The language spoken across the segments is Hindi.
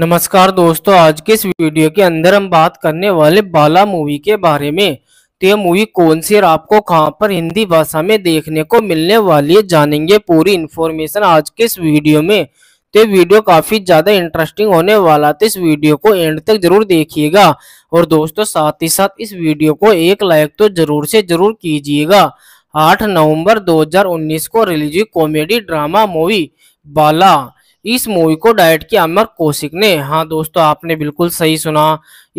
नमस्कार दोस्तों आज के इस वीडियो के अंदर हम बात करने वाले बाला मूवी के बारे में तो यह मूवी कौन सी और आपको कहां पर हिंदी भाषा में देखने को मिलने वाली है जानेंगे पूरी इन्फॉर्मेशन आज के इस वीडियो में तो ये वीडियो काफ़ी ज़्यादा इंटरेस्टिंग होने वाला तो इस वीडियो को एंड तक जरूर देखिएगा और दोस्तों साथ ही साथ इस वीडियो को एक लाइक तो जरूर से जरूर कीजिएगा आठ नवम्बर दो को हुई कॉमेडी ड्रामा मूवी बाला इस मूवी को डायरेक्ट किया अमर कौशिक ने हाँ दोस्तों आपने बिल्कुल सही सुना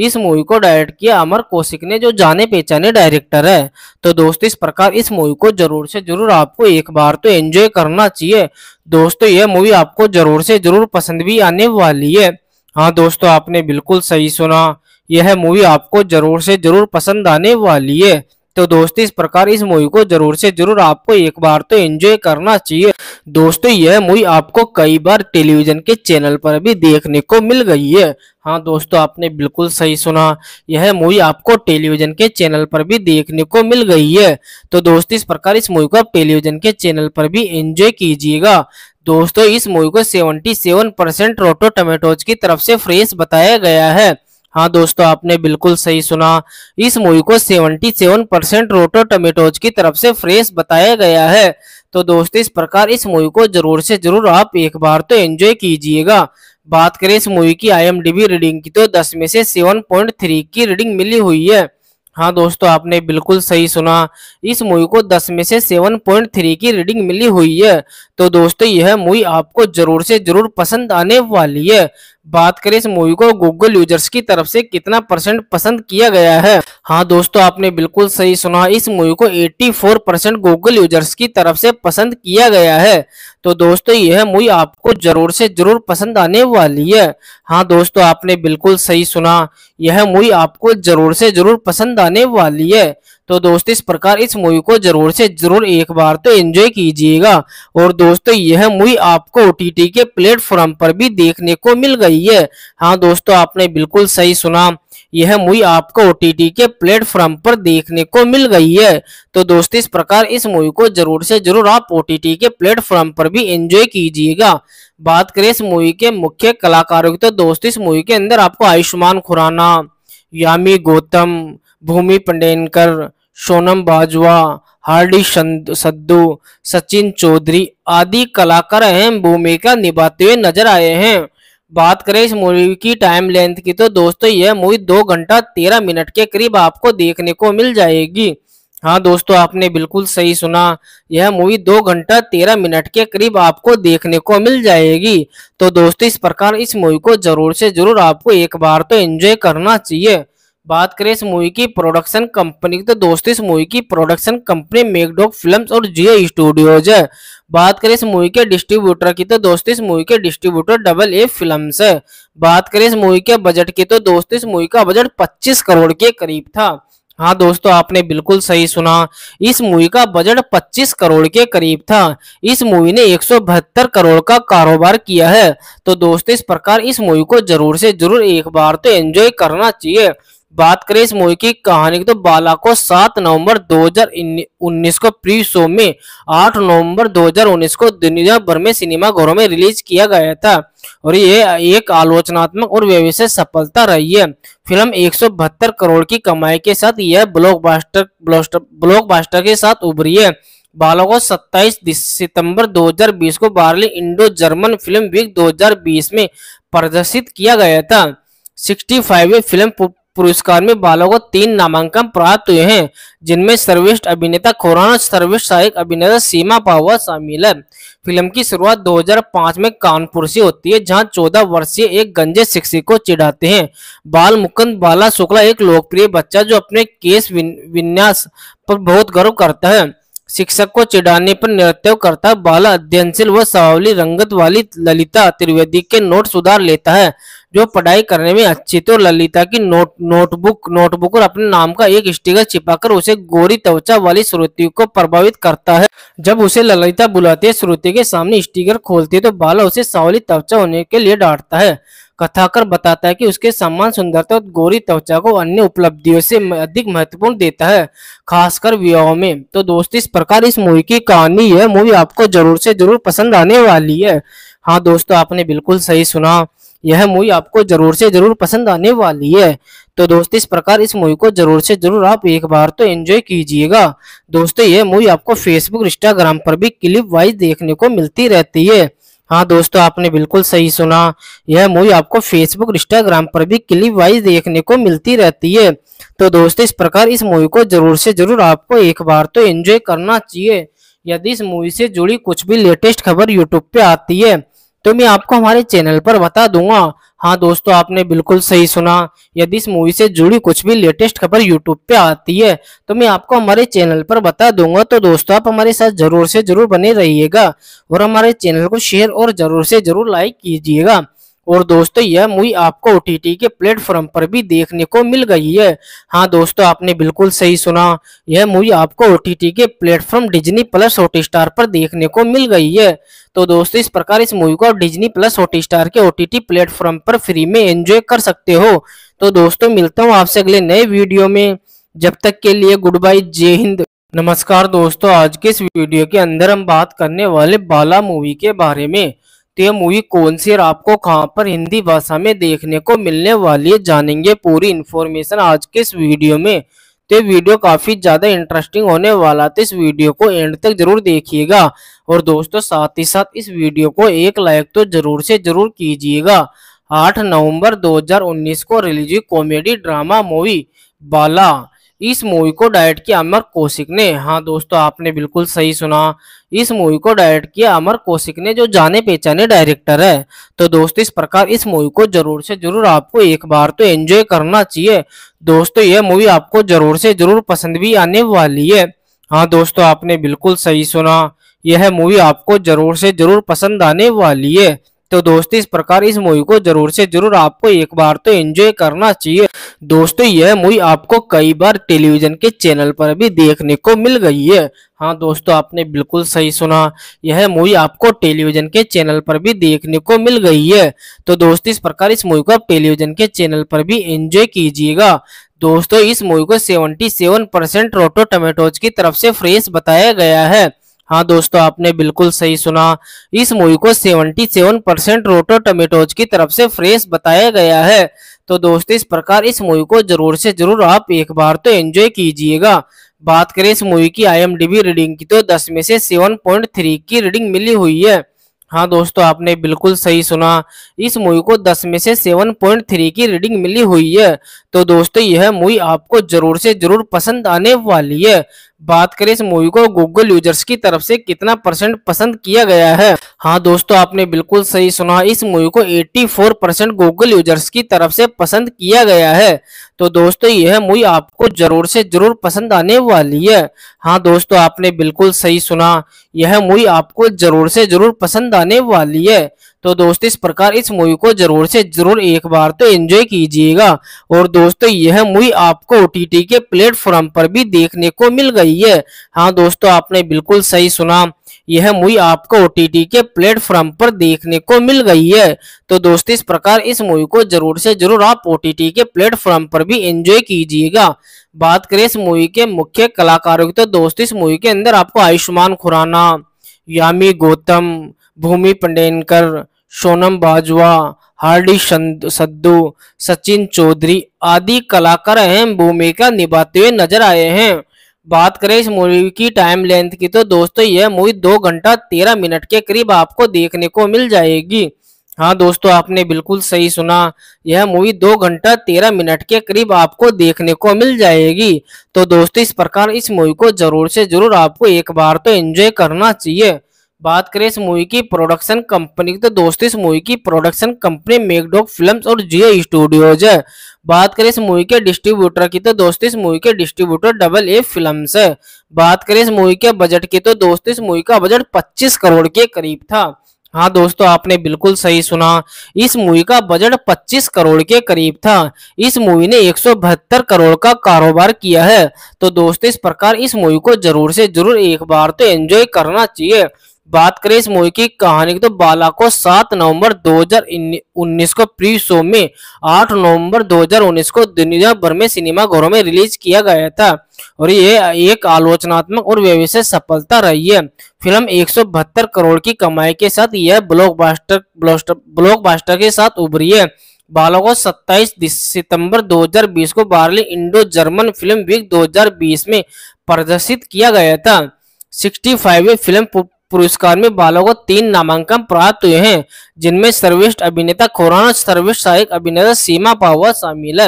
इस मूवी को डायरेक्ट किया अमर कौशिक ने जो जाने पहचाने डायरेक्टर है तो दोस्तों इस प्रकार इस मूवी को जरूर से जरूर आपको एक बार तो एंजॉय करना चाहिए दोस्तों यह मूवी आपको जरूर से जरूर पसंद भी आने वाली है हाँ दोस्तों आपने बिल्कुल सही सुना यह मूवी आपको जरूर से जरूर पसंद आने वाली है तो दोस्तों इस प्रकार इस मूवी को जरूर से जरूर आपको एक बार तो एंजॉय करना चाहिए दोस्तों यह मूवी आपको कई बार टेलीविजन के चैनल पर भी देखने को मिल गई है हाँ दोस्तों आपने बिल्कुल सही सुना यह मूवी आपको टेलीविजन के चैनल पर भी देखने को मिल गई है तो दोस्तों इस प्रकार इस मूवी को आप टेलीविजन के चैनल पर भी एंजॉय कीजिएगा दोस्तों इस मूवी को 77 परसेंट रोटो टमेटोज की तरफ से फ्रेश बताया गया है हाँ दोस्तों आपने बिल्कुल सही सुना इस मूवी को 77 परसेंट रोटो टमेटोज की तरफ से फ्रेश बताया गया है तो दोस्तों इस प्रकार इस मूवी को जरूर से जरूर आप एक बार तो एंजॉय कीजिएगा बात करें इस मूवी की आईएमडीबी रीडिंग की तो 10 में से 7.3 की रीडिंग मिली हुई है हाँ दोस्तों आपने बिल्कुल सही सुना इस मूवी को 10 में से 7.3 की रीडिंग मिली हुई है तो दोस्तों यह मूवी आपको जरूर से जरूर पसंद आने वाली है बात करें इस मूवी को गूगल यूजर्स की तरफ से कितना परसेंट पसंद किया गया है हाँ दोस्तों आपने बिल्कुल सही सुना इस मूवी को 84 परसेंट गूगल यूजर्स की तरफ से पसंद किया गया है तो दोस्तों यह मूवी आपको जरूर से जरूर पसंद आने वाली है हाँ दोस्तों आपने बिल्कुल सही सुना यह मूवी आपको जरूर से जरूर पसंद आने वाली है तो दोस्त इस प्रकार इस मूवी को जरूर से जरूर एक बार तो एंजॉय कीजिएगा और दोस्तों यह मूवी आपको ओटीटी के प्लेटफॉर्म पर भी देखने को मिल गई है हाँ दोस्तों आपने बिल्कुल सही सुना यह मूवी आपको ओ के प्लेटफॉर्म पर देखने को मिल गई है तो दोस्तों इस प्रकार इस मूवी को जरूर से जरूर आप ओ के प्लेटफॉर्म पर भी एंजॉय कीजिएगा बात करें इस मूवी के मुख्य कलाकारों की तो दोस्तों इस मूवी के अंदर आपको आयुष्मान खुराना यामी गौतम भूमि पंडेनकर सोनम बाजवा हार्डी सद्दू सचिन चौधरी आदि कलाकार अहम भूमिका निभाते हुए नजर आए हैं बात करें इस मूवी की टाइम लेंथ की तो दोस्तों यह मूवी दो घंटा तेरह मिनट के करीब आपको देखने को मिल जाएगी हाँ दोस्तों आपने बिल्कुल सही सुना यह मूवी दो घंटा तेरह मिनट के करीब आपको देखने को मिल जाएगी तो दोस्तों इस प्रकार इस मूवी को जरूर से जरूर आपको एक बार तो एंजॉय करना चाहिए बात करें इस मूवी की प्रोडक्शन कंपनी की तो दोस्तों इस मूवी की प्रोडक्शन कंपनी मेकडॉग फिल्म्स और जियो स्टूडियोज है बात करें इस मूवी के डिस्ट्रीब्यूटर की तो दोस्तों इस मूवी के डिस्ट्रीब्यूटर डबल ए फिल्म्स है बात करें इस मूवी के बजट की तो दोस्तों इस मूवी का बजट 25 करोड़ के करीब था हाँ दोस्तों आपने बिल्कुल सही सुना इस मूवी का बजट 25 करोड़ के करीब था इस मूवी ने एक करोड़ का कारोबार किया है तो दोस्तों इस प्रकार इस मूवी को जरूर से जरूर एक बार तो एंजॉय करना चाहिए बात करें इस मूवी की कहानी की तो बाला को 7 नवंबर 2019 को प्री शो में 8 नवंबर 2019 को दुनिया भर में सिनेमा घरों में रिलीज किया गया था और ये एक आलोचनात्मक और व्यवसाय सफलता रही है फिल्म एक करोड़ की कमाई के साथ यह ब्लॉकबस्टर ब्लॉकबस्टर के साथ उभरी है बालों को 27 सितंबर 2020 को Berlin Indo German film week 2020 में प्रदर्शित किया गया था 65वें फाइव फिल्म पुरस्कार में बालों को तीन नामांकन प्राप्त हुए हैं जिनमें सर्वेष्ठ अभिनेता खुरान और सर्वश्रेष्ठ सहायक अभिनेता सीमा पावा शामिल है फिल्म की शुरुआत 2005 में कानपुर से होती है जहां 14 वर्षीय एक गंजे शिक्षक को चिढ़ाते हैं बाल मुकुंद बाला शुक्ला एक लोकप्रिय बच्चा जो अपने केस विन्यास पर बहुत गर्व करता है शिक्षक को चिढ़ाने पर नृत्य करता बाला अध्ययनशील व सावली रंगत वाली ललिता त्रिवेदी के नोट सुधार लेता है जो पढ़ाई करने में अच्छी थी तो और ललिता की नोट नोटबुक नोटबुक और अपने नाम का एक स्टिकर छिपाकर उसे गोरी त्वचा वाली श्रुति को प्रभावित करता है जब उसे ललिता बुलाती है श्रुति के सामने स्टिकर खोलती है तो बाला उसे सावली त्वचा होने के लिए डांटता है कथाकर बताता है कि उसके सम्मान सुंदरता और गोरी त्वचा को अन्य उपलब्धियों से अधिक महत्वपूर्ण देता है खासकर विवाह में तो दोस्त इस प्रकार इस मूवी की कहानी है मूवी आपको जरूर से जरूर पसंद आने वाली है हाँ दोस्तों आपने बिल्कुल सही सुना यह मूवी आपको जरूर से जरूर पसंद आने वाली है तो दोस्तों इस प्रकार इस मूवी को जरूर से जरूर आप एक बार तो एंजॉय कीजिएगा दोस्तों यह मूवी आपको फेसबुक इंस्टाग्राम पर भी क्लिप वाइज देखने को मिलती रहती है हाँ दोस्तों आपने बिल्कुल सही सुना यह मूवी आपको फेसबुक इंस्टाग्राम पर भी क्लिप वाइज देखने को मिलती रहती है तो दोस्तों इस प्रकार इस मूवी को जरूर से जरूर आपको एक बार तो एंजॉय करना चाहिए यदि इस मूवी से जुड़ी कुछ भी लेटेस्ट खबर यूट्यूब पे आती है तो मैं आपको हमारे चैनल पर बता दूंगा हाँ दोस्तों आपने बिल्कुल सही सुना यदि इस मूवी से जुड़ी कुछ भी लेटेस्ट खबर यूट्यूब पे आती है तो मैं आपको हमारे चैनल पर बता दूंगा तो दोस्तों आप हमारे साथ जरूर से जरूर बने रहिएगा और हमारे चैनल को शेयर और जरूर से जरूर लाइक कीजिएगा और दोस्तों यह मूवी आपको ओ के प्लेटफॉर्म पर भी देखने को मिल गई है हाँ दोस्तों आपने बिल्कुल सही सुना यह मूवी आपको ओ के platform Disney plus hot star पर देखने को मिल गई है तो दोस्तों इस प्रकार इस मूवी को आप डिज्नी प्लस हॉट स्टार के ओ प्लेटफॉर्म पर फ्री में एंजॉय कर सकते हो तो दोस्तों मिलता हूँ आपसे अगले नए वीडियो में जब तक के लिए गुड बाई जय हिंद नमस्कार दोस्तों आज के इस वीडियो के अंदर हम बात करने वाले बाला मूवी के बारे में तो ये मूवी कौन सी और आपको कहाँ पर हिंदी भाषा में देखने को मिलने वाली है जानेंगे पूरी इन्फॉर्मेशन आज के इस वीडियो में तो ये वीडियो काफ़ी ज़्यादा इंटरेस्टिंग होने वाला तो इस वीडियो को एंड तक जरूर देखिएगा और दोस्तों साथ ही साथ इस वीडियो को एक लाइक तो जरूर से जरूर कीजिएगा आठ नवंबर 2019 को रिलीज हुई कॉमेडी ड्रामा मूवी बाला इस मूवी को डायरेक्ट किया अमर कौशिक ने हाँ दोस्तों आपने बिल्कुल सही सुना इस मूवी को डायरेक्ट किया अमर कौशिक ने जो जाने पहचाने डायरेक्टर है तो दोस्तों इस प्रकार इस मूवी को जरूर से जरूर आपको एक बार तो एंजॉय करना चाहिए दोस्तों यह मूवी आपको जरूर से जरूर पसंद भी आने वाली है हाँ दोस्तों आपने बिल्कुल सही सुना यह मूवी आपको जरूर से जरूर पसंद आने वाली है तो दोस्तों इस प्रकार इस मूवी को जरूर से जरूर आपको एक बार तो एंजॉय करना चाहिए दोस्तों यह मूवी आपको कई बार टेलीविजन के चैनल पर भी देखने को मिल गई है हाँ दोस्तों आपने बिल्कुल सही सुना यह मूवी आपको टेलीविजन के चैनल पर भी देखने को मिल गई है तो दोस्तों इस प्रकार इस मूवी को आप टेलीविजन के चैनल पर भी एंजॉय कीजिएगा दोस्तों इस मूवी को 77 परसेंट रोटो टमेटोज की तरफ से फ्रेश बताया गया है हाँ दोस्तों आपने बिल्कुल सही सुना इस मूवी को 77 परसेंट रोटो टमेटोज की तरफ से फ्रेश बताया गया है तो दोस्तों इस प्रकार इस मूवी को जरूर से जरूर आप एक बार तो एंजॉय कीजिएगा बात करें इस मूवी की आईएमडीबी रीडिंग की तो 10 में से 7.3 की रीडिंग मिली हुई है हाँ दोस्तों आपने बिल्कुल सही सुना इस मूवी को 10 में से 7.3 की रीडिंग मिली हुई है तो दोस्तों यह मूवी आपको जरूर से जरूर पसंद आने वाली है बात करें इस मूवी को गूगल यूजर्स की तरफ से कितना परसेंट पसंद किया गया है हाँ दोस्तों आपने बिल्कुल सही सुना इस मूवी को 84 परसेंट गूगल यूजर्स की तरफ से पसंद किया गया है तो दोस्तों यह मूवी आपको जरूर से जरूर पसंद आने वाली है हाँ दोस्तों आपने बिल्कुल सही सुना यह मूवी आपको जरूर से जरूर पसंद आने वाली है तो दोस्तों इस प्रकार इस मूवी को जरूर से जरूर एक बार तो एंजॉय कीजिएगा और दोस्तों यह मूवी आपको ओ के प्लेटफॉर्म पर भी देखने को मिल गई है हाँ दोस्तों आपने बिल्कुल सही सुना यह मूवी आपको ओ के प्लेटफॉर्म पर देखने को मिल गई है तो दोस्तों इस प्रकार इस मूवी को जरूर से जरूर आप ओ के प्लेटफॉर्म पर भी एंजॉय कीजिएगा बात करें इस मूवी के मुख्य कलाकारों की तो दोस्तों इस मूवी के अंदर आपको आयुष्मान खुराना यामी गौतम भूमि पंडेनकर सोनम बाजवा हार्डी सद्दू सचिन चौधरी आदि कलाकार अहम भूमिका निभाते हुए नजर आए हैं बात करें इस मूवी की टाइम लेंथ की तो दोस्तों यह मूवी दो घंटा तेरह मिनट के करीब आपको देखने को मिल जाएगी हाँ दोस्तों आपने बिल्कुल सही सुना यह मूवी दो घंटा तेरह मिनट के करीब आपको देखने को मिल जाएगी तो दोस्तों इस प्रकार इस मूवी को जरूर से जरूर आपको एक बार तो एंजॉय करना चाहिए बात करें इस मूवी की प्रोडक्शन कंपनी की तो दोस्तों इस मूवी की प्रोडक्शन कंपनी मेकडॉग फिल्म्स और जियो स्टूडियोज है बात करें इस मूवी के डिस्ट्रीब्यूटर की तो दोस्तों इस मूवी के डिस्ट्रीब्यूटर डबल ए फिल्म्स है बात करें इस मूवी के बजट की तो दोस्तों इस मूवी का बजट पच्चीस करोड़ के करीब था हाँ दोस्तों आपने बिल्कुल सही सुना इस मूवी का बजट 25 करोड़ के करीब था इस मूवी ने एक करोड़ का कारोबार किया है तो दोस्तों इस प्रकार इस मूवी को जरूर से जरूर एक बार तो एंजॉय करना चाहिए बात करें इस मूवी की कहानी की तो बाला को 7 नवंबर 2019 को प्री शो में 8 नवंबर 2019 को दुनिया भर में सिनेमा घरों में रिलीज किया गया था और ये एक आलोचनात्मक और व्यवसाय सफलता रही है फिल्म एक करोड़ की कमाई के साथ यह ब्लॉकबस्टर ब्लॉकबस्टर के साथ उभरी है बालों को 27 सितंबर 2020 को Berlin Indo German film week 2020 में प्रदर्शित किया गया था सिक्सटी फाइव फिल्म पुरस्कार में बालों को तीन नामांकन प्राप्त हुए हैं जिनमें सर्वेष्ठ अभिनेता खुराना और सर्वश्रेष्ठ सहायक अभिनेता सीमा पावा शामिल है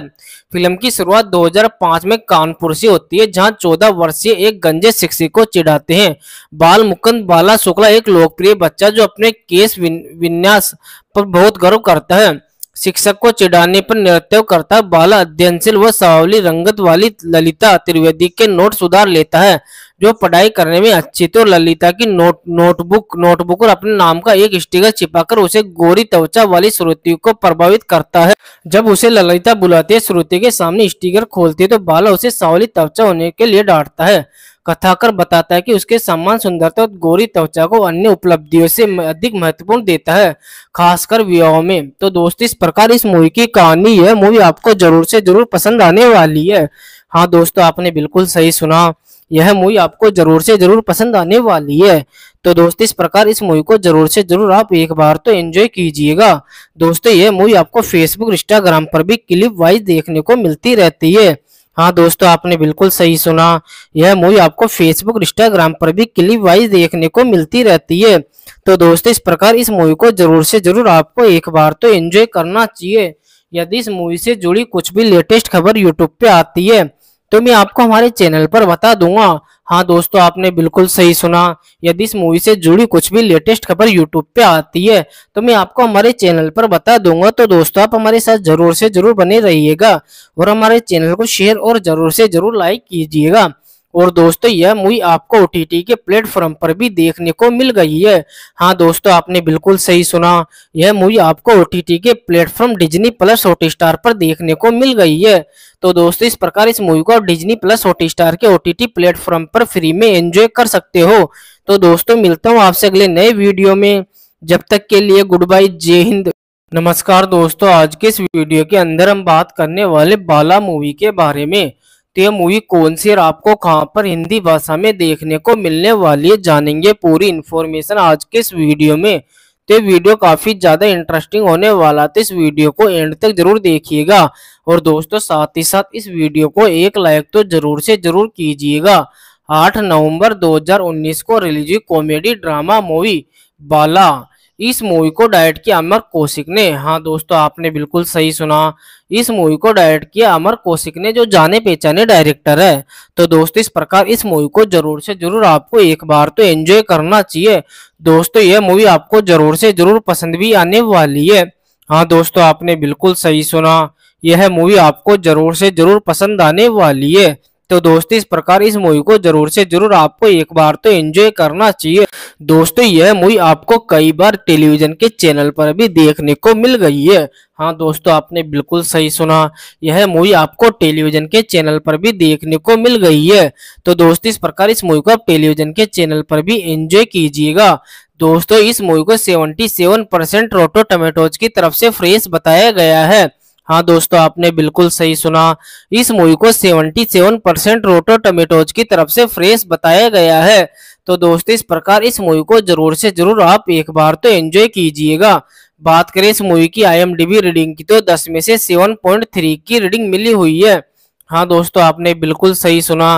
फिल्म की शुरुआत 2005 में कानपुर से होती है जहां 14 वर्षीय एक गंजे शिक्षक को चिढ़ाते हैं बाल मुकुंद बाला शुक्ला एक लोकप्रिय बच्चा जो अपने केस विन्यास पर बहुत गर्व करता है शिक्षक को चिढ़ाने पर नृत्य करता बाला अध्ययनशील व सावली रंगत वाली ललिता त्रिवेदी के नोट सुधार लेता है जो पढ़ाई करने में अच्छी तो ललिता की नोट नोटबुक नोटबुक और अपने नाम का एक स्टिकर कर उसे गोरी त्वचा वाली श्रुति को प्रभावित करता है जब उसे ललिता बुलाती है श्रुति के सामने स्टिकर खोलती है तो बाला उसे सावली त्वचा होने के लिए डांटता है कथाकर बताता है कि उसके सम्मान सुंदरता और गोरी त्वचा को अन्य उपलब्धियों से अधिक महत्वपूर्ण देता है खासकर विवाह में तो दोस्त इस प्रकार इस मूवी की कहानी है मूवी आपको जरूर से जरूर पसंद आने वाली है हाँ दोस्तों आपने बिल्कुल सही सुना यह मूवी आपको जरूर से जरूर पसंद आने वाली है तो दोस्तों इस प्रकार इस मूवी को जरूर से जरूर आप एक बार तो एंजॉय कीजिएगा दोस्तों यह मूवी आपको फेसबुक इंस्टाग्राम पर भी क्लिप वाइज देखने को मिलती रहती है हाँ दोस्तों आपने बिल्कुल सही सुना यह मूवी आपको फेसबुक इंस्टाग्राम पर भी क्लिप वाइज देखने को मिलती रहती है तो दोस्तों इस प्रकार इस मूवी को जरूर से जरूर आपको एक बार तो एंजॉय करना चाहिए यदि इस मूवी से जुड़ी कुछ भी लेटेस्ट खबर यूट्यूब पे आती है तो मैं आपको हमारे चैनल पर बता दूंगा हाँ दोस्तों आपने बिल्कुल सही सुना यदि इस मूवी से जुड़ी कुछ भी लेटेस्ट खबर यूट्यूब पे आती है तो मैं आपको हमारे चैनल पर बता दूंगा तो दोस्तों आप हमारे साथ जरूर से जरूर बने रहिएगा और हमारे चैनल को शेयर और जरूर से जरूर लाइक कीजिएगा और दोस्तों यह मूवी आपको ओ के प्लेटफॉर्म पर भी देखने को मिल गई है हाँ दोस्तों आपने बिल्कुल सही सुना यह मूवी आपको ओ के platform Disney plus hotstar star पर देखने को मिल गई है तो दोस्तों इस प्रकार इस मूवी को डिजनी प्लस हॉटस्टार स्टार के ओ प्लेटफॉर्म पर फ्री में एंजॉय कर सकते हो तो दोस्तों मिलता हूँ आपसे अगले नए वीडियो में जब तक के लिए गुड बाई जय हिंद नमस्कार दोस्तों आज के इस वीडियो के अंदर हम बात करने वाले बाला मूवी के बारे में तो ये मूवी कौन सी और आपको कहाँ पर हिंदी भाषा में देखने को मिलने वाली है जानेंगे पूरी इन्फॉर्मेशन आज के इस वीडियो में तो ये वीडियो काफ़ी ज़्यादा इंटरेस्टिंग होने वाला तो इस वीडियो को एंड तक जरूर देखिएगा और दोस्तों साथ ही साथ इस वीडियो को एक लाइक तो जरूर से जरूर कीजिएगा 8 नवंबर 2019 को रिलीज हुई कॉमेडी ड्रामा मूवी बाला इस मूवी को डायरेक्ट किया अमर कौशिक ने हाँ दोस्तों आपने बिल्कुल सही सुना इस मूवी को डायरेक्ट किया अमर कौशिक ने जो जाने पहचाने डायरेक्टर है तो दोस्तों इस प्रकार इस मूवी को जरूर से जरूर आपको एक बार तो एंजॉय करना चाहिए दोस्तों यह मूवी आपको जरूर से जरूर पसंद भी आने वाली है हाँ दोस्तों आपने बिल्कुल सही सुना यह मूवी आपको जरूर से जरूर पसंद आने वाली है तो दोस्तों इस प्रकार इस मूवी को जरूर से जरूर आपको एक बार तो एंजॉय करना चाहिए दोस्तों यह मूवी आपको कई बार टेलीविजन के चैनल पर भी देखने को मिल गई है हाँ दोस्तों आपने बिल्कुल सही सुना यह मूवी आपको टेलीविजन के चैनल पर भी देखने को मिल गई है तो दोस्तों इस प्रकार इस मूवी को आप टेलीविजन के चैनल पर भी एंजॉय कीजिएगा दोस्तों इस मूवी को 77 परसेंट रोटो टमेटोज की तरफ से फ्रेश बताया गया है हाँ दोस्तों आपने बिल्कुल सही सुना इस मूवी को 77 परसेंट रोटो टमेटोज की तरफ से फ्रेश बताया गया है तो दोस्तों इस प्रकार इस मूवी को जरूर से जरूर आप एक बार तो एंजॉय कीजिएगा बात करें इस मूवी की आईएमडीबी रीडिंग की तो 10 में से 7.3 की रीडिंग मिली हुई है हाँ दोस्तों आपने बिल्कुल सही सुना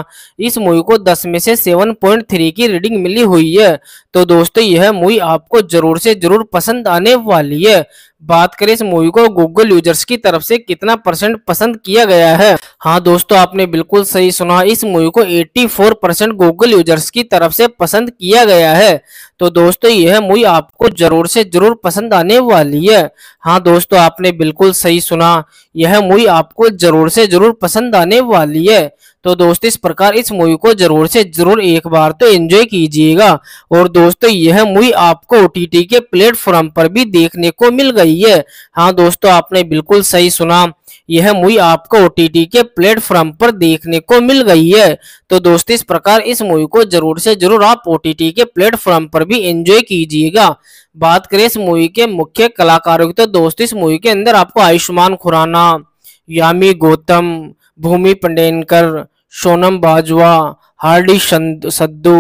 इस मूवी को 10 में से 7.3 की रीडिंग मिली हुई है तो दोस्तों यह मूवी आपको जरूर से जरूर पसंद आने वाली है बात करें इस मूवी को गूगल यूजर्स की तरफ से कितना परसेंट पसंद किया गया है हाँ दोस्तों आपने बिल्कुल सही सुना इस मूवी को 84 परसेंट गूगल यूजर्स की तरफ से पसंद किया गया है तो दोस्तों यह मूवी आपको जरूर से जरूर पसंद आने वाली है हाँ दोस्तों आपने बिल्कुल सही सुना यह मूवी आपको जरूर से जरूर पसंद आने वाली है तो दोस्त इस प्रकार इस मूवी को जरूर से जरूर एक बार तो एंजॉय कीजिएगा और दोस्तों यह मूवी आपको ओ के प्लेटफॉर्म पर भी देखने को मिल गई है हाँ दोस्तों आपने बिल्कुल सही सुना यह मूवी आपको ओ के प्लेटफॉर्म पर देखने को मिल गई है तो दोस्तों इस प्रकार इस मूवी को जरूर से जरूर आप ओ के प्लेटफॉर्म पर भी एंजॉय कीजिएगा बात करें इस मूवी के मुख्य कलाकारों की तो दोस्तों इस मूवी के अंदर आपको आयुष्मान खुराना यामी गौतम भूमि पंडेनकर सोनम बाजवा हार्डी सद्दू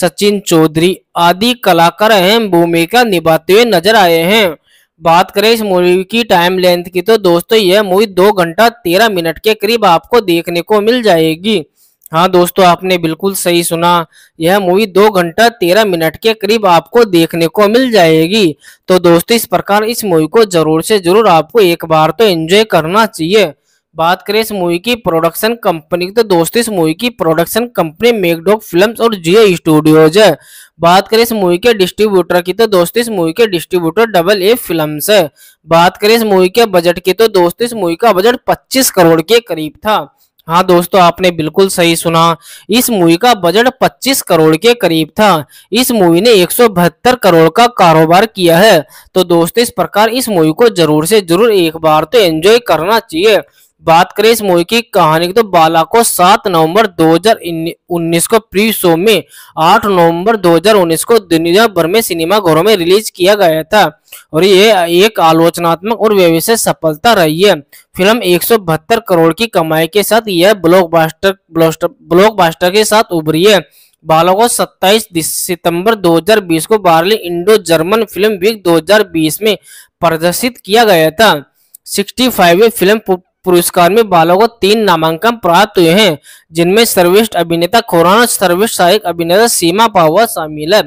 सचिन चौधरी आदि कलाकार अहम भूमिका निभाते हुए नजर आए हैं बात करें इस मूवी की टाइम लेंथ की तो दोस्तों यह मूवी दो घंटा तेरह मिनट के करीब आपको देखने को मिल जाएगी हाँ दोस्तों आपने बिल्कुल सही सुना यह मूवी दो घंटा तेरह मिनट के करीब आपको देखने को मिल जाएगी तो दोस्तों इस प्रकार इस मूवी को जरूर से जरूर आपको एक बार तो एंजॉय करना चाहिए बात करें इस मूवी की प्रोडक्शन कंपनी की तो दोस्तों इस मूवी की प्रोडक्शन कंपनी मेकडॉग फिल्म्स और जियो स्टूडियोज है बात करें इस मूवी के डिस्ट्रीब्यूटर की तो दोस्तों इस मूवी के डिस्ट्रीब्यूटर डबल ए फिल्म्स है बात करें इस मूवी के बजट की तो दोस्तों इस मूवी का बजट पच्चीस करोड़ के करीब था हाँ दोस्तों आपने बिल्कुल सही सुना इस मूवी का बजट 25 करोड़ के करीब था इस मूवी ने एक करोड़ का कारोबार किया है तो दोस्तों इस प्रकार इस मूवी को जरूर से जरूर एक बार तो एंजॉय करना चाहिए बात करें इस मूवी की कहानी की तो बाला को 7 नवंबर 2019 को प्री शो में 8 नवंबर 2019 को दुनिया भर में सिनेमा घरों में रिलीज किया गया था और ये एक आलोचनात्मक और व्यवसाय सफलता रही है फिल्म एक करोड़ की कमाई के साथ यह ब्लॉकबस्टर ब्लॉकबस्टर के साथ उभरी है बालों को 27 सितंबर 2020 को Berlin Indo German film week 2020 में प्रदर्शित किया गया था सिक्सटी फाइव फिल्म पुरस्कार में बालों को तीन नामांकन प्राप्त हुए हैं जिनमें सर्वेष्ठ अभिनेता खुराना सर्वेष्ठ सहायक अभिनेता सीमा पावा शामिल है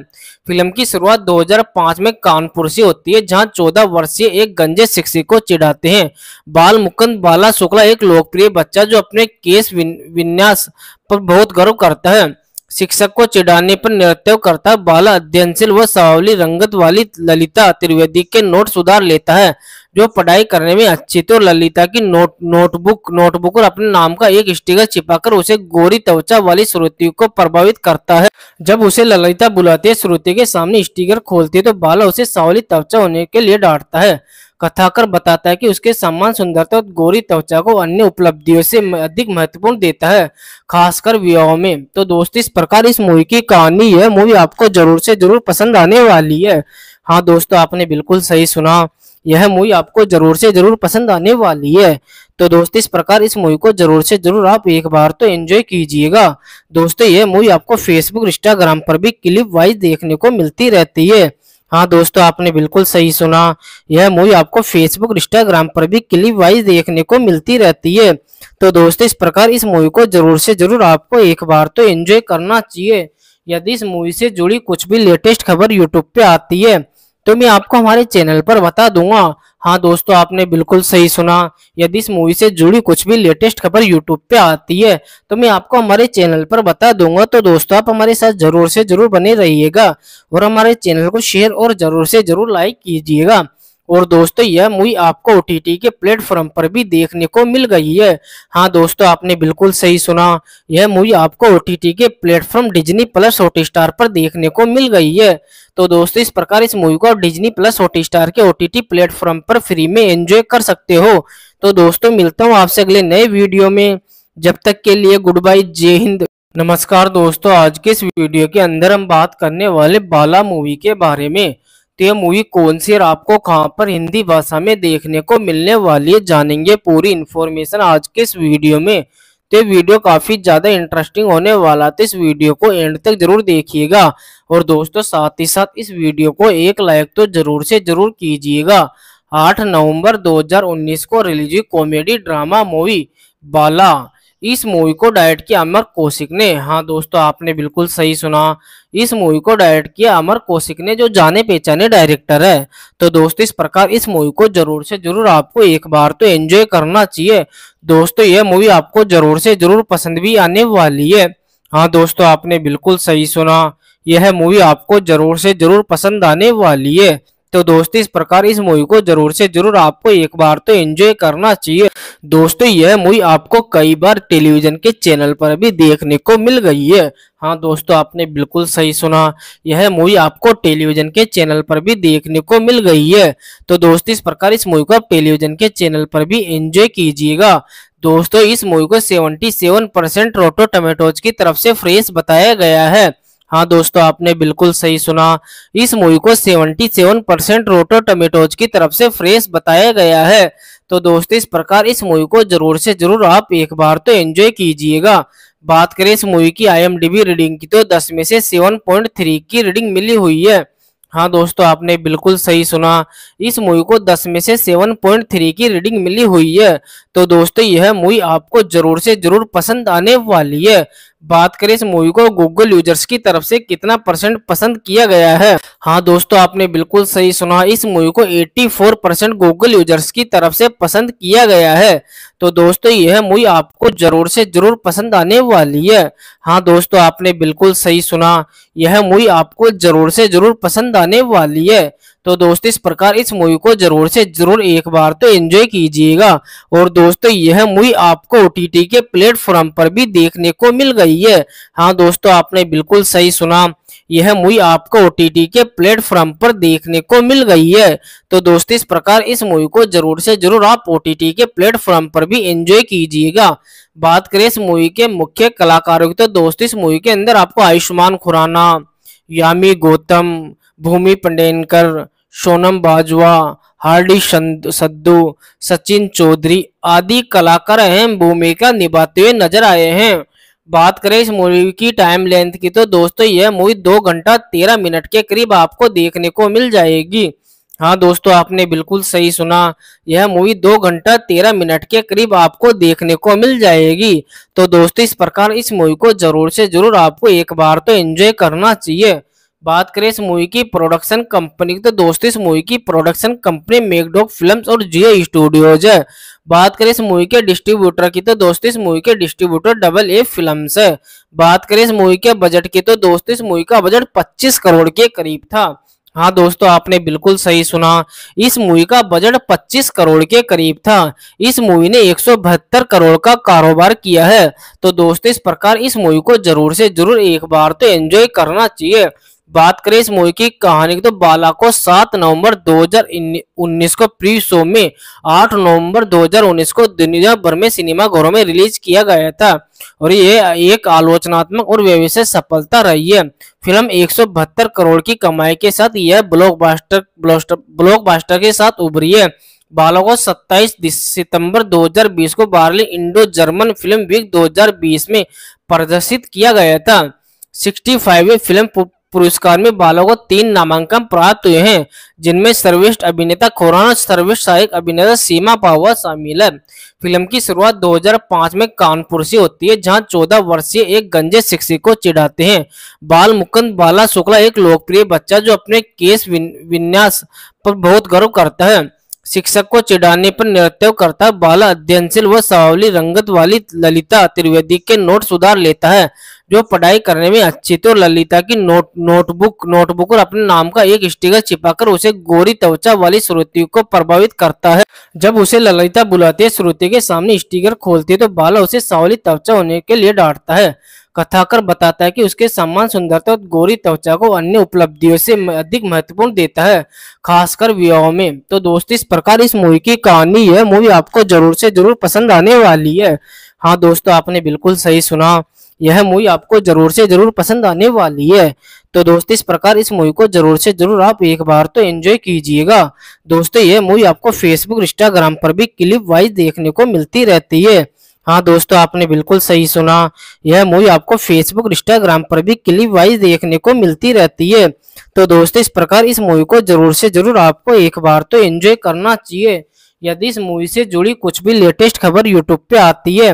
फिल्म की शुरुआत 2005 में कानपुर से होती है जहां 14 वर्षीय एक गंजे शिक्षक को चिढ़ाते हैं बाल मुकुंद बाला शुक्ला एक लोकप्रिय बच्चा जो अपने केस विन्यास पर बहुत गर्व करता है शिक्षक को चिढ़ाने पर नृत्य करता बाला अध्ययनशील व सावली रंगत वाली ललिता त्रिवेदी के नोट सुधार लेता है जो पढ़ाई करने में अच्छी तो ललिता की नोट नोटबुक नोटबुक और अपने नाम का एक स्टिकर छिपाकर उसे गोरी त्वचा वाली श्रुति को प्रभावित करता है जब उसे ललिता बुलाती है श्रुति के सामने स्टिकर खोलती है तो बाला उसे सावली त्वचा होने के लिए डांटता है कथाकर बताता है कि उसके समान सुंदरता और गोरी त्वचा को अन्य उपलब्धियों से अधिक महत्वपूर्ण देता है खासकर विवाह में तो दोस्त इस प्रकार इस मूवी की कहानी है मूवी आपको जरूर से जरूर पसंद आने वाली है हाँ दोस्तों आपने बिल्कुल सही सुना यह मूवी आपको जरूर से जरूर पसंद आने वाली है तो दोस्त इस प्रकार इस मूवी को जरूर से जरूर आप एक बार तो एंजॉय कीजिएगा दोस्तों यह मूवी आपको फेसबुक इंस्टाग्राम पर भी क्लिप वाइज देखने को मिलती रहती है हाँ दोस्तों आपने बिल्कुल सही सुना यह मूवी आपको फेसबुक इंस्टाग्राम पर भी क्लिप वाइज देखने को मिलती रहती है तो दोस्तों इस प्रकार इस मूवी को जरूर से जरूर आपको एक बार तो एंजॉय करना चाहिए यदि इस मूवी से जुड़ी कुछ भी लेटेस्ट खबर यूट्यूब पे आती है तो मैं आपको हमारे चैनल पर बता दूंगा हाँ दोस्तों आपने बिल्कुल सही सुना यदि इस मूवी से जुड़ी कुछ भी लेटेस्ट खबर यूट्यूब पे आती है तो मैं आपको हमारे चैनल पर बता दूंगा तो दोस्तों आप हमारे साथ जरूर से जरूर बने रहिएगा और हमारे चैनल को शेयर और जरूर से जरूर लाइक कीजिएगा और दोस्तों यह मूवी आपको ओ के प्लेटफॉर्म पर भी देखने को मिल गई है हाँ दोस्तों आपने बिल्कुल सही सुना यह मूवी आपको ओ के platform Disney plus hot star पर देखने को मिल गई है तो दोस्तों इस प्रकार इस मूवी को डिजनी प्लस हॉट स्टार के ओ टी टी प्लेटफॉर्म पर फ्री में एंजॉय कर सकते हो तो दोस्तों मिलता हूँ आपसे अगले नए वीडियो में जब तक के लिए गुड बाय जय हिंद नमस्कार दोस्तों आज के इस वीडियो के अंदर हम बात करने वाले बाला मूवी के बारे में तो ये मूवी कौन सी और आपको कहाँ पर हिंदी भाषा में देखने को मिलने वाली है जानेंगे पूरी इन्फॉर्मेशन आज के इस वीडियो में तो वीडियो काफ़ी ज़्यादा इंटरेस्टिंग होने वाला तो इस वीडियो को एंड तक जरूर देखिएगा और दोस्तों साथ ही साथ इस वीडियो को एक लाइक तो जरूर से जरूर कीजिएगा आठ नवंबर 2019 को रिलीज हुई कॉमेडी ड्रामा मूवी बाला इस मूवी को डायरेक्ट किया अमर कौशिक ने हाँ दोस्तों आपने बिल्कुल सही सुना इस मूवी को डायरेक्ट किया अमर कौशिक ने जो जाने पहचाने डायरेक्टर है तो दोस्तों इस प्रकार इस मूवी को जरूर से जरूर आपको एक बार तो एंजॉय करना चाहिए दोस्तों यह मूवी आपको जरूर से जरूर पसंद भी आने वाली है हाँ दोस्तों आपने बिल्कुल सही सुना यह मूवी आपको जरूर से जरूर पसंद आने वाली है तो दोस्तों इस प्रकार इस मूवी को जरूर से जरूर आपको एक बार तो एंजॉय करना चाहिए दोस्तों यह मूवी आपको कई बार टेलीविजन के चैनल पर भी देखने को मिल गई है हाँ दोस्तों आपने बिल्कुल सही सुना यह मूवी आपको टेलीविजन के चैनल पर भी देखने को मिल गई है तो दोस्तों इस प्रकार इस मूवी को आप टेलीविजन के चैनल पर भी एंजॉय कीजिएगा दोस्तों इस मूवी को 77 परसेंट रोटो टमेटोज की तरफ से फ्रेश बताया गया है हाँ दोस्तों आपने बिल्कुल सही सुना इस मूवी को 77 परसेंट रोटो टमेटोज की तरफ से फ्रेश बताया गया है तो दोस्तों इस प्रकार इस मूवी को जरूर से जरूर आप एक बार तो एंजॉय कीजिएगा बात करें इस मूवी की आईएमडीबी रीडिंग की तो 10 में से 7.3 की रीडिंग मिली हुई है हाँ दोस्तों आपने बिल्कुल सही सुना इस मूवी को 10 में से 7.3 की रीडिंग मिली हुई है तो दोस्तों यह मूवी आपको जरूर से जरूर पसंद आने वाली है बात करें इस मूवी को गूगल यूजर्स की तरफ से कितना परसेंट पसंद किया गया है हाँ दोस्तों आपने बिल्कुल सही सुना इस मूवी को 84 परसेंट गूगल यूजर्स की तरफ से पसंद किया गया है तो दोस्तों यह मूवी आपको जरूर से जरूर पसंद आने वाली है हाँ दोस्तों आपने बिल्कुल सही सुना यह मूवी आपको जरूर से जरूर पसंद आने वाली है तो दोस्तों इस प्रकार इस मूवी को जरूर से जरूर एक बार तो एंजॉय कीजिएगा और दोस्तों यह मूवी आपको ओ के प्लेटफॉर्म पर भी देखने को मिल गई है हाँ दोस्तों आपने बिल्कुल सही सुना यह मूवी आपको ओ के प्लेटफॉर्म पर देखने को मिल गई है तो दोस्तों इस प्रकार इस मूवी को जरूर से जरूर आप ओ के प्लेटफॉर्म पर भी एंजॉय कीजिएगा बात करें इस मूवी के मुख्य कलाकारों की तो दोस्तों इस मूवी के अंदर आपको आयुष्मान खुराना यामी गौतम भूमि पंडेनकर सोनम बाजवा हार्डी सद्दू सचिन चौधरी आदि कलाकार अहम भूमिका निभाते हुए नजर आए हैं बात करें इस मूवी की टाइम लेंथ की तो दोस्तों यह मूवी दो घंटा तेरह मिनट के करीब आपको देखने को मिल जाएगी हाँ दोस्तों आपने बिल्कुल सही सुना यह मूवी दो घंटा तेरह मिनट के करीब आपको देखने को मिल जाएगी तो दोस्तों इस प्रकार इस मूवी को जरूर से जरूर आपको एक बार तो एंजॉय करना चाहिए बात करें इस मूवी की प्रोडक्शन कंपनी की तो दोस्तों इस मूवी की प्रोडक्शन कंपनी मेकडोक फिल्म्स और जियो स्टूडियोज है बात करें इस मूवी के डिस्ट्रीब्यूटर की तो दोस्तों इस मूवी के डिस्ट्रीब्यूटर डबल ए फिल्म्स है बात करें इस मूवी के बजट की तो दोस्तों इस मूवी का बजट पच्चीस करोड़ के करीब था हाँ दोस्तों आपने बिल्कुल सही सुना इस मूवी का बजट 25 करोड़ के करीब था इस मूवी ने एक करोड़ का कारोबार किया है तो दोस्तों इस प्रकार इस मूवी को जरूर से जरूर एक बार तो एंजॉय करना चाहिए बात करें इस मूवी की कहानी की तो बाला को 7 नवंबर 2019 को प्री शो में 8 नवंबर 2019 को दुनिया भर में सिनेमा घरों में रिलीज किया गया था और ये एक आलोचनात्मक और व्यवसाय सफलता रही है फिल्म एक करोड़ की कमाई के साथ यह ब्लॉकबस्टर ब्लॉकबस्टर के साथ उभरी है बालों को 27 सितंबर 2020 को Berlin Indo German film week 2020 में प्रदर्शित किया गया था 65वें फिल्म पुरस्कार में बालों को तीन नामांकन प्राप्त हुए हैं जिनमें सर्वेष्ठ अभिनेता खुरान और सर्वेष्ठ सहायक अभिनेता सीमा पावा शामिल है फिल्म की शुरुआत 2005 में कानपुर से होती है जहां 14 वर्षीय एक गंजे शिक्षक को चिढ़ाते हैं बाल मुकुंद बाला शुक्ला एक लोकप्रिय बच्चा जो अपने केस विन्यास पर बहुत गर्व करता है शिक्षक को चिढ़ाने पर नृत्य करता बाला अध्ययनशील व सावली रंगत वाली ललिता त्रिवेदी के नोट सुधार लेता है जो पढ़ाई करने में अच्छी थी और ललिता की नोट नोटबुक नोटबुक और अपने नाम का एक स्टिकर छिपाकर उसे गोरी त्वचा वाली श्रुति को प्रभावित करता है जब उसे ललिता बुलाती है श्रुति के सामने स्टिकर खोलती है तो बाला उसे सावली त्वचा होने के लिए डांटता है कथाकर बताता है कि उसके सम्मान सुंदरता और गोरी त्वचा को अन्य उपलब्धियों से अधिक महत्वपूर्ण देता है खासकर विवाह में तो दोस्त इस प्रकार इस मूवी की कहानी है मूवी आपको जरूर से जरूर पसंद आने वाली है हाँ दोस्तों आपने बिल्कुल सही सुना यह मूवी आपको जरूर से जरूर पसंद आने वाली है तो दोस्तों इस प्रकार इस मूवी को जरूर से जरूर आप एक बार तो एंजॉय कीजिएगा दोस्तों यह मूवी आपको फेसबुक इंस्टाग्राम पर भी क्लिप वाइज देखने को मिलती रहती है हाँ दोस्तों आपने बिल्कुल सही सुना यह मूवी आपको फेसबुक इंस्टाग्राम पर भी क्लिप वाइज देखने को मिलती रहती है तो दोस्तों इस प्रकार इस मूवी को जरूर से जरूर आपको एक बार तो एंजॉय करना चाहिए यदि इस मूवी से जुड़ी कुछ भी लेटेस्ट खबर यूट्यूब पे आती है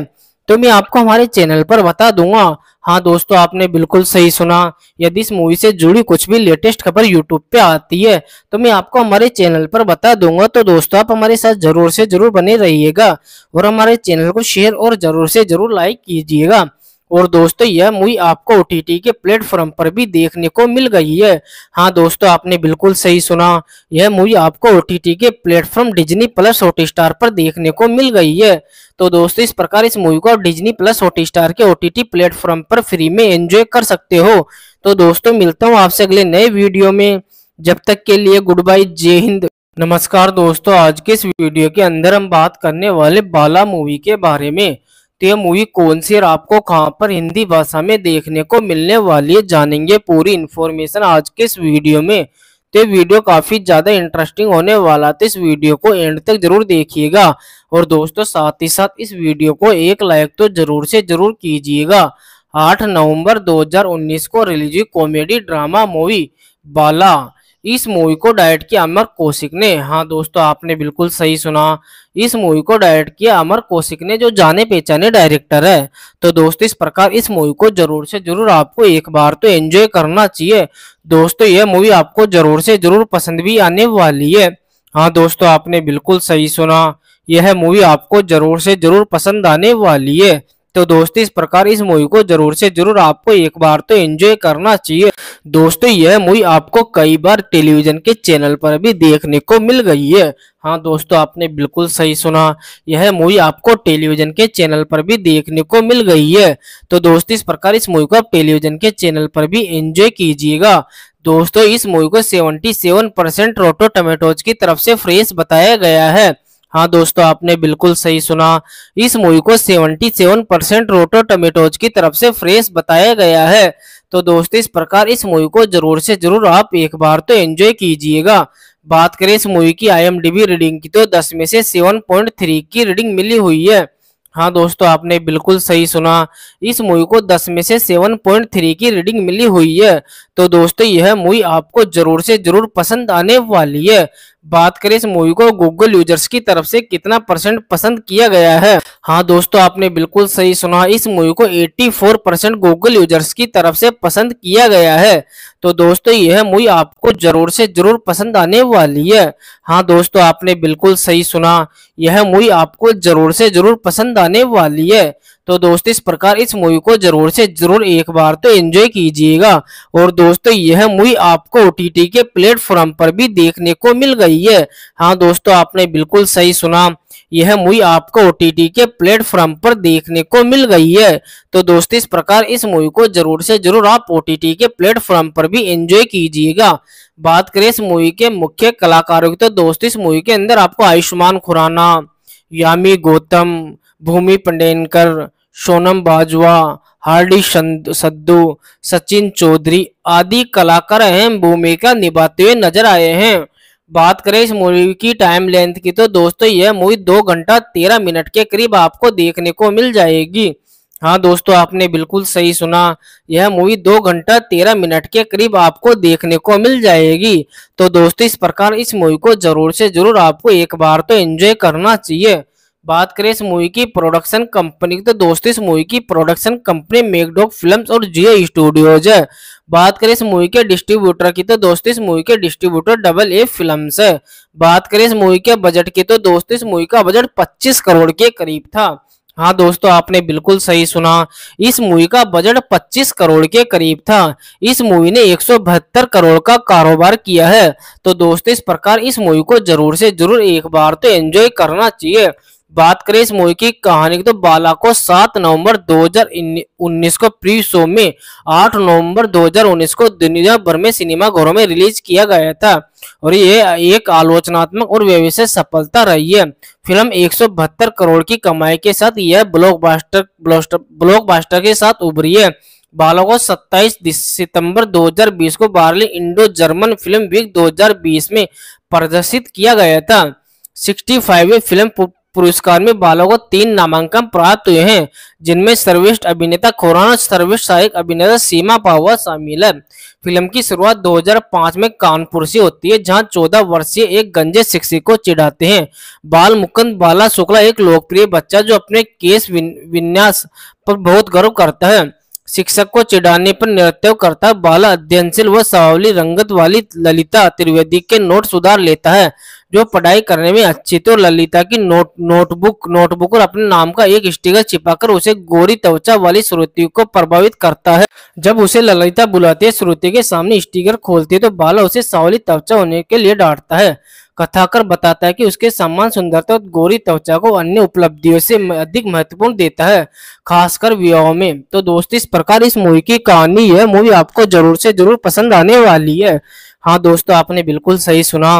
तो मैं आपको हमारे चैनल पर बता दूंगा हाँ दोस्तों आपने बिल्कुल सही सुना यदि इस मूवी से जुड़ी कुछ भी लेटेस्ट खबर यूट्यूब पे आती है तो मैं आपको हमारे चैनल पर बता दूंगा तो दोस्तों आप हमारे साथ जरूर से जरूर बने रहिएगा और हमारे चैनल को शेयर और जरूर से जरूर लाइक कीजिएगा और दोस्तों यह मूवी आपको ओ के प्लेटफॉर्म पर भी देखने को मिल गई है हाँ दोस्तों आपने बिल्कुल सही सुना यह मूवी आपको ओ के platform Disney plus hot star पर देखने को मिल गई है तो दोस्तों इस प्रकार इस मूवी को डिजनी प्लस हॉट स्टार के ओ प्लेटफॉर्म पर फ्री में एंजॉय कर सकते हो तो दोस्तों मिलता हूँ आपसे अगले नए वीडियो में जब तक के लिए गुड बाई जय हिंद नमस्कार दोस्तों आज के इस वीडियो के अंदर हम बात करने वाले बाला मूवी के बारे में तो ये मूवी कौन सी और आपको कहाँ पर हिंदी भाषा में देखने को मिलने वाली है जानेंगे पूरी इन्फॉर्मेशन आज के इस वीडियो में तो ये वीडियो काफ़ी ज़्यादा इंटरेस्टिंग होने वाला तो इस वीडियो को एंड तक जरूर देखिएगा और दोस्तों साथ ही साथ इस वीडियो को एक लाइक तो जरूर से जरूर कीजिएगा 8 नवंबर 2019 को रिलीज हुई कॉमेडी ड्रामा मूवी बाला इस मूवी को डायरेक्ट किया अमर कौशिक ने हाँ दोस्तों आपने बिल्कुल सही सुना इस मूवी को डायरेक्ट किया अमर कौशिक ने जो जाने पहचाने डायरेक्टर है तो दोस्तों इस प्रकार इस मूवी को जरूर से जरूर आपको एक बार तो एंजॉय करना चाहिए दोस्तों यह मूवी आपको जरूर से जरूर पसंद भी आने वाली है हाँ दोस्तों आपने बिल्कुल सही सुना यह मूवी आपको जरूर से जरूर पसंद आने वाली है तो दोस्तों इस प्रकार इस मूवी को जरूर से जरूर आपको एक बार तो एंजॉय करना चाहिए दोस्तों यह मूवी आपको कई बार टेलीविजन के चैनल पर भी देखने को मिल गई है हाँ दोस्तों आपने बिल्कुल सही सुना यह मूवी आपको टेलीविजन के चैनल पर भी देखने को मिल गई है तो दोस्तों इस प्रकार इस मूवी को आप टेलीविजन के चैनल पर भी एंजॉय कीजिएगा दोस्तों इस मूवी को 77 परसेंट रोटो टमेटोज की तरफ से फ्रेश बताया गया है हाँ दोस्तों आपने बिल्कुल सही सुना इस मूवी को 77 परसेंट रोटो टमेटोज की तरफ से फ्रेश बताया गया है तो दोस्तों इस प्रकार इस मूवी को जरूर से जरूर आप एक बार तो एंजॉय कीजिएगा बात करें इस मूवी की आईएमडीबी रीडिंग की तो 10 में से 7.3 की रीडिंग मिली हुई है हाँ दोस्तों आपने बिल्कुल सही सुना इस मूवी को 10 में से 7.3 की रीडिंग मिली हुई है तो दोस्तों यह मूवी आपको जरूर से जरूर पसंद आने वाली है बात करें इस मूवी को गूगल यूजर्स की तरफ से कितना परसेंट पसंद किया गया है हाँ दोस्तों आपने बिल्कुल सही सुना इस मूवी को 84 परसेंट गूगल यूजर्स की तरफ से पसंद किया गया है तो दोस्तों यह मूवी आपको जरूर से जरूर पसंद आने वाली है हाँ दोस्तों आपने बिल्कुल सही सुना यह मूवी आपको जरूर से जरूर पसंद आने वाली है तो दोस्त इस प्रकार इस मूवी को जरूर से जरूर एक बार तो एंजॉय कीजिएगा और दोस्तों यह मूवी आपको ओ के प्लेटफॉर्म पर भी देखने को मिल गई है हाँ दोस्तों आपने बिल्कुल सही सुना यह मूवी आपको ओ के प्लेटफॉर्म पर देखने को मिल गई है तो दोस्तों इस प्रकार इस मूवी को जरूर से जरूर आप ओ के प्लेटफॉर्म पर भी एंजॉय कीजिएगा बात करें इस मूवी के मुख्य कलाकारों की तो दोस्तों इस मूवी के अंदर आपको आयुष्मान खुराना यामी गौतम भूमि पंडेनकर सोनम बाजवा हार्डी सद्दू सचिन चौधरी आदि कलाकार अहम भूमिका निभाते हुए नजर आए हैं बात करें इस मूवी की टाइम लेंथ की तो दोस्तों यह मूवी दो घंटा तेरह मिनट के करीब आपको देखने को मिल जाएगी हाँ दोस्तों आपने बिल्कुल सही सुना यह मूवी दो घंटा तेरह मिनट के करीब आपको देखने को मिल जाएगी तो दोस्तों इस प्रकार इस मूवी को जरूर से जरूर आपको एक बार तो एंजॉय करना चाहिए बात करें इस मूवी की प्रोडक्शन कंपनी की तो दोस्तों इस मूवी की प्रोडक्शन कंपनी मेकडॉग फिल्म्स और जियो स्टूडियोज है बात करें इस मूवी के डिस्ट्रीब्यूटर की तो दोस्तों इस मूवी के डिस्ट्रीब्यूटर डबल ए फिल्म्स है बात करें इस मूवी के बजट की तो दोस्तों इस मूवी का बजट 25 करोड़ के करीब था हाँ दोस्तों आपने बिल्कुल सही सुना इस मूवी का बजट 25 करोड़ के करीब था इस मूवी ने एक करोड़ का कारोबार किया है तो दोस्तों इस प्रकार इस मूवी को जरूर से जरूर एक बार तो एंजॉय करना चाहिए बात करें इस मूवी की कहानी की तो बाला को 7 नवंबर 2019 को प्री शो में 8 नवंबर 2019 को दुनिया भर में सिनेमा घरों में रिलीज किया गया था और ये एक आलोचनात्मक और व्यवसाय सफलता रही है फिल्म एक करोड़ की कमाई के साथ यह ब्लॉकबस्टर ब्लॉकबस्टर के साथ उभरी है बालों को 27 सितंबर 2020 को Berlin Indo German film week 2020 में प्रदर्शित किया गया था सिक्सटी फाइव फिल्म पुरस्कार में बालों को तीन नामांकन प्राप्त हुए हैं जिनमें सर्वेष्ठ अभिनेता खुराना सर्वेष्ठ सहायक अभिनेता सीमा पावा शामिल है फिल्म की शुरुआत 2005 में कानपुर से होती है जहां 14 वर्षीय एक गंजे शिक्षक को चिढ़ाते हैं बाल मुकुंद बाला शुक्ला एक लोकप्रिय बच्चा जो अपने केस विन्यास पर बहुत गर्व करता है शिक्षक को चिढ़ाने पर नृत्य करता बाला अध्ययनशील व सावली रंगत वाली ललिता त्रिवेदी के नोट सुधार लेता है जो पढ़ाई करने में अच्छी तो ललिता की नोट नोटबुक नोटबुक और अपने नाम का एक स्टिकर छिपाकर उसे गोरी त्वचा वाली श्रुति को प्रभावित करता है जब उसे ललिता बुलाती है श्रुति के सामने स्टिकर खोलती है तो बाला उसे सावली त्वचा होने के लिए डांटता है कथाकर बताता है कि उसके सम्मान सुंदरता और गोरी त्वचा को अन्य उपलब्धियों से अधिक महत्वपूर्ण देता है खासकर विवाह में तो दोस्त इस प्रकार इस मूवी की कहानी है मूवी आपको जरूर से जरूर पसंद आने वाली है हाँ दोस्तों आपने बिल्कुल सही सुना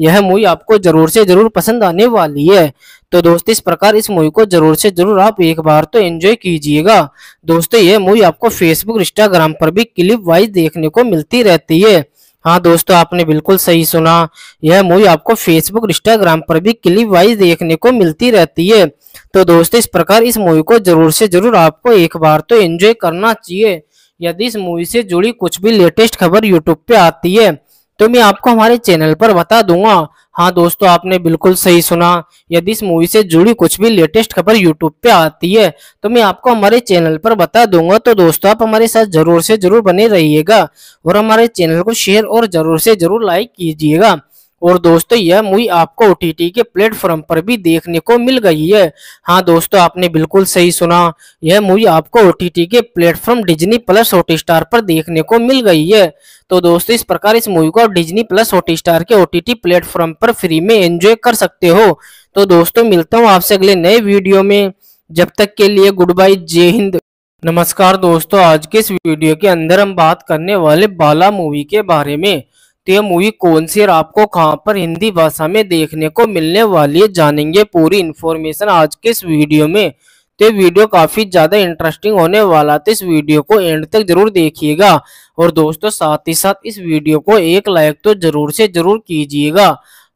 यह मूवी आपको जरूर से जरूर पसंद आने वाली है तो दोस्तों इस प्रकार इस मूवी को जरूर से जरूर आप एक बार तो एंजॉय कीजिएगा दोस्तों यह मूवी आपको फेसबुक इंस्टाग्राम पर भी क्लिप वाइज देखने को मिलती रहती है हाँ दोस्तों आपने बिल्कुल सही सुना यह मूवी आपको फेसबुक इंस्टाग्राम पर भी क्लिप वाइज देखने को मिलती रहती है तो दोस्तों इस प्रकार इस मूवी को जरूर से जरूर आपको एक बार तो एंजॉय करना चाहिए यदि इस मूवी से जुड़ी कुछ भी लेटेस्ट खबर यूट्यूब पे आती है तो मैं आपको हमारे चैनल पर बता दूंगा हाँ दोस्तों आपने बिल्कुल सही सुना यदि इस मूवी से जुड़ी कुछ भी लेटेस्ट खबर यूट्यूब पे आती है तो मैं आपको हमारे चैनल पर बता दूंगा तो दोस्तों आप हमारे साथ जरूर से जरूर बने रहिएगा और हमारे चैनल को शेयर और जरूर से जरूर लाइक कीजिएगा और दोस्तों यह मूवी आपको ओ के प्लेटफॉर्म पर भी देखने को मिल गई है हाँ दोस्तों आपने बिल्कुल सही सुना यह मूवी आपको ओ के platform Disney plus hot star पर देखने को मिल गई है तो दोस्तों इस प्रकार इस मूवी को डिजनी प्लस हॉट स्टार के ओ टी टी प्लेटफॉर्म पर फ्री में एंजॉय कर सकते हो तो दोस्तों मिलता हूँ आपसे अगले नए वीडियो में जब तक के लिए गुड बाय जय हिंद नमस्कार दोस्तों आज के इस वीडियो के अंदर हम बात करने वाले बाला मूवी के बारे में तो ये मूवी कौन सी और आपको कहाँ पर हिंदी भाषा में देखने को मिलने वाली है जानेंगे पूरी इन्फॉर्मेशन आज के इस वीडियो में तो ये वीडियो काफ़ी ज़्यादा इंटरेस्टिंग होने वाला तो इस वीडियो को एंड तक जरूर देखिएगा और दोस्तों साथ ही साथ इस वीडियो को एक लाइक तो जरूर से जरूर कीजिएगा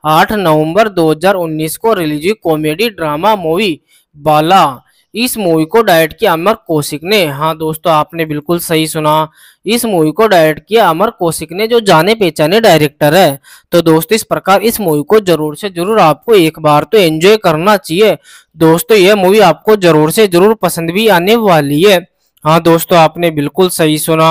8 नवंबर 2019 को रिलीज हुई कॉमेडी ड्रामा मूवी बाला इस मूवी को डायरेक्ट किया अमर कौशिक ने हाँ दोस्तों आपने बिल्कुल सही सुना इस मूवी को डायरेक्ट किया अमर कौशिक ने जो जाने पहचाने डायरेक्टर है तो दोस्तों इस प्रकार इस मूवी को जरूर से जरूर आपको एक बार तो एंजॉय करना चाहिए दोस्तों यह मूवी आपको जरूर से जरूर पसंद भी आने वाली है हाँ दोस्तों आपने बिल्कुल सही सुना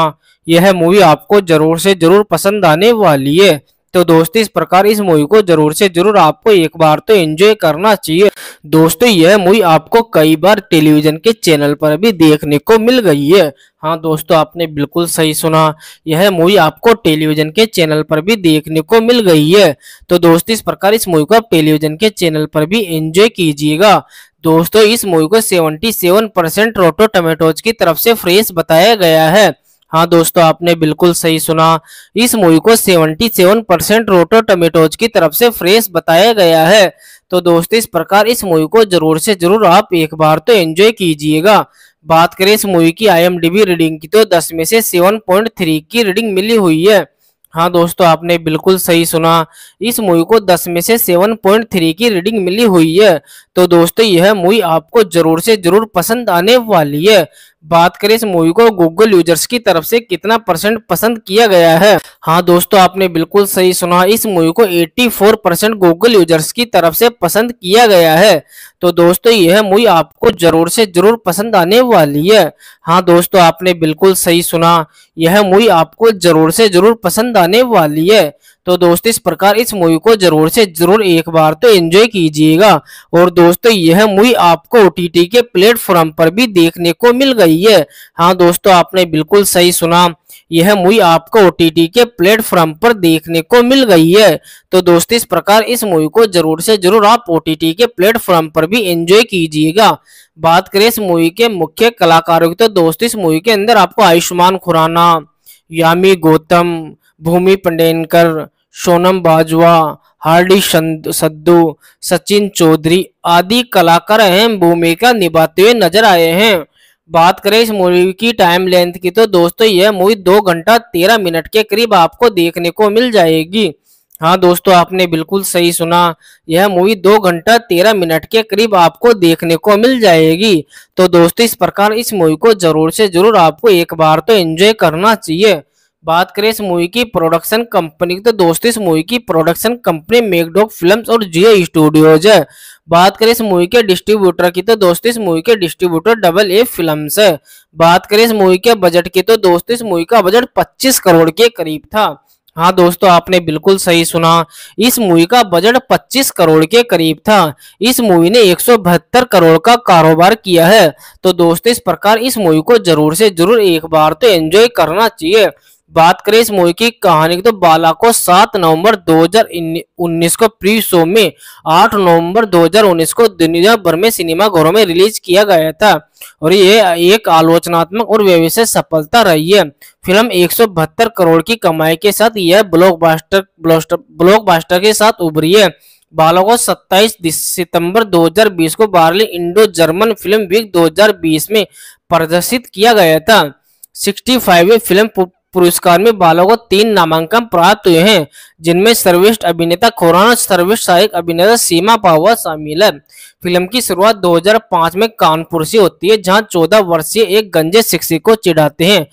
यह मूवी आपको जरूर से जरूर पसंद आने वाली है तो दोस्तों इस प्रकार इस मूवी को जरूर से जरूर आपको एक बार तो एंजॉय करना चाहिए दोस्तों यह मूवी आपको कई बार टेलीविजन के चैनल पर भी देखने को मिल गई है हाँ दोस्तों आपने बिल्कुल सही सुना यह मूवी आपको टेलीविजन के चैनल पर भी देखने को मिल गई है तो दोस्तों इस प्रकार इस मूवी को आप टेलीविजन के चैनल पर भी एंजॉय कीजिएगा दोस्तों इस मूवी को 77 परसेंट रोटो टमेटोज की तरफ से फ्रेश बताया गया है हाँ दोस्तों आपने बिल्कुल सही सुना इस मूवी को 77 परसेंट रोटो टमेटोज की तरफ से फ्रेश बताया गया है तो दोस्तों इस प्रकार इस मूवी को जरूर से जरूर आप एक बार तो एंजॉय कीजिएगा बात करें इस मूवी की आईएमडीबी रीडिंग की तो 10 में से 7.3 की रीडिंग मिली हुई है हाँ दोस्तों आपने बिल्कुल सही सुना इस मूवी को 10 में से 7.3 की रीडिंग मिली हुई है तो दोस्तों यह मूवी आपको जरूर से जरूर पसंद आने वाली है बात करें इस मूवी को गूगल यूजर्स की तरफ से कितना परसेंट पसंद किया गया है हाँ दोस्तों आपने बिल्कुल सही सुना इस मूवी को 84 परसेंट गूगल यूजर्स की तरफ से पसंद किया गया है तो दोस्तों यह मूवी आपको जरूर से जरूर पसंद आने वाली है हाँ दोस्तों आपने बिल्कुल सही सुना यह मूवी आपको जरूर से जरूर पसंद आने वाली है तो दोस्त इस प्रकार इस मूवी को जरूर से जरूर एक बार तो एंजॉय कीजिएगा और दोस्तों यह मूवी आपको ओ के प्लेटफॉर्म पर भी देखने को मिल गई है हाँ दोस्तों आपने बिल्कुल सही सुना यह मूवी आपको ओ के प्लेटफॉर्म पर देखने को मिल गई है तो दोस्तों इस प्रकार इस मूवी को जरूर से जरूर आप ओ के प्लेटफॉर्म पर भी एंजॉय कीजिएगा बात करें इस मूवी के मुख्य कलाकारों की तो दोस्तों इस मूवी के अंदर आपको आयुष्मान खुराना यामी गौतम भूमि पंडेनकर सोनम बाजवा हार्डी सद्दू सचिन चौधरी आदि कलाकार अहम भूमिका निभाते हुए नजर आए हैं बात करें इस मूवी की टाइम लेंथ की तो दोस्तों यह मूवी दो घंटा तेरह मिनट के करीब आपको देखने को मिल जाएगी हाँ दोस्तों आपने बिल्कुल सही सुना यह मूवी दो घंटा तेरह मिनट के करीब आपको देखने को मिल जाएगी तो दोस्तों इस प्रकार इस मूवी को जरूर से जरूर आपको एक बार तो एंजॉय करना चाहिए बात करें इस मूवी की प्रोडक्शन कंपनी की तो दोस्तों इस मूवी की प्रोडक्शन कंपनी मेकडॉग फिल्म्स और जियो स्टूडियोज है बात करें इस मूवी के डिस्ट्रीब्यूटर की तो दोस्तों इस मूवी के डिस्ट्रीब्यूटर डबल ए फिल्म्स है बात करें इस मूवी के बजट की तो दोस्तों इस मूवी का बजट 25 करोड़ के करीब था हाँ दोस्तों आपने बिल्कुल सही सुना इस मूवी का बजट 25 करोड़ के करीब था इस मूवी ने एक करोड़ का कारोबार किया है तो दोस्तों इस प्रकार इस मूवी को जरूर से जरूर एक बार तो एंजॉय करना चाहिए बात करें इस मूवी की कहानी की तो बाला को 7 नवंबर 2019 को प्री शो में 8 नवंबर 2019 को दुनिया भर में सिनेमा घरों में रिलीज किया गया था और ये एक आलोचनात्मक और व्यवसाय सफलता रही है फिल्म एक करोड़ की कमाई के साथ यह ब्लॉकबस्टर ब्लॉकबस्टर के साथ उभरी है बालों को 27 सितंबर 2020 को Berlin Indo German film week 2020 में प्रदर्शित किया गया था सिक्सटी फाइव फिल्म पुरस्कार में बालों को तीन नामांकन प्राप्त हुए हैं जिनमें सर्वेष्ठ अभिनेता खुराना सर्वेष्ठ सहायक अभिनेता सीमा पावा शामिल है फिल्म की शुरुआत 2005 में कानपुर से होती है जहां 14 वर्षीय एक गंजे शिक्षक को चिढ़ाते हैं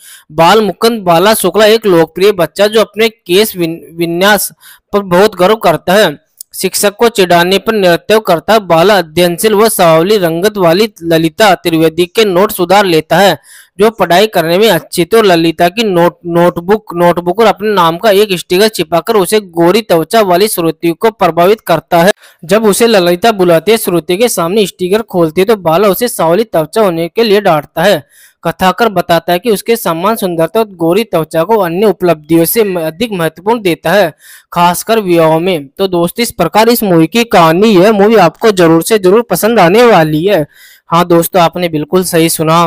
बाल मुकुंद बाला शुक्ला एक लोकप्रिय बच्चा जो अपने केस विन्यास पर बहुत गर्व करता है शिक्षक को चिढ़ाने पर नृत्य करता बाला अध्ययनशील व सावली रंगत वाली ललिता त्रिवेदी के नोट सुधार लेता है जो पढ़ाई करने में अच्छी तो ललिता की नोट नोटबुक नोटबुक और अपने नाम का एक स्टिकर छिपाकर उसे गोरी त्वचा वाली श्रुति को प्रभावित करता है जब उसे ललिता बुलाती है श्रुति के सामने स्टिकर खोलती है तो बाला उसे सावली त्वचा होने के लिए डांटता है कथाकर बताता है कि उसके सम्मान सुंदरता और गोरी त्वचा को अन्य उपलब्धियों से अधिक महत्वपूर्ण देता है खासकर विवाह में तो दोस्त इस प्रकार इस मूवी की कहानी है मूवी आपको जरूर से जरूर पसंद आने वाली है हाँ दोस्तों आपने बिल्कुल सही सुना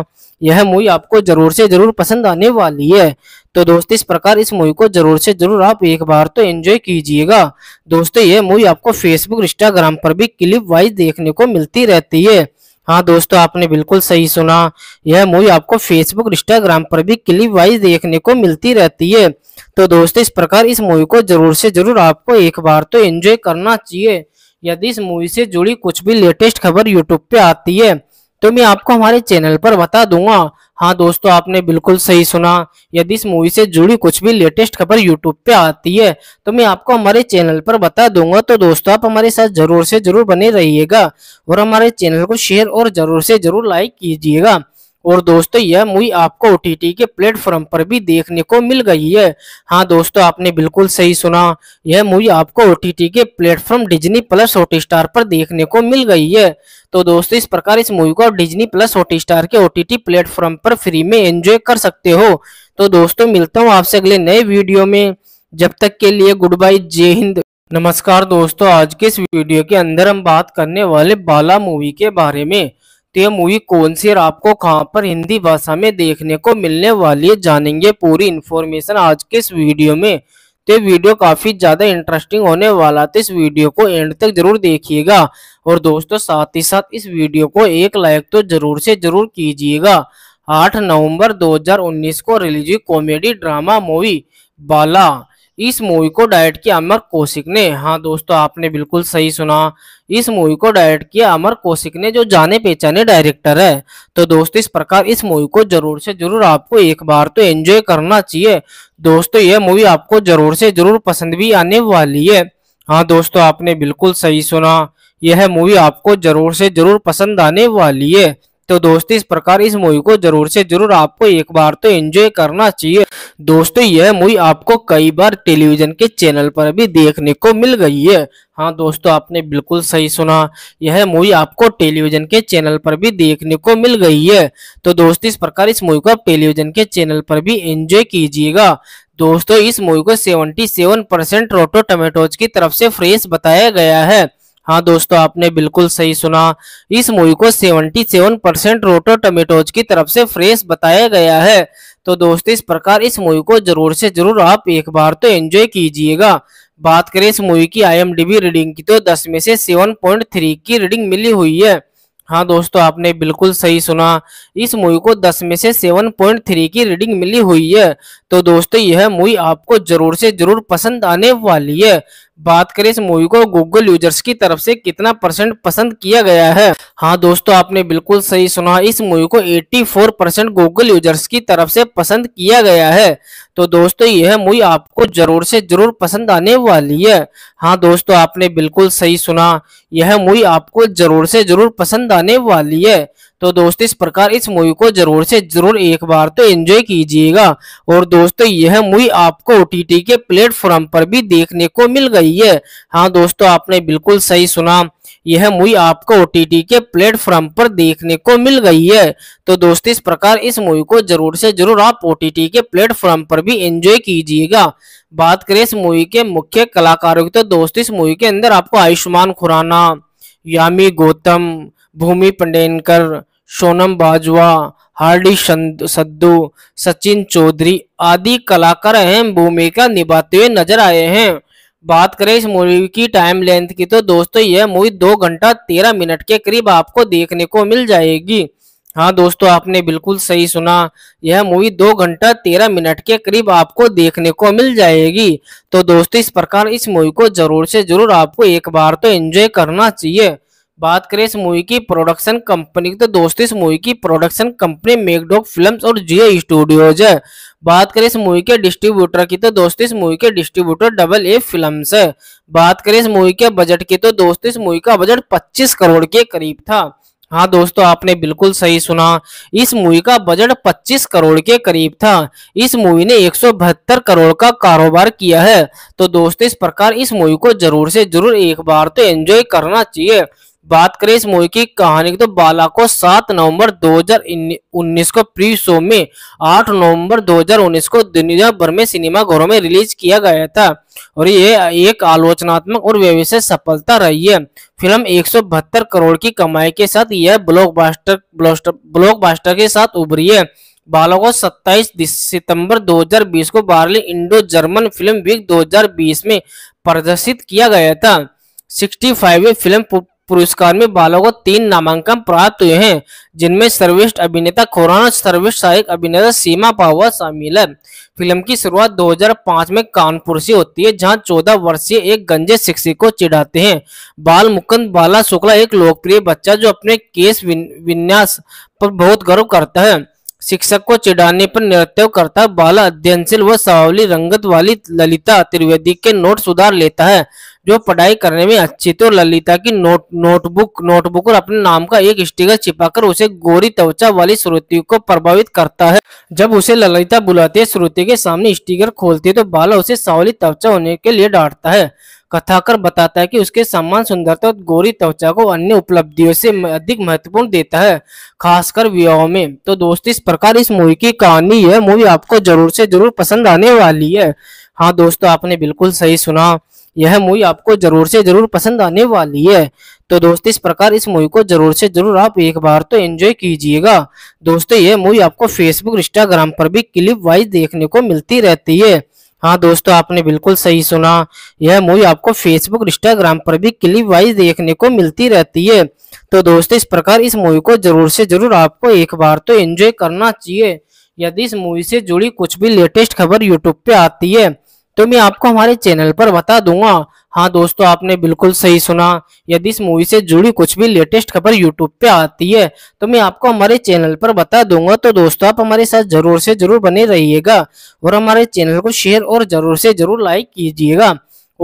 यह मूवी आपको जरूर से जरूर पसंद आने वाली है तो दोस्तों इस प्रकार इस मूवी को जरूर से जरूर आप एक बार तो एंजॉय कीजिएगा दोस्तों यह मूवी आपको फेसबुक इंस्टाग्राम पर भी क्लिप वाइज देखने को मिलती रहती है हाँ दोस्तों आपने बिल्कुल सही सुना यह मूवी आपको फेसबुक इंस्टाग्राम पर भी क्लिप वाइज देखने को मिलती रहती है तो दोस्तों इस प्रकार इस मूवी को जरूर से जरूर आपको एक बार तो एंजॉय करना चाहिए यदि इस मूवी से जुड़ी कुछ भी लेटेस्ट खबर यूट्यूब पे आती है तो मैं आपको हमारे चैनल पर बता दूंगा हाँ दोस्तों आपने बिल्कुल सही सुना यदि इस मूवी से जुड़ी कुछ भी लेटेस्ट खबर यूट्यूब पे आती है तो मैं आपको हमारे चैनल पर बता दूंगा तो दोस्तों आप हमारे साथ जरूर से जरूर बने रहिएगा और हमारे चैनल को शेयर और जरूर से जरूर लाइक कीजिएगा और दोस्तों यह मूवी आपको ओ के प्लेटफॉर्म पर भी देखने को मिल गई है हाँ दोस्तों आपने बिल्कुल सही सुना यह मूवी आपको ओ के platform Disney plus hot star पर देखने को मिल गई है तो दोस्तों इस प्रकार इस मूवी को डिजनी प्लस हॉट स्टार के ओ टी टी प्लेटफॉर्म पर फ्री में एंजॉय कर सकते हो तो दोस्तों मिलता हूँ आपसे अगले नए वीडियो में जब तक के लिए गुड बाय जय हिंद नमस्कार दोस्तों आज के इस वीडियो के अंदर हम बात करने वाले बाला मूवी के बारे में तो ये मूवी कौन सी और आपको कहाँ पर हिंदी भाषा में देखने को मिलने वाली है जानेंगे पूरी इन्फॉर्मेशन आज के इस वीडियो में तो वीडियो काफ़ी ज़्यादा इंटरेस्टिंग होने वाला तो इस वीडियो को एंड तक जरूर देखिएगा और दोस्तों साथ ही साथ इस वीडियो को एक लाइक तो जरूर से जरूर कीजिएगा आठ नवंबर 2019 को रिलीज हुई कॉमेडी ड्रामा मूवी बाला इस मूवी को डायरेक्ट किया अमर कौशिक ने हाँ दोस्तों आपने बिल्कुल सही सुना इस मूवी को डायरेक्ट किया अमर कौशिक ने जो जाने पहचाने डायरेक्टर है तो दोस्तों इस प्रकार इस मूवी को जरूर से जरूर आपको एक बार तो एंजॉय करना चाहिए दोस्तों यह मूवी आपको जरूर से जरूर पसंद भी आने वाली है हाँ दोस्तों आपने बिल्कुल सही सुना यह मूवी आपको जरूर से जरूर पसंद आने वाली है तो दोस्तों इस प्रकार इस मूवी को जरूर से जरूर आपको एक बार तो एंजॉय करना चाहिए दोस्तों यह मूवी आपको कई बार टेलीविजन के चैनल पर भी देखने को मिल गई है हाँ दोस्तों आपने बिल्कुल सही सुना यह मूवी आपको टेलीविजन के चैनल पर भी देखने को मिल गई है तो दोस्तों इस प्रकार इस मूवी को आप टेलीविजन के चैनल पर भी एंजॉय कीजिएगा दोस्तों इस मूवी को 77 परसेंट रोटो टमेटोज की तरफ से फ्रेश बताया गया है हाँ दोस्तों आपने बिल्कुल सही सुना इस मूवी को 77 परसेंट रोटो टमेटोज की तरफ से फ्रेश बताया गया है तो दोस्तों इस प्रकार इस मूवी को जरूर से जरूर आप एक बार तो एंजॉय कीजिएगा बात करें इस मूवी की आईएमडीबी रीडिंग की तो 10 में से 7.3 की रीडिंग मिली हुई है हाँ दोस्तों आपने बिल्कुल सही सुना इस मूवी को 10 में से 7.3 की रीडिंग मिली हुई है तो दोस्तों यह मूवी आपको जरूर से जरूर पसंद आने वाली है बात करें इस मूवी को गूगल यूजर्स की तरफ से कितना परसेंट पसंद किया गया है हाँ दोस्तों आपने बिल्कुल सही सुना इस मूवी को 84 परसेंट गूगल यूजर्स की तरफ से पसंद किया गया है तो दोस्तों यह मूवी आपको जरूर से जरूर पसंद आने वाली है हाँ दोस्तों आपने बिल्कुल सही सुना यह मूवी आपको जरूर से जरूर पसंद आने वाली है तो दोस्तों इस प्रकार इस मूवी को जरूर से जरूर एक बार तो एंजॉय कीजिएगा और दोस्तों यह मूवी आपको ओ के प्लेटफॉर्म पर भी देखने को मिल गई है हाँ दोस्तों आपने बिल्कुल सही सुना यह मूवी आपको ओ के प्लेटफॉर्म पर देखने को मिल गई है तो दोस्तों इस प्रकार इस मूवी को जरूर से जरूर आप ओ के प्लेटफॉर्म पर भी एंजॉय कीजिएगा बात करें इस मूवी के मुख्य कलाकारों की तो दोस्तों इस मूवी के अंदर आपको आयुष्मान खुराना यामी गौतम भूमि पंडेनकर सोनम बाजवा हार्डी सद्दू सचिन चौधरी आदि कलाकार अहम भूमिका निभाते हुए नजर आए हैं बात करें इस मूवी की टाइम लेंथ की तो दोस्तों यह मूवी दो घंटा तेरह मिनट के करीब आपको देखने को मिल जाएगी हाँ दोस्तों आपने बिल्कुल सही सुना यह मूवी दो घंटा तेरह मिनट के करीब आपको देखने को मिल जाएगी तो दोस्तों इस प्रकार इस मूवी को जरूर से जरूर आपको एक बार तो एंजॉय करना चाहिए बात करें इस मूवी की प्रोडक्शन कंपनी की तो दोस्तों इस मूवी की प्रोडक्शन कंपनी मेकडोक फिल्म्स और जियो स्टूडियोज है बात करें इस मूवी के डिस्ट्रीब्यूटर की तो दोस्तों इस मूवी के डिस्ट्रीब्यूटर डबल ए फिल्म्स है बात करें इस मूवी के बजट की तो दोस्तों इस मूवी का बजट पच्चीस करोड़ के करीब था हाँ दोस्तों आपने बिल्कुल सही सुना इस मूवी का बजट 25 करोड़ के करीब था इस मूवी ने एक करोड़ का कारोबार किया है तो दोस्तों इस प्रकार इस मूवी को जरूर से जरूर एक बार तो एंजॉय करना चाहिए बात करें इस मूवी की कहानी की तो बाला को 7 नवंबर 2019 को प्री शो में 8 नवंबर 2019 को दुनिया भर में सिनेमा घरों में रिलीज किया गया था और ये एक आलोचनात्मक और व्यवसाय सफलता रही है फिल्म एक करोड़ की कमाई के साथ यह ब्लॉकबस्टर ब्लॉकबस्टर के साथ उभरी है बालों को 27 सितंबर 2020 को Berlin Indo German film week 2020 में प्रदर्शित किया गया था 65वें फाइव फिल्म पुरस्कार में बालों को तीन नामांकन प्राप्त हुए हैं जिनमें सर्वेष्ठ अभिनेता खुरान और सर्वश्रेष्ठ सहायक अभिनेता सीमा पावा शामिल है फिल्म की शुरुआत 2005 में कानपुर से होती है जहां 14 वर्षीय एक गंजे शिक्षक को चिढ़ाते हैं बाल मुकुंद बाला शुक्ला एक लोकप्रिय बच्चा जो अपने केस विन्यास पर बहुत गर्व करता है शिक्षक को चिढ़ाने पर नृत्य करता बाला अध्ययनशील व सावली रंगत वाली ललिता त्रिवेदी के नोट सुधार लेता है जो पढ़ाई करने में अच्छी थी और ललिता की नोट नोटबुक नोटबुक और अपने नाम का एक स्टिकर छिपाकर उसे गोरी त्वचा वाली श्रुति को प्रभावित करता है जब उसे ललिता बुलाती है श्रुति के सामने स्टिकर खोलती है तो बाला उसे सावली त्वचा होने के लिए डांटता है कथाकर बताता है कि उसके सम्मान सुंदरता और गोरी त्वचा को अन्य उपलब्धियों से अधिक महत्वपूर्ण देता है खासकर विवाह में तो दोस्त इस प्रकार इस मूवी की कहानी है मूवी आपको जरूर से जरूर पसंद आने वाली है हाँ दोस्तों आपने बिल्कुल सही सुना यह मूवी आपको जरूर से जरूर पसंद आने वाली है तो दोस्तों इस प्रकार इस मूवी को जरूर से जरूर आप एक बार तो एंजॉय कीजिएगा दोस्तों यह मूवी आपको फेसबुक इंस्टाग्राम पर भी क्लिप वाइज देखने को मिलती रहती है हाँ दोस्तों आपने बिल्कुल सही सुना यह मूवी आपको फेसबुक इंस्टाग्राम पर भी क्लिप वाइज देखने को मिलती रहती है तो दोस्तों इस प्रकार इस मूवी को जरूर से जरूर आपको एक बार तो एंजॉय करना चाहिए यदि इस मूवी से जुड़ी कुछ भी लेटेस्ट खबर यूट्यूब पे आती है तो मैं आपको हमारे चैनल पर बता दूंगा हाँ दोस्तों आपने बिल्कुल सही सुना यदि इस मूवी से जुड़ी कुछ भी लेटेस्ट खबर यूट्यूब पे आती है तो मैं आपको हमारे चैनल पर बता दूंगा तो दोस्तों आप हमारे साथ जरूर से जरूर बने रहिएगा और हमारे चैनल को शेयर और जरूर से जरूर लाइक कीजिएगा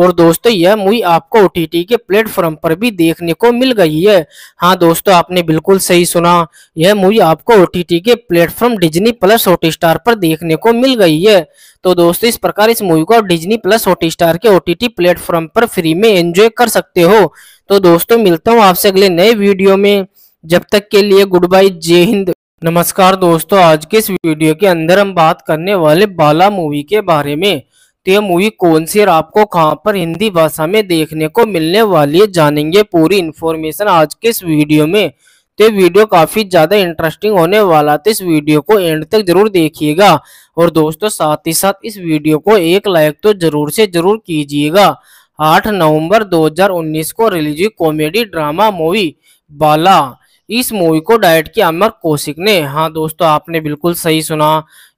और दोस्तों यह मूवी आपको ओ के प्लेटफॉर्म पर भी देखने को मिल गई है हाँ दोस्तों आपने बिल्कुल सही सुना यह मूवी आपको ओ के platform Disney plus hot star पर देखने को मिल गई है तो दोस्तों इस प्रकार इस मूवी को डिजनी प्लस हॉट स्टार के ओ टी टी प्लेटफॉर्म पर फ्री में एंजॉय कर सकते हो तो दोस्तों मिलता हूँ आपसे अगले नए वीडियो में जब तक के लिए गुड बाई जय हिंद नमस्कार दोस्तों आज के इस वीडियो के अंदर हम बात करने वाले बाला मूवी के बारे में तो ये मूवी कौन सी और आपको कहाँ पर हिंदी भाषा में देखने को मिलने वाली है जानेंगे पूरी इन्फॉर्मेशन आज के इस वीडियो में तो ये वीडियो काफ़ी ज़्यादा इंटरेस्टिंग होने वाला तो इस वीडियो को एंड तक जरूर देखिएगा और दोस्तों साथ ही साथ इस वीडियो को एक लाइक तो जरूर से जरूर कीजिएगा 8 नवंबर 2019 को रिलीज हुई कॉमेडी ड्रामा मूवी बाला इस मूवी को डायरेक्ट किया अमर कौशिक ने हाँ दोस्तों आपने बिल्कुल सही सुना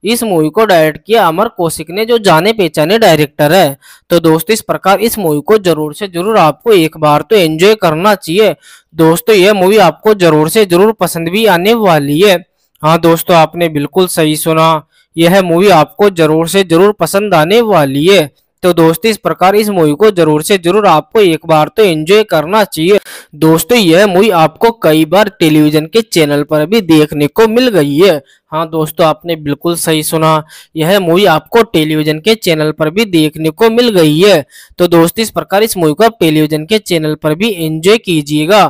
इस मूवी को डायरेक्ट किया अमर कौशिक ने जो जाने पहचाने डायरेक्टर है तो दोस्तों इस प्रकार इस मूवी को जरूर से जरूर आपको एक बार तो एंजॉय करना चाहिए दोस्तों यह मूवी आपको जरूर से जरूर पसंद भी आने वाली है हाँ दोस्तों आपने बिल्कुल सही सुना यह मूवी आपको जरूर से जरूर पसंद आने वाली है तो दोस्तों इस प्रकार इस मूवी को जरूर से जरूर आपको एक बार तो एंजॉय करना चाहिए दोस्तों यह मूवी आपको कई बार टेलीविजन के चैनल पर भी देखने को मिल गई है हाँ दोस्तों आपने बिल्कुल सही सुना यह मूवी आपको टेलीविजन के चैनल पर भी देखने को मिल गई है तो दोस्तों इस प्रकार इस मूवी को आप टेलीविजन के चैनल पर भी एंजॉय कीजिएगा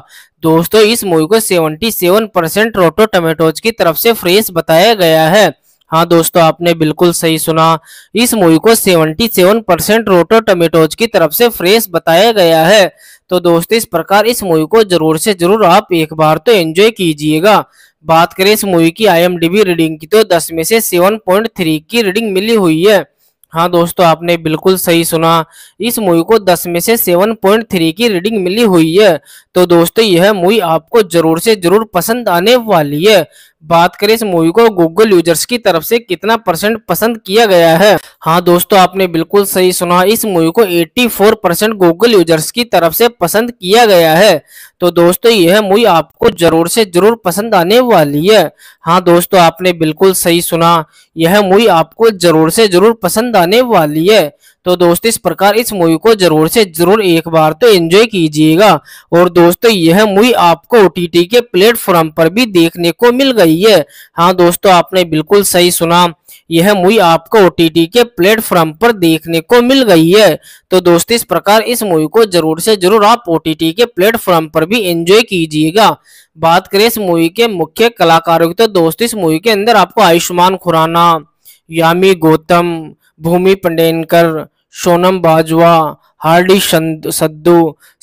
दोस्तों इस मूवी को 77 परसेंट रोटो टमेटोज की तरफ से फ्रेश बताया गया है हाँ दोस्तों आपने बिल्कुल सही सुना इस मूवी को 77 परसेंट रोटो टमेटोज की तरफ से फ्रेश बताया गया है तो दोस्तों इस प्रकार इस मूवी को जरूर से जरूर आप एक बार तो एंजॉय कीजिएगा बात करें इस मूवी की आईएमडीबी रीडिंग की तो 10 में से 7.3 की रीडिंग मिली हुई है हाँ दोस्तों आपने बिल्कुल सही सुना इस मूवी को 10 में से 7.3 की रीडिंग मिली हुई है तो दोस्तों यह मूवी आपको जरूर से जरूर पसंद आने वाली है बात करें इस मूवी को गूगल यूजर्स की तरफ से कितना परसेंट पसंद किया गया है हाँ दोस्तों आपने बिल्कुल सही सुना इस मूवी को 84 परसेंट गूगल यूजर्स की तरफ से पसंद किया गया है तो दोस्तों यह मूवी आपको जरूर से जरूर पसंद आने वाली है हाँ दोस्तों आपने बिल्कुल सही सुना यह मूवी आपको जरूर से जरूर पसंद आने वाली है तो दोस्त इस प्रकार इस मूवी को जरूर से जरूर एक बार तो एंजॉय कीजिएगा और दोस्तों यह मूवी आपको ओ के प्लेटफॉर्म पर भी देखने को मिल गई है हाँ दोस्तों आपने बिल्कुल सही सुना यह मूवी आपको ओ के प्लेटफॉर्म पर देखने को मिल गई है तो दोस्तों इस प्रकार इस मूवी को जरूर से जरूर आप ओ के प्लेटफॉर्म पर भी एंजॉय कीजिएगा बात करें इस मूवी के मुख्य कलाकारों की तो दोस्तों इस मूवी के अंदर आपको आयुष्मान खुराना यामी गौतम भूमि पंडेनकर सोनम बाजवा हार्डी सद्दू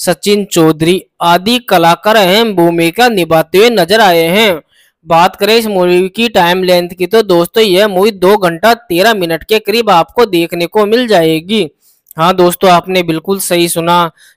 सचिन चौधरी आदि कलाकार अहम भूमिका निभाते हुए नजर आए हैं बात करें इस मूवी की टाइम लेंथ की तो दोस्तों यह मूवी दो घंटा तेरह मिनट के करीब आपको देखने को मिल जाएगी हाँ दोस्तों आपने बिल्कुल सही सुना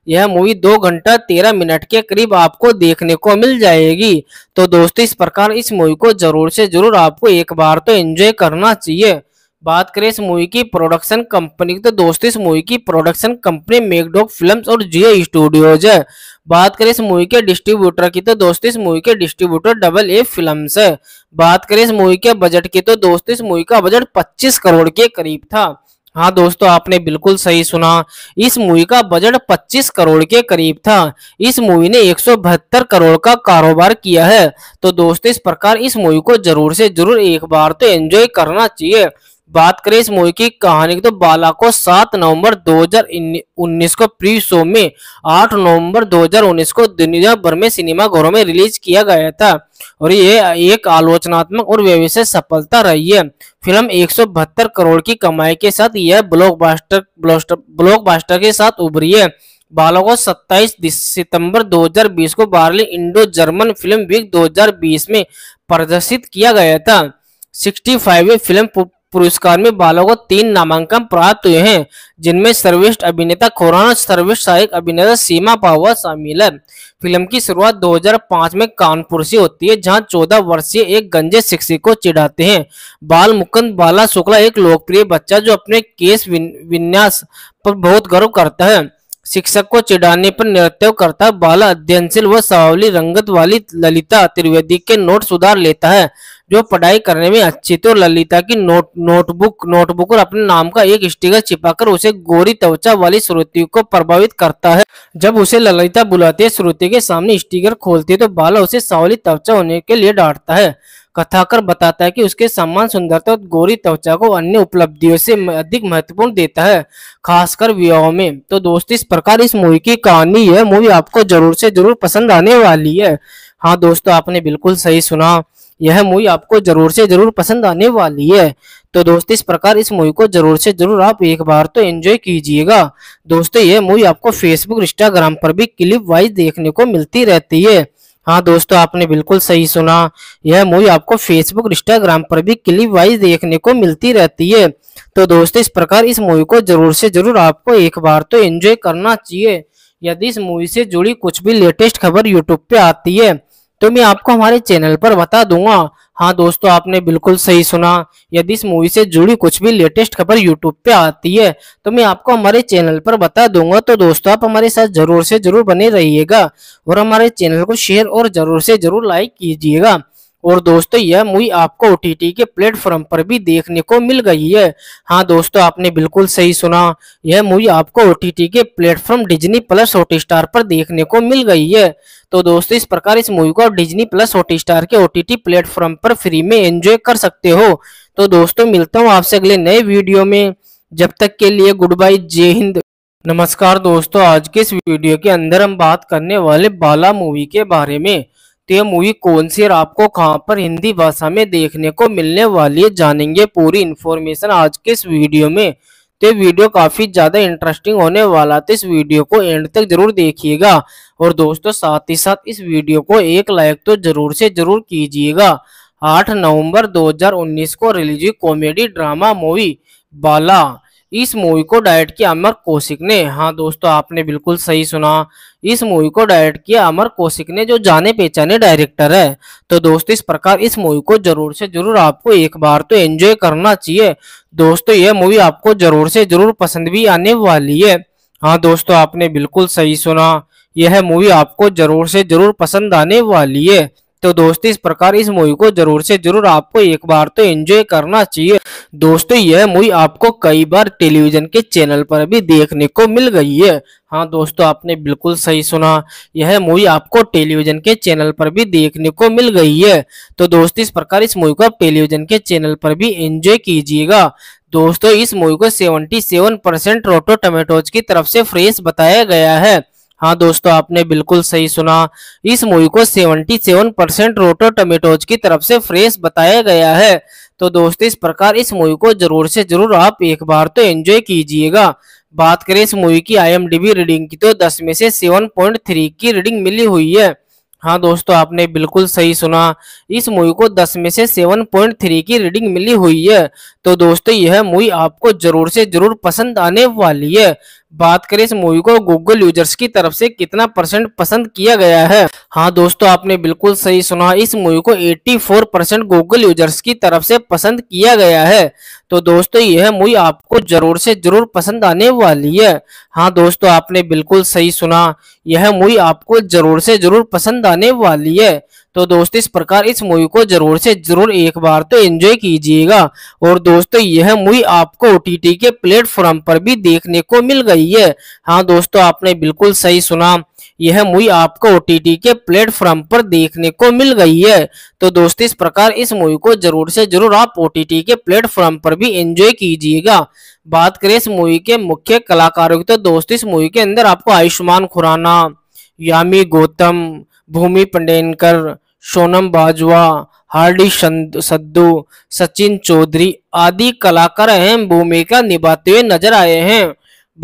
यह मूवी दो घंटा तेरह मिनट के करीब आपको देखने को मिल जाएगी तो दोस्तों इस प्रकार इस मूवी को जरूर से जरूर आपको एक बार तो एंजॉय करना चाहिए बात करें इस मूवी की प्रोडक्शन कंपनी की तो दोस्तों इस मूवी की प्रोडक्शन कंपनी मेकडॉग फिल्म्स और जियो स्टूडियोज है बात करें इस मूवी के डिस्ट्रीब्यूटर की तो दोस्तों इस मूवी के डिस्ट्रीब्यूटर डबल ए फिल्म्स है बात करें इस मूवी के बजट की तो दोस्तों इस मूवी का बजट 25 करोड़ के करीब था हाँ दोस्तों आपने बिल्कुल सही सुना इस मूवी का बजट 25 करोड़ के करीब था इस मूवी ने एक करोड़ का कारोबार किया है तो दोस्तों इस प्रकार इस मूवी को जरूर से जरूर एक बार तो एंजॉय करना चाहिए बात करें इस मूवी की कहानी की तो बाला को 7 नवंबर 2019 को प्री शो में 8 नवंबर 2019 को दुनिया भर में सिनेमा घरों में रिलीज किया गया था और ये एक आलोचनात्मक और व्यवसाय सफलता रही है फिल्म एक करोड़ की कमाई के साथ यह ब्लॉकबस्टर ब्लॉकबस्टर के साथ उभरी है बालों को 27 सितंबर 2020 को Berlin Indo German film week 2020 में प्रदर्शित किया गया था सिक्सटी फाइव फिल्म पुरस्कार में बालों को तीन नामांकन प्राप्त हुए हैं जिनमें सर्वेष्ठ अभिनेता खुराना सर्वेष्ठ सहायक अभिनेता सीमा पावा शामिल है फिल्म की शुरुआत 2005 में कानपुर से होती है जहां 14 वर्षीय एक गंजे शिक्षक को चिढ़ाते हैं बाल मुकुंद बाला शुक्ला एक लोकप्रिय बच्चा जो अपने केस विन्यास पर बहुत गर्व करता है शिक्षक को चिढ़ाने पर नृत्य करता बाल अध्ययनशील व सावली रंगत वाली ललिता त्रिवेदी के नोट सुधार लेता है जो पढ़ाई करने में अच्छी तो ललिता की नोट नोटबुक नोटबुक और अपने नाम का एक स्टिकर छिपाकर उसे गोरी त्वचा वाली श्रुति को प्रभावित करता है जब उसे ललिता बुलाती है श्रुति के सामने स्टिकर खोलती है तो बाला उसे सावली त्वचा होने के लिए डांटता है कथाकर बताता है कि उसके समान सुंदरता और गोरी त्वचा को अन्य उपलब्धियों से अधिक महत्वपूर्ण देता है खासकर विवाह में तो दोस्त इस प्रकार इस मूवी की कहानी है मूवी आपको जरूर से जरूर पसंद आने वाली है हाँ दोस्तों आपने बिल्कुल सही सुना यह मूवी आपको जरूर से जरूर पसंद आने वाली है तो दोस्त इस प्रकार इस मूवी को जरूर से जरूर आप एक बार तो एंजॉय कीजिएगा दोस्तों यह मूवी आपको फेसबुक इंस्टाग्राम पर भी क्लिप वाइज देखने को मिलती रहती है हाँ दोस्तों आपने बिल्कुल सही सुना यह मूवी आपको फेसबुक इंस्टाग्राम पर भी क्लिप वाइज देखने को मिलती रहती है तो दोस्तों इस प्रकार इस मूवी को जरूर से जरूर आपको एक बार तो एंजॉय करना चाहिए यदि इस मूवी से जुड़ी कुछ भी लेटेस्ट खबर यूट्यूब पे आती है तो मैं आपको हमारे चैनल पर बता दूंगा हाँ दोस्तों आपने बिल्कुल सही सुना यदि इस मूवी से जुड़ी कुछ भी लेटेस्ट खबर यूट्यूब पे आती है तो मैं आपको हमारे चैनल पर बता दूंगा तो दोस्तों आप हमारे साथ जरूर से जरूर बने रहिएगा और हमारे चैनल को शेयर और जरूर से जरूर लाइक कीजिएगा और दोस्तों यह मूवी आपको ओ के प्लेटफॉर्म पर भी देखने को मिल गई है हाँ दोस्तों आपने बिल्कुल सही सुना यह मूवी आपको ओ के platform Disney plus hot star पर देखने को मिल गई है तो दोस्तों इस प्रकार इस मूवी को डिजनी प्लस हॉट स्टार के ओ टी टी प्लेटफॉर्म पर फ्री में एंजॉय कर सकते हो तो दोस्तों मिलता हूँ आपसे अगले नए वीडियो में जब तक के लिए गुड बाय जय हिंद नमस्कार दोस्तों आज के इस वीडियो के अंदर हम बात करने वाले बाला मूवी के बारे में तो ये मूवी कौन सी और आपको कहाँ पर हिंदी भाषा में देखने को मिलने वाली है जानेंगे पूरी इन्फॉर्मेशन आज के इस वीडियो में तो ये वीडियो काफ़ी ज़्यादा इंटरेस्टिंग होने वाला तो इस वीडियो को एंड तक जरूर देखिएगा और दोस्तों साथ ही साथ इस वीडियो को एक लाइक तो जरूर से जरूर कीजिएगा 8 नवंबर 2019 को रिलीज हुई कॉमेडी ड्रामा मूवी बाला इस मूवी को डायरेक्ट किया अमर कौशिक ने हाँ दोस्तों आपने बिल्कुल सही सुना इस मूवी को डायरेक्ट किया अमर कौशिक ने जो जाने पहचाने डायरेक्टर है तो दोस्तों इस प्रकार इस मूवी को जरूर से जरूर आपको एक बार तो एंजॉय करना चाहिए दोस्तों यह मूवी आपको जरूर से जरूर पसंद भी आने वाली है हाँ दोस्तों आपने बिल्कुल सही सुना यह मूवी आपको जरूर से जरूर पसंद आने वाली है तो दोस्तों इस प्रकार इस मूवी को जरूर से जरूर आपको एक बार तो एंजॉय करना चाहिए दोस्तों यह मूवी आपको कई बार टेलीविजन के चैनल पर भी देखने को मिल गई है हाँ दोस्तों आपने बिल्कुल सही सुना यह मूवी आपको टेलीविजन के चैनल पर भी देखने को मिल गई है तो दोस्तों इस प्रकार इस मूवी को आप टेलीविजन के चैनल पर भी एंजॉय कीजिएगा दोस्तों इस मूवी को सेवन परसेंट रोटो टमेटोज की तरफ से फ्रेश बताया गया है हाँ दोस्तों आपने बिल्कुल सही सुना इस मूवी को 77 परसेंट रोटो टमेटोज की तरफ से फ्रेश बताया गया है तो दोस्तों इस प्रकार इस मूवी को जरूर से जरूर आप एक बार तो एंजॉय कीजिएगा बात करें इस मूवी की आईएमडीबी रीडिंग की तो 10 में से 7.3 की रीडिंग मिली हुई है हाँ दोस्तों आपने बिल्कुल सही सुना इस मूवी को 10 में से 7.3 की रीडिंग मिली हुई है तो दोस्तों यह मूवी आपको जरूर से जरूर पसंद आने वाली है बात करें इस मूवी को गूगल यूजर्स की तरफ से कितना परसेंट पसंद किया गया है हाँ दोस्तों आपने बिल्कुल सही सुना इस मूवी को 84 परसेंट गूगल यूजर्स की तरफ से पसंद किया गया है तो दोस्तों यह मूवी आपको जरूर से जरूर पसंद आने वाली है हाँ दोस्तों आपने बिल्कुल सही सुना यह मूवी आपको जरूर से जरूर पसंद आने वाली है तो दोस्त इस प्रकार इस मूवी को जरूर से जरूर एक बार तो एंजॉय कीजिएगा और दोस्तों यह मूवी आपको ओ के प्लेटफॉर्म पर भी देखने को मिल गई है हाँ दोस्तों आपने बिल्कुल सही सुना यह मूवी आपको ओ के प्लेटफॉर्म पर देखने को मिल गई है तो दोस्तों इस प्रकार इस मूवी को जरूर से जरूर आप ओ के प्लेटफॉर्म पर भी एंजॉय कीजिएगा बात करें इस मूवी के मुख्य कलाकारों की तो दोस्तों इस मूवी के अंदर आपको आयुष्मान खुराना यामी गौतम भूमि पंडेनकर सोनम बाजवा हार्डी सद्दू सचिन चौधरी आदि कलाकार अहम भूमिका निभाते हुए नजर आए हैं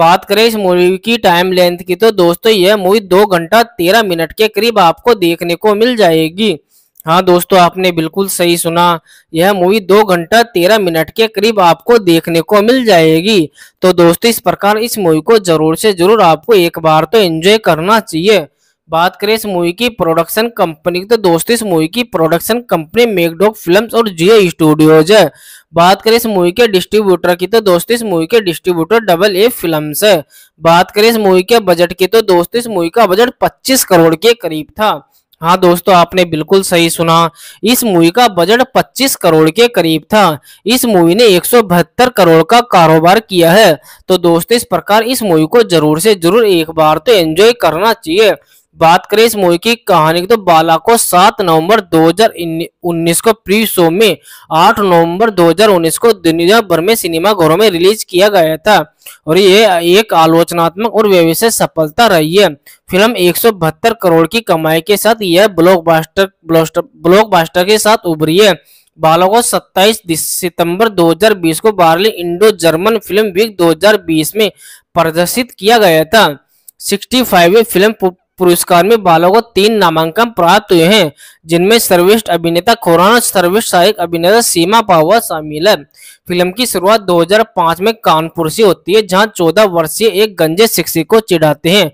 बात करें इस मूवी की टाइम लेंथ की तो दोस्तों यह मूवी दो घंटा तेरह मिनट के करीब आपको देखने को मिल जाएगी हाँ दोस्तों आपने बिल्कुल सही सुना यह मूवी दो घंटा तेरह मिनट के करीब आपको देखने को मिल जाएगी तो दोस्तों इस प्रकार इस मूवी को जरूर से जरूर आपको एक बार तो एंजॉय करना चाहिए बात करें इस मूवी की प्रोडक्शन कंपनी की तो दोस्तों इस मूवी की प्रोडक्शन कंपनी मेकडॉग फिल्म्स और जियो स्टूडियोज है बात करें इस मूवी के डिस्ट्रीब्यूटर की तो दोस्तों इस मूवी के डिस्ट्रीब्यूटर डबल ए फिल्म्स है बात करें इस मूवी के बजट की तो दोस्तों इस मूवी का बजट 25 करोड़ के करीब था हाँ दोस्तों आपने बिल्कुल सही सुना इस मूवी का बजट 25 करोड़ के करीब था इस मूवी ने एक करोड़ का कारोबार किया है तो दोस्तों इस प्रकार इस मूवी को जरूर से जरूर एक बार तो एंजॉय करना चाहिए बात करें इस मूवी की कहानी की तो बाला को 7 नवंबर 2019 को प्री शो में 8 नवंबर 2019 को दुनिया भर में सिनेमा घरों में रिलीज किया गया था और ये एक आलोचनात्मक और व्यवसाय सफलता रही है फिल्म एक करोड़ की कमाई के साथ यह ब्लॉकबस्टर ब्लॉकबस्टर के साथ उभरी है बालों को 27 सितंबर 2020 को Berlin Indo German film week 2020 में प्रदर्शित किया गया था सिक्सटी फाइव फिल्म पुरस्कार में बालों को तीन नामांकन प्राप्त हुए हैं जिनमें सर्वेष्ठ अभिनेता खुराना सर्वेष्ठ सहायक अभिनेता सीमा पावा शामिल है फिल्म की शुरुआत 2005 में कानपुर से होती है जहां 14 वर्षीय एक गंजे शिक्षक को चिढ़ाते हैं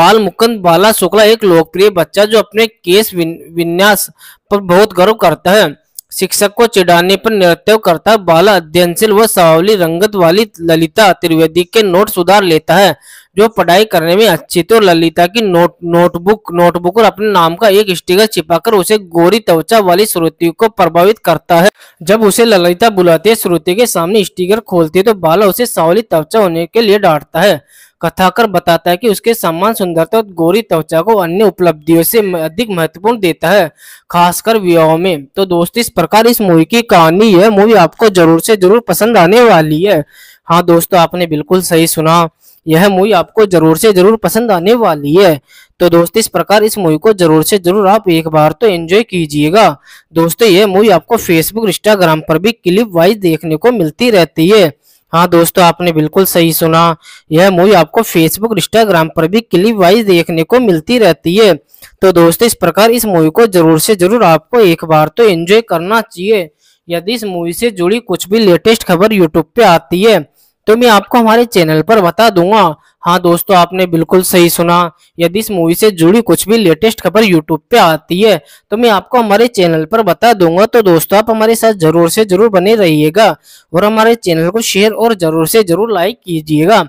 बाल मुकुंद बाला शुक्ला एक लोकप्रिय बच्चा जो अपने केस विन्यास पर बहुत गर्व करता है शिक्षक को चिढ़ाने पर नृत्य करता बाला अध्ययनशील व सावली रंगत वाली ललिता त्रिवेदी के नोट सुधार लेता है जो पढ़ाई करने में अच्छी तो ललिता की नोट नोटबुक नोटबुक और अपने नाम का एक स्टिकर छिपाकर उसे गोरी त्वचा वाली श्रुति को प्रभावित करता है जब उसे ललिता बुलाती है श्रुति के सामने स्टिकर खोलती है तो बाला उसे सावली त्वचा होने के लिए डांटता है कथाकर बताता है कि उसके सम्मान सुंदरता और गोरी त्वचा को अन्य उपलब्धियों से अधिक महत्वपूर्ण देता है खासकर विवाह में तो दोस्त इस प्रकार इस मूवी की कहानी है मूवी आपको जरूर से जरूर पसंद आने वाली है हाँ दोस्तों आपने बिल्कुल सही सुना यह मूवी आपको जरूर से जरूर पसंद आने वाली है तो दोस्तों इस प्रकार इस मूवी को जरूर से जरूर आप एक बार तो एंजॉय कीजिएगा दोस्तों यह मूवी आपको फेसबुक इंस्टाग्राम पर भी क्लिप वाइज देखने को मिलती रहती है हाँ दोस्तों आपने बिल्कुल सही सुना यह मूवी आपको फेसबुक इंस्टाग्राम पर भी क्लिप वाइज देखने को मिलती रहती है तो दोस्तों इस प्रकार इस मूवी को जरूर से जरूर आपको एक बार तो एंजॉय करना चाहिए यदि इस मूवी से जुड़ी कुछ भी लेटेस्ट खबर यूट्यूब पे आती है तो मैं आपको हमारे चैनल पर बता दूंगा हाँ दोस्तों आपने बिल्कुल सही सुना यदि इस मूवी से जुड़ी कुछ भी लेटेस्ट खबर यूट्यूब पे आती है तो मैं आपको हमारे चैनल पर बता दूंगा तो दोस्तों आप हमारे साथ जरूर से जरूर बने रहिएगा और हमारे चैनल को शेयर और जरूर से जरूर लाइक कीजिएगा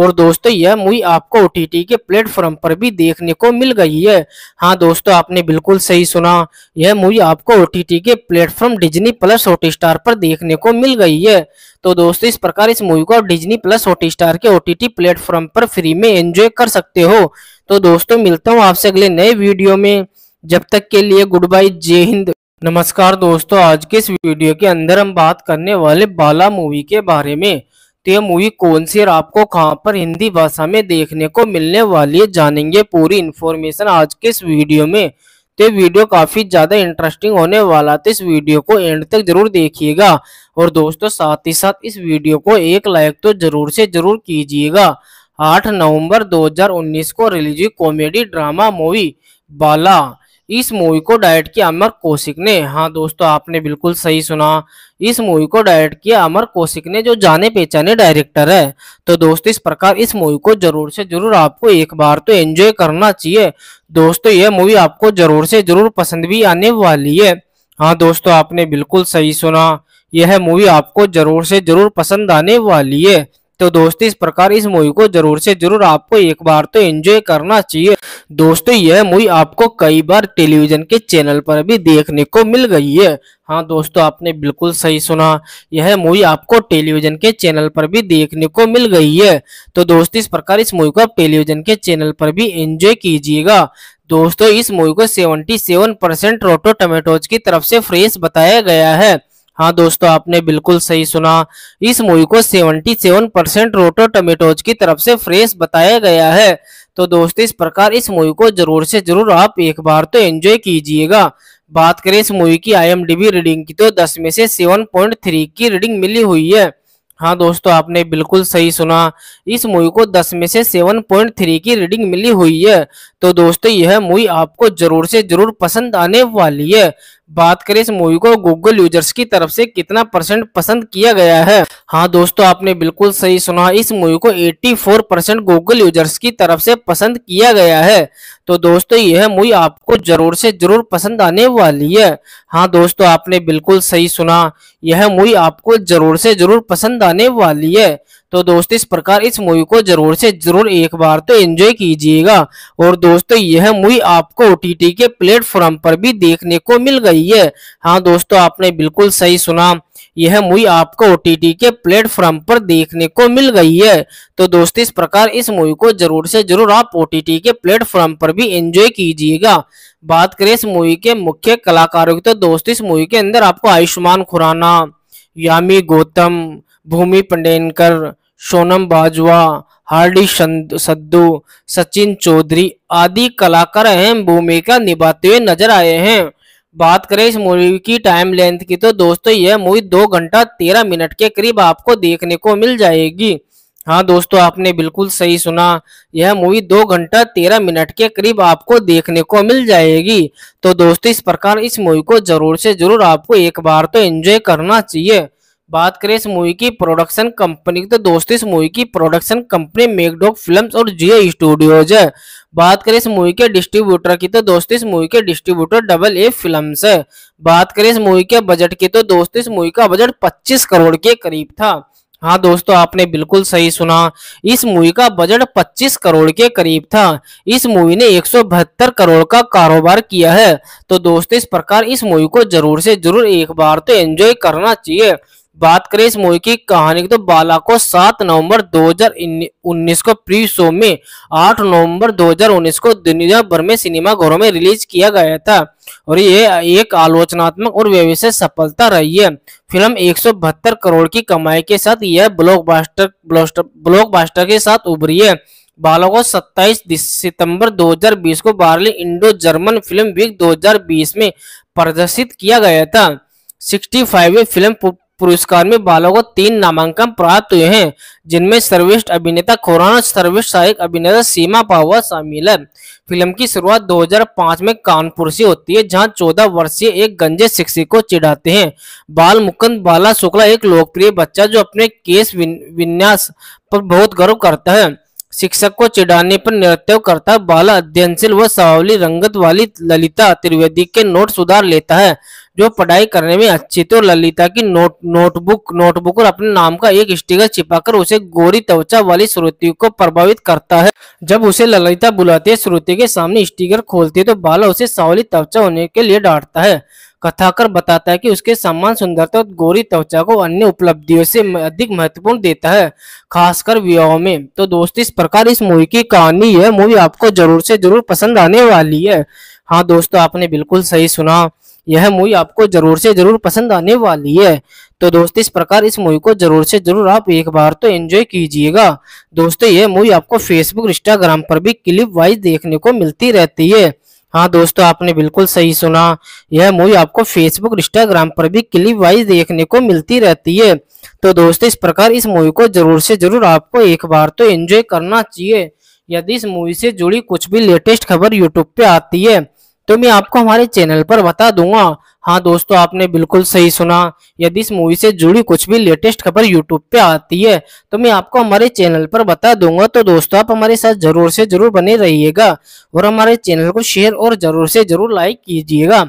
और दोस्तों यह मूवी आपको ओ के प्लेटफॉर्म पर भी देखने को मिल गई है हाँ दोस्तों आपने बिल्कुल सही सुना यह मूवी आपको ओ के platform Disney plus hot star पर देखने को मिल गई है तो दोस्तों इस प्रकार इस मूवी को आप डिजनी प्लस हॉट स्टार के ओ प्लेटफॉर्म पर फ्री में एंजॉय कर सकते हो तो दोस्तों मिलता हूँ आपसे अगले नए वीडियो में जब तक के लिए गुड बाय जय हिंद नमस्कार दोस्तों आज के इस वीडियो के अंदर हम बात करने वाले बाला मूवी के बारे में तो ये मूवी कौन सी और आपको कहाँ पर हिंदी भाषा में देखने को मिलने वाली है जानेंगे पूरी इन्फॉर्मेशन आज के इस वीडियो में तो वीडियो काफ़ी ज़्यादा इंटरेस्टिंग होने वाला तो इस वीडियो को एंड तक जरूर देखिएगा और दोस्तों साथ ही साथ इस वीडियो को एक लाइक तो जरूर से जरूर कीजिएगा 8 नवंबर 2019 को रिलीज हुई कॉमेडी ड्रामा मूवी बाला इस मूवी को डायरेक्ट किया अमर कौशिक ने हाँ दोस्तों आपने बिल्कुल सही सुना इस मूवी को डायरेक्ट किया अमर कौशिक ने जो जाने पहचाने डायरेक्टर है तो दोस्त इस प्रकार इस मूवी को जरूर से जरूर आपको एक बार तो एंजॉय करना चाहिए दोस्तों यह मूवी आपको जरूर से जरूर पसंद भी आने वाली है हाँ दोस्तों आपने बिल्कुल सही सुना यह मूवी आपको जरूर से जरूर पसंद आने वाली है तो दोस्तों इस प्रकार इस मूवी को जरूर से जरूर आपको एक बार तो एंजॉय करना चाहिए दोस्तों यह मूवी आपको कई बार टेलीविजन के चैनल पर भी देखने को मिल गई है हाँ दोस्तों आपने बिल्कुल सही सुना यह मूवी आपको टेलीविजन के चैनल पर भी देखने को मिल गई है तो दोस्तों इस प्रकार इस मूवी को आप टेलीविजन के चैनल पर भी एंजॉय कीजिएगा दोस्तों इस मूवी को 77 परसेंट रोटो टमेटोज की तरफ से फ्रेश बताया गया है हाँ दोस्तों आपने बिल्कुल सही सुना इस मूवी को 77 परसेंट रोटो टमेटोज की तरफ से फ्रेश बताया गया है तो दोस्तों इस प्रकार इस मूवी को जरूर से जरूर आप एक बार तो एंजॉय कीजिएगा बात करें इस मूवी की आईएमडीबी रीडिंग की तो 10 में से 7.3 की रीडिंग मिली हुई है हाँ दोस्तों आपने बिल्कुल सही सुना इस मूवी को 10 में से 7.3 की रीडिंग मिली हुई है तो दोस्तों यह मूवी आपको जरूर से जरूर पसंद आने वाली है बात करें इस मूवी को गूगल यूजर्स की तरफ से कितना परसेंट पसंद किया गया है हाँ दोस्तों आपने बिल्कुल सही सुना इस मूवी को 84 परसेंट गूगल यूजर्स की तरफ से पसंद किया गया है तो दोस्तों यह मूवी आपको जरूर से जरूर पसंद आने वाली है हाँ दोस्तों आपने बिल्कुल सही सुना यह मूवी आपको जरूर से जरूर पसंद आने वाली है तो दोस्तों इस प्रकार इस मूवी को जरूर से जरूर एक बार तो एंजॉय कीजिएगा और दोस्तों यह मूवी आपको ओ के प्लेटफॉर्म पर भी देखने को मिल गई है हाँ दोस्तों आपने बिल्कुल सही सुना यह मूवी आपको ओ के प्लेटफॉर्म पर देखने को मिल गई है तो दोस्तों इस प्रकार इस मूवी को जरूर से जरूर आप ओ के प्लेटफॉर्म पर भी एंजॉय कीजिएगा बात करें इस मूवी के मुख्य कलाकारों की तो दोस्तों इस मूवी के अंदर आपको आयुष्मान खुराना यामी गौतम भूमि पंडेनकर सोनम बाजवा हार्डी सद्दू सचिन चौधरी आदि कलाकार अहम भूमिका निभाते हुए नजर आए हैं बात करें इस मूवी की टाइम लेंथ की तो दोस्तों यह मूवी दो घंटा तेरह मिनट के करीब आपको देखने को मिल जाएगी हाँ दोस्तों आपने बिल्कुल सही सुना यह मूवी दो घंटा तेरह मिनट के करीब आपको देखने को मिल जाएगी तो दोस्तों इस प्रकार इस मूवी को जरूर से जरूर आपको एक बार तो एंजॉय करना चाहिए बात करें इस मूवी की प्रोडक्शन कंपनी की तो दोस्तों इस मूवी की प्रोडक्शन कंपनी मेकडॉग फिल्म्स और जियो स्टूडियोज है बात करें इस मूवी के डिस्ट्रीब्यूटर की तो दोस्तों इस मूवी के डिस्ट्रीब्यूटर डबल ए फिल्म्स है बात करें इस मूवी के बजट की तो दोस्तों इस मूवी का बजट पच्चीस करोड़ के करीब था हाँ दोस्तों आपने बिल्कुल सही सुना इस मूवी का बजट 25 करोड़ के करीब था इस मूवी ने एक करोड़ का कारोबार किया है तो दोस्तों इस प्रकार इस मूवी को जरूर से जरूर एक बार तो एंजॉय करना चाहिए बात करें इस मूवी की कहानी की तो बाला को 7 नवंबर 2019 को प्री शो में 8 नवंबर 2019 को दुनिया भर में सिनेमा घरों में रिलीज किया गया था और ये एक आलोचनात्मक और व्यवसाय सफलता रही है फिल्म एक करोड़ की कमाई के साथ यह ब्लॉकबस्टर ब्लॉकबस्टर के साथ उभरी है बालों को 27 सितंबर 2020 को Berlin Indo German film week 2020 में प्रदर्शित किया गया था 65वें फाइव फिल्म पुरस्कार में बालों को तीन नामांकन प्राप्त हुए हैं जिनमें सर्वेष्ठ अभिनेता खुरान और सहायक अभिनेता सीमा पावा शामिल है फिल्म की शुरुआत 2005 में कानपुर से होती है जहां 14 वर्षीय एक गंजे शिक्षक को चिढ़ाते हैं बाल मुकुंद बाला शुक्ला एक लोकप्रिय बच्चा जो अपने केस विन्यास पर बहुत गर्व करता है शिक्षक को चिढ़ाने पर नृत्य करता बाला अध्ययनशील व सावली रंगत वाली ललिता त्रिवेदी के नोट सुधार लेता है जो पढ़ाई करने में अच्छी थी तो और ललिता की नोट नोटबुक नोटबुक और अपने नाम का एक स्टिकर छिपाकर उसे गोरी त्वचा वाली श्रुति को प्रभावित करता है जब उसे ललिता बुलाती है श्रुति के सामने स्टिकर खोलती है तो बाला उसे सावली त्वचा होने के लिए डांटता है कथाकर बताता है कि उसके सम्मान सुंदरता और गोरी त्वचा को अन्य उपलब्धियों से अधिक महत्वपूर्ण देता है खासकर विवाह में तो दोस्त इस प्रकार इस मूवी की कहानी है मूवी आपको जरूर से जरूर पसंद आने वाली है हाँ दोस्तों आपने बिल्कुल सही सुना यह मूवी आपको जरूर से जरूर पसंद आने वाली है तो दोस्तों इस प्रकार इस मूवी को जरूर से जरूर आप एक बार तो एंजॉय कीजिएगा दोस्तों यह मूवी आपको फेसबुक इंस्टाग्राम पर भी क्लिप वाइज देखने को मिलती रहती है हाँ दोस्तों आपने बिल्कुल सही सुना यह मूवी आपको फेसबुक इंस्टाग्राम पर भी क्लिप वाइज देखने को मिलती रहती है तो दोस्तों इस प्रकार इस मूवी को जरूर से जरूर आपको एक बार तो एंजॉय करना चाहिए यदि इस मूवी से जुड़ी कुछ भी लेटेस्ट खबर यूट्यूब पे आती है तो मैं आपको हमारे चैनल पर बता दूंगा हाँ दोस्तों आपने बिल्कुल सही सुना यदि इस मूवी से जुड़ी कुछ भी लेटेस्ट खबर यूट्यूब पे आती है तो मैं आपको हमारे चैनल पर बता दूंगा तो दोस्तों आप हमारे साथ जरूर से जरूर बने रहिएगा और हमारे चैनल को शेयर और जरूर से जरूर लाइक कीजिएगा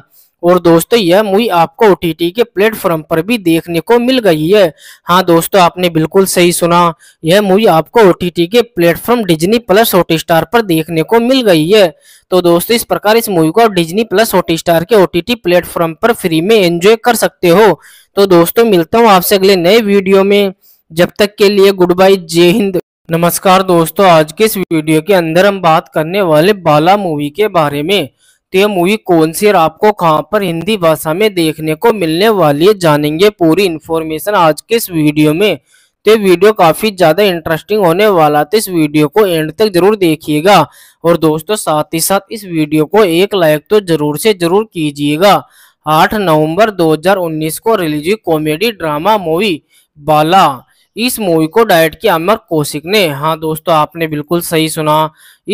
और दोस्तों यह मूवी आपको ओ के प्लेटफॉर्म पर भी देखने को मिल गई है हाँ दोस्तों आपने बिल्कुल सही सुना यह मूवी आपको ओ के platform Disney plus hot star पर देखने को मिल गई है तो दोस्तों इस प्रकार इस मूवी को डिजनी प्लस हॉट स्टार के ओ प्लेटफॉर्म पर फ्री में एंजॉय कर सकते हो तो दोस्तों मिलता हूँ आपसे अगले नए वीडियो में जब तक के लिए गुड बाई जय हिंद नमस्कार दोस्तों आज के इस वीडियो के अंदर हम बात करने वाले बाला मूवी के बारे में तो ये मूवी कौन सी और आपको कहाँ पर हिंदी भाषा में देखने को मिलने वाली है जानेंगे पूरी इन्फॉर्मेशन आज के इस वीडियो में तो ये वीडियो काफ़ी ज़्यादा इंटरेस्टिंग होने वाला तो इस वीडियो को एंड तक जरूर देखिएगा और दोस्तों साथ ही साथ इस वीडियो को एक लाइक तो जरूर से जरूर कीजिएगा 8 नवंबर 2019 को रिलीज हुई कॉमेडी ड्रामा मूवी बाला इस मूवी को डायरेक्ट किया अमर कौशिक ने हाँ दोस्तों आपने बिल्कुल सही सुना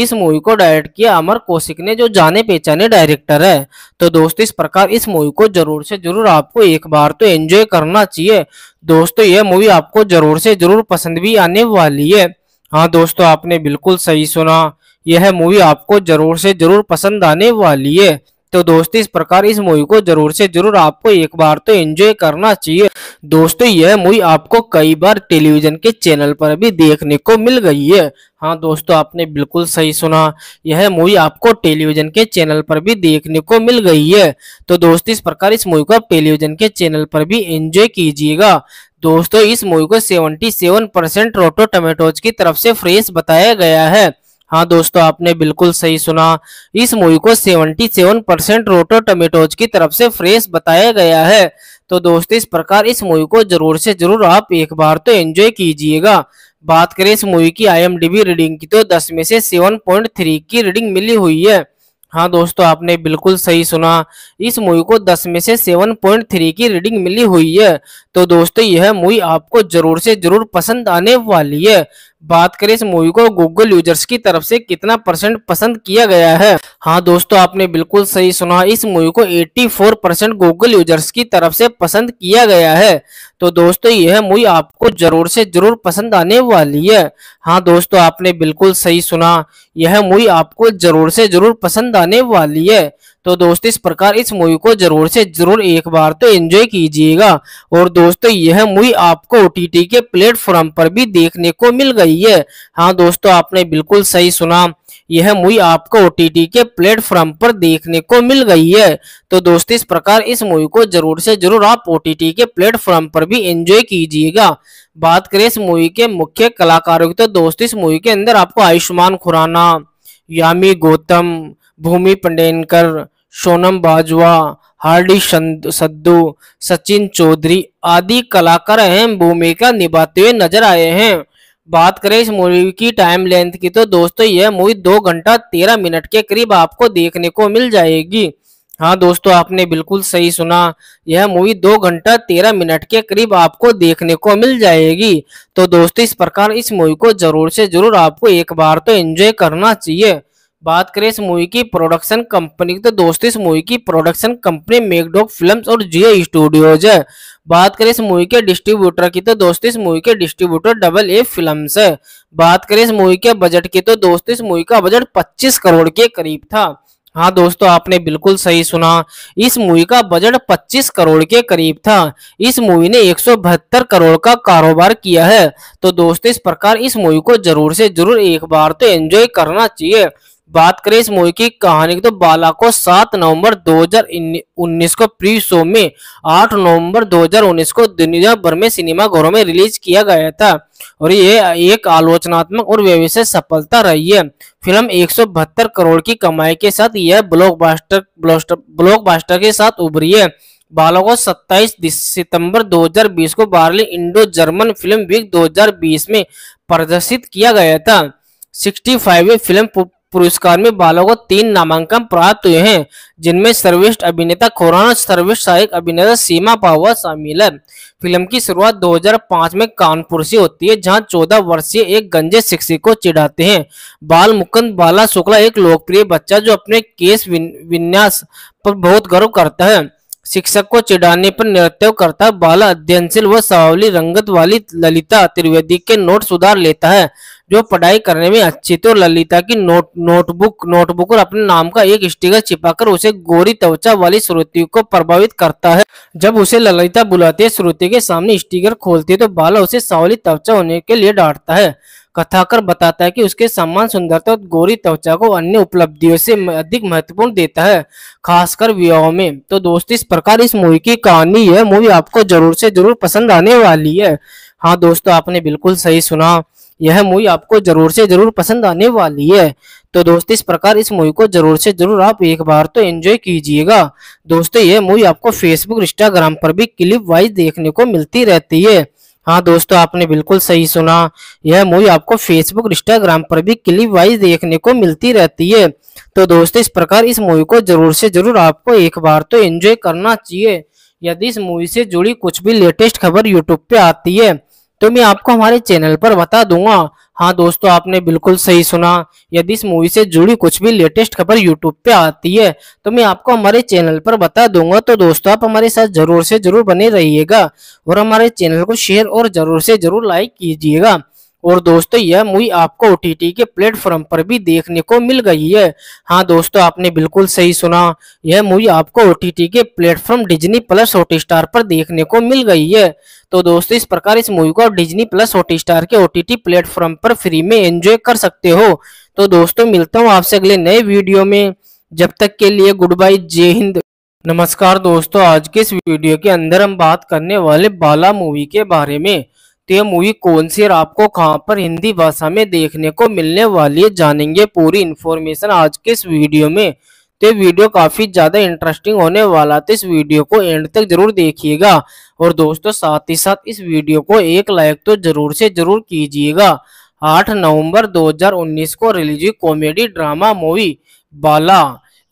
इस मूवी को डायरेक्ट किया अमर कौशिक ने जो जाने पहचाने डायरेक्टर है तो दोस्तों इस प्रकार इस मूवी को जरूर से जरूर आपको एक बार तो एंजॉय करना चाहिए दोस्तों यह मूवी आपको जरूर से जरूर पसंद भी आने वाली है हाँ दोस्तों आपने बिल्कुल सही सुना यह मूवी आपको जरूर से जरूर पसंद आने वाली है तो दोस्तों इस प्रकार इस मूवी को जरूर से जरूर आपको एक बार तो एंजॉय करना चाहिए दोस्तों यह मूवी आपको कई बार टेलीविजन के चैनल पर भी देखने को मिल गई है हाँ दोस्तों आपने बिल्कुल सही सुना यह मूवी आपको टेलीविजन के चैनल पर भी देखने को मिल गई है तो दोस्तों इस प्रकार इस मूवी को आप टेलीविजन के चैनल पर भी एंजॉय कीजिएगा दोस्तों इस मूवी को 77 परसेंट रोटो टमेटोज की तरफ से फ्रेश बताया गया है हाँ दोस्तों आपने बिल्कुल सही सुना इस मूवी को 77 परसेंट रोटो टमेटोज की तरफ से फ्रेश बताया गया है तो दोस्तों इस प्रकार इस मूवी को जरूर से जरूर आप एक बार तो एंजॉय कीजिएगा बात करें इस मूवी की आईएमडीबी रीडिंग की तो 10 में से 7.3 की रीडिंग मिली हुई है हाँ दोस्तों आपने बिल्कुल सही सुना इस मूवी को 10 में से 7.3 की रीडिंग मिली हुई है तो दोस्तों यह मूवी आपको जरूर से जरूर पसंद आने वाली है बात करें इस मूवी को गूगल यूजर्स की तरफ से कितना परसेंट पसंद किया गया है हाँ दोस्तों आपने बिल्कुल सही सुना इस मूवी को 84 परसेंट गूगल यूजर्स की तरफ से पसंद किया गया है तो दोस्तों यह मूवी आपको जरूर से जरूर पसंद आने वाली है हाँ दोस्तों आपने बिल्कुल सही सुना यह मूवी आपको जरूर से जरूर पसंद आने वाली है तो दोस्त इस प्रकार इस मूवी को जरूर से जरूर एक बार तो एंजॉय कीजिएगा और दोस्तों यह मूवी आपको ओ के प्लेटफॉर्म पर भी देखने को मिल गई है हाँ दोस्तों आपने बिल्कुल सही सुना यह मूवी आपको ओ के प्लेटफॉर्म पर देखने को मिल गई है तो दोस्तों इस प्रकार इस मूवी को जरूर से जरूर आप ओ के प्लेटफॉर्म पर भी एंजॉय कीजिएगा बात करें इस मूवी के मुख्य कलाकारों की तो दोस्तों इस मूवी के अंदर आपको आयुष्मान खुराना यामी गौतम भूमि पंडेनकर सोनम बाजवा हार्डी सद्दू सचिन चौधरी आदि कलाकार अहम भूमिका निभाते हुए नजर आए हैं बात करें इस मूवी की टाइम लेंथ की तो दोस्तों यह मूवी दो घंटा तेरह मिनट के करीब आपको देखने को मिल जाएगी हाँ दोस्तों आपने बिल्कुल सही सुना यह मूवी दो घंटा तेरह मिनट के करीब आपको देखने को मिल जाएगी तो दोस्तों इस प्रकार इस मूवी को जरूर से जरूर आपको एक बार तो एंजॉय करना चाहिए बात करें इस मूवी की प्रोडक्शन कंपनी की तो दोस्तों इस मूवी की प्रोडक्शन कंपनी मेकडॉग फिल्म्स और जियो स्टूडियोज है बात करें इस मूवी के डिस्ट्रीब्यूटर की तो दोस्तों इस मूवी के डिस्ट्रीब्यूटर डबल ए फिल्म्स है बात करें इस मूवी के बजट की तो दोस्तों इस मूवी का बजट 25 करोड़ के करीब था हाँ दोस्तों आपने बिल्कुल सही सुना इस मूवी का बजट 25 करोड़ के करीब था इस मूवी ने एक करोड़ का कारोबार किया है तो दोस्तों इस प्रकार इस मूवी को जरूर से जरूर एक बार तो एंजॉय करना चाहिए बात करें इस मूवी की कहानी की तो बाला को 7 नवंबर 2019 को प्री शो में 8 नवंबर 2019 को दुनिया भर में सिनेमा घरों में रिलीज किया गया था और ये एक आलोचनात्मक और व्यवसाय सफलता रही है फिल्म एक करोड़ की कमाई के साथ यह ब्लॉकबस्टर ब्लॉकबस्टर के साथ उभरी है बालों को 27 सितंबर 2020 को Berlin Indo German film week 2020 में प्रदर्शित किया गया था सिक्सटी फाइव फिल्म पुरस्कार में बालों को तीन नामांकन प्राप्त हुए हैं जिनमें सर्वेष्ठ अभिनेता खुराना सर्वेष्ठ सहायक अभिनेता सीमा पावा शामिल है फिल्म की शुरुआत 2005 में कानपुर से होती है जहां 14 वर्षीय एक गंजे शिक्षक को चिढ़ाते हैं बाल मुकुंद बाला शुक्ला एक लोकप्रिय बच्चा जो अपने केस विन्यास पर बहुत गर्व करता है शिक्षक को चिढ़ाने पर नृत्य करता बाला अध्ययनशील व सावली रंगत वाली ललिता त्रिवेदी के नोट सुधार लेता है जो पढ़ाई करने में अच्छी तो ललिता की नोट नोटबुक नोटबुक और अपने नाम का एक स्टिकर छिपाकर उसे गोरी त्वचा वाली श्रुति को प्रभावित करता है जब उसे ललिता बुलाती है श्रुति के सामने स्टिकर खोलती है तो बाला उसे सावली त्वचा होने के लिए डांटता है कथाकर बताता है कि उसके सम्मान सुंदरता और गोरी त्वचा को अन्य उपलब्धियों से अधिक महत्वपूर्ण देता है खासकर विवाह में तो दोस्त इस प्रकार इस मूवी की कहानी है मूवी आपको जरूर से जरूर पसंद आने वाली है हाँ दोस्तों आपने बिल्कुल सही सुना यह मूवी आपको जरूर से जरूर पसंद आने वाली है तो दोस्त इस प्रकार इस मूवी को जरूर से जरूर आप एक बार तो एंजॉय कीजिएगा दोस्तों यह मूवी आपको फेसबुक इंस्टाग्राम पर भी क्लिप वाइज देखने को मिलती रहती है हाँ दोस्तों आपने बिल्कुल सही सुना यह मूवी आपको फेसबुक इंस्टाग्राम पर भी क्लिप वाइज देखने को मिलती रहती है तो दोस्तों इस प्रकार इस मूवी को जरूर से जरूर आपको एक बार तो एंजॉय करना चाहिए यदि इस मूवी से जुड़ी कुछ भी लेटेस्ट खबर यूट्यूब पे आती है तो मैं आपको हमारे चैनल पर बता दूंगा हाँ दोस्तों आपने बिल्कुल सही सुना यदि इस मूवी से जुड़ी कुछ भी लेटेस्ट खबर यूट्यूब पे आती है तो मैं आपको हमारे चैनल पर बता दूंगा तो दोस्तों आप हमारे साथ जरूर से जरूर बने रहिएगा और हमारे चैनल को शेयर और जरूर से जरूर लाइक कीजिएगा और दोस्तों यह मूवी आपको ओ के प्लेटफॉर्म पर भी देखने को मिल गई है हाँ दोस्तों आपने बिल्कुल सही सुना यह मूवी आपको ओ के platform Disney plus hot star पर देखने को मिल गई है तो दोस्तों इस प्रकार इस मूवी को आप डिजनी प्लस हॉट स्टार के ओ टी टी प्लेटफॉर्म पर फ्री में एंजॉय कर सकते हो तो दोस्तों मिलता हूँ आपसे अगले नए वीडियो में जब तक के लिए गुड बाय जय हिंद नमस्कार दोस्तों आज के इस वीडियो के अंदर हम बात करने वाले बाला मूवी के बारे में तो ये मूवी कौन सी और आपको कहाँ पर हिंदी भाषा में देखने को मिलने वाली है जानेंगे पूरी इन्फॉर्मेशन आज के इस वीडियो में तो ये वीडियो काफ़ी ज़्यादा इंटरेस्टिंग होने वाला तो इस वीडियो को एंड तक जरूर देखिएगा और दोस्तों साथ ही साथ इस वीडियो को एक लाइक तो जरूर से जरूर कीजिएगा 8 नवंबर 2019 को रिलीज हुई कॉमेडी ड्रामा मूवी बाला